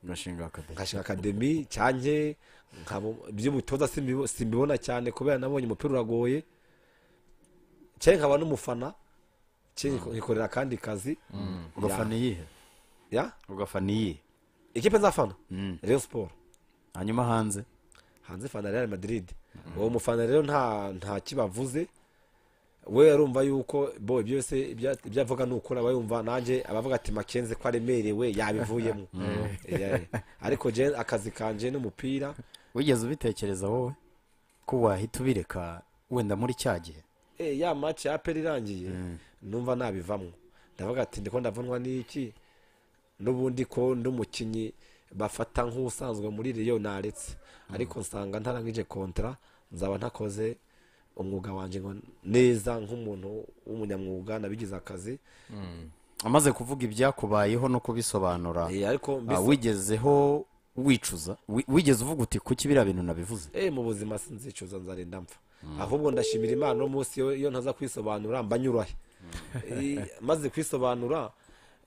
ngashinga akademi cyanjye byumutoza simbibona cyane kubera nabonye umupira uragoye cyane nkaba n'umufana mm. nkikorera akandi kazi mm. ugafana iyihe ugafana iyihe ikipe nzafana mm. rero siporo hanyuma hanze hanze fana real madrid uwo mufana rero nta kibavuze we yarumva yuko bo byose ibyo avuga ni ukuri aba yumva nanjye abavuga ati makenze ko aremerewe yabivuyemo mm. Mm. ariko akazi kanje n'umupira wigeze ubitekereza wowe ko wahita ubireka wenda muri cya gihe eh, ya maci ya peri irangiye mm. numva nabivamo ndavuga ati ndikunda ndavunwa n'iki n'ubundi ko n'umukinnyi bafata nk'usanzwe muri riyo naretse ariko nsanga ntarangije kontara nzaba ntakoze umwuga wanjye ngo neza nk'umuntu w'umunyamwuga nabigize akazi mm. amaze kuvuga ibyakubayeho no kubisobanura eh, ah, wigezeho wicuza wigeze uvuga uti kuki biriya bintu nabivuze eh, mu buzima sinzicuza nzarinda mpfa mm. ahubwo ndashimira imana umunsi iyo ntaza kwisobanura mbanyurahe mm. eh, maze kwisobanura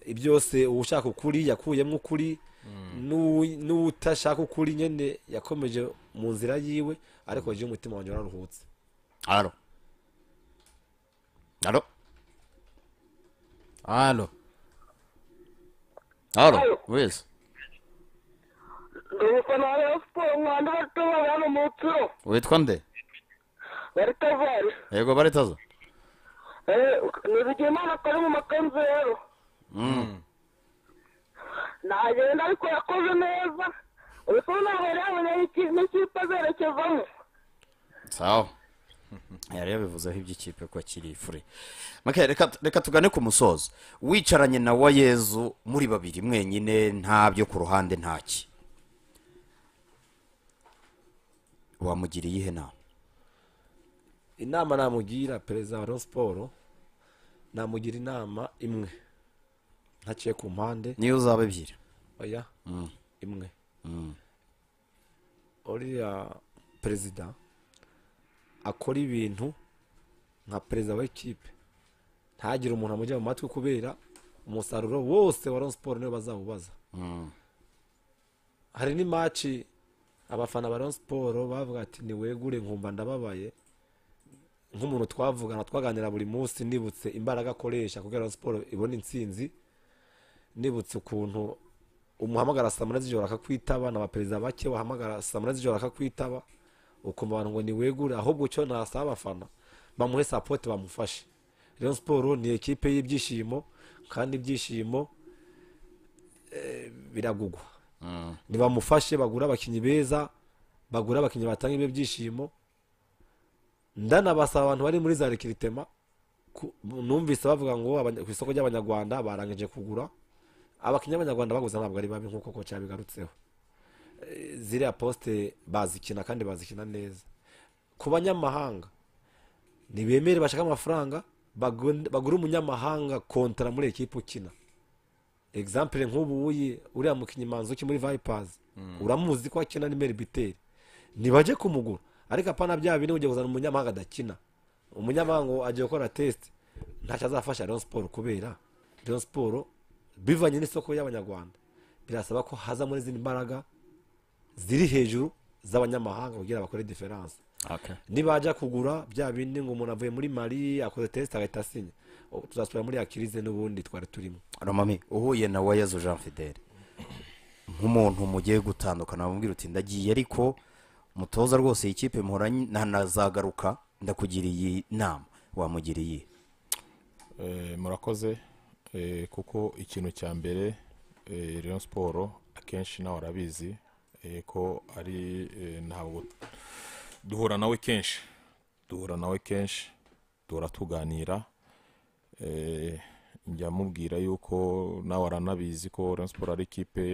byose ushaka ukuri yakuyemo ukuri n'utashaka ukuri nyine yakomeje mu nzira yiwe ariko jya umutima wanjye wararuhutse Aló. Aló. Aló. Aló. Luis. witwa nde yego baritazo nizigiye imana akora mu makanzu rero nagenda ariko yakoze neza uri kubona aho yari n'ikipe azerekezamo sawa yari yabivuzeho iby'ikipe ko kiri ifure reka tugane ku musozo wicaranye na wa yezu muri babiri mwenyine ntabyo ku ruhande ntaki wamugiriye iyihe nama inama namugira perezida wa siporo namugira inama imwe ntaciye ku mpande niyo uzaba ebyiri oya mm. imwe mm. uriya perezida akora ibintu nka perezida w'ikipe ntagire umuntu amujya mu matwi kubera umusaruro wose wa siporo niwe bazawubaza hmm. hari n'imaci abafana ba siporo bavuga ati niwegure nkumva ndababaye nk'umuntu twavugana twaganira buri munsi nibutse imbaraga akoresha kugira ngo siporo ibone intsinzi nibutse ukuntu umuhamagara saa munani z'ijoro akakwitaba na ba perezida bake wahamagara saa munani z'ijoro akakwitaba ukumva ngo niwegure ahubwo icyo nasaba abafana bamuhe sapoti bamufashe rero siporo ni ekipe y'ibyishimo kandi ibyishimo eh, biragugwa mm. ntibamufashe bagura abakinnyi beza bagura abakinnyi batanga ibyo byishimo ndanabasaba abantu bari muri za rekiritema numvise bavuga ngo ku isoko ry'abanyarwanda barangije kugura abakinnyi b'abanyarwanda baguze ntabwo ari babi nk'uko cyabigarutseho ziriya posite bazikina kandi bazikina neza ku banyamahanga ntibemere bashaka amafaranga bagura umunyamahanga kontara muri ekipa ukina egisampure nk'ubu wuyi uriya mukinnyi manzuki muri vayipazi mm. uramuzi ko akina nimero biteri ntibajye kumugura ariko apana bya bindi ugiye kuzana umunyamahanga adakina umunyamahanga agiye gukora tesite ntacyo azafasha leon siporo kubera leon siporo bivanye n'isoko y'abanyarwanda birasaba ko haza muri n'izindi mbaraga ziri hejuru z'abanyamahanga kugira bakore diferanse nibajya kugura bya bindi ngo umuntu avuye muri mari akoze tesite agahita asinya tuzasubira muri yakirize n'ubundi twari turimo ramami uhuye na wayezu jean fidele nk'umuntu mugiye gutandukana bamubwira uti ndagiye ariko mutoza rwose iyi kipe muhoranye ntanazagaruka ndakugiriye inama wamugiriye eh, murakoze eh, kuko ikintu cya mbere eh, rero siporo akenshi nawe arabizi Eh, ko ari eh, ntabwo duhura nawe kenshi duhura nawe kenshi duhora tuganira eh, njya mubwira yuko nawe aranabizi ko Rayon Sports ari ikipe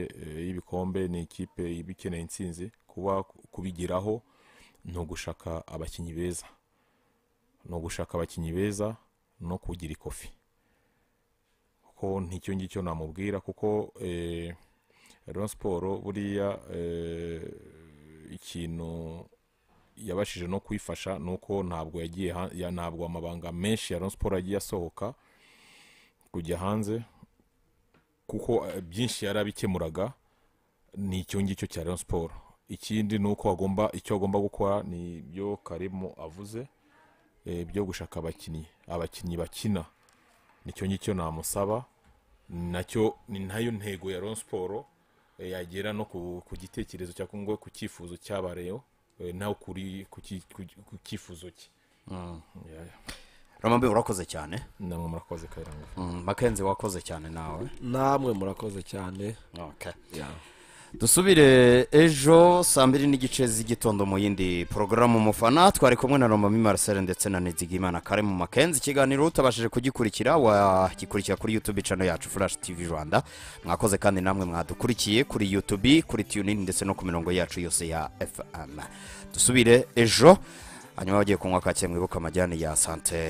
y'ibikombe ni ikipe iba ikeneye insinzi kuba kubigiraho ni ugushaka abakinnyi beza ni ugushaka abakinnyi beza no kugira ikofi kuko ngicyo namubwira kuko rero siporo buriya eh, ikintu yabashije no kwifasha ni uko ntabwo yagiye ntabwo amabanga menshi ya siporo yagiye asohoka kujya hanze kuko eh, byinshi yarabikemuraga ni icyo ngicyo cya siporo ikindi ni uko agomba icyo agomba gukora ni ibyo karimo avuze eh, byo gushaka abakinnyi abakinnyi bakina nicyo ngicyo namusaba nacyo ni nayo ntego ya siporo Eh, yagera no ku gitekerezo cyangwa ku cyifuzo cyabareyeho eh, nawe kuri ku cyifuzo cye mm. ramambe urakoze cyane namwe murakoze kayirangufu mm, makenzi wakoze cyane nawe namwe murakoze cyane dusubire ejo saa mbiri n'igice z'igitondo mu yindi porogaramu umufana twari kumwe na romami marcel ndetse na nizigimana kare mu makenzi ikiganiro utabashije kugikurikira wagikurikira kuri yutube cano yacu furashi tivi rwanda mwakoze kandi namwe mwadukurikiye kuri yutube kuri tiyunini ndetse no ku mirongo yacu yose ya fm dusubire ejo hanyuma bagiye kunywa kake mwibuke amajyane ya sante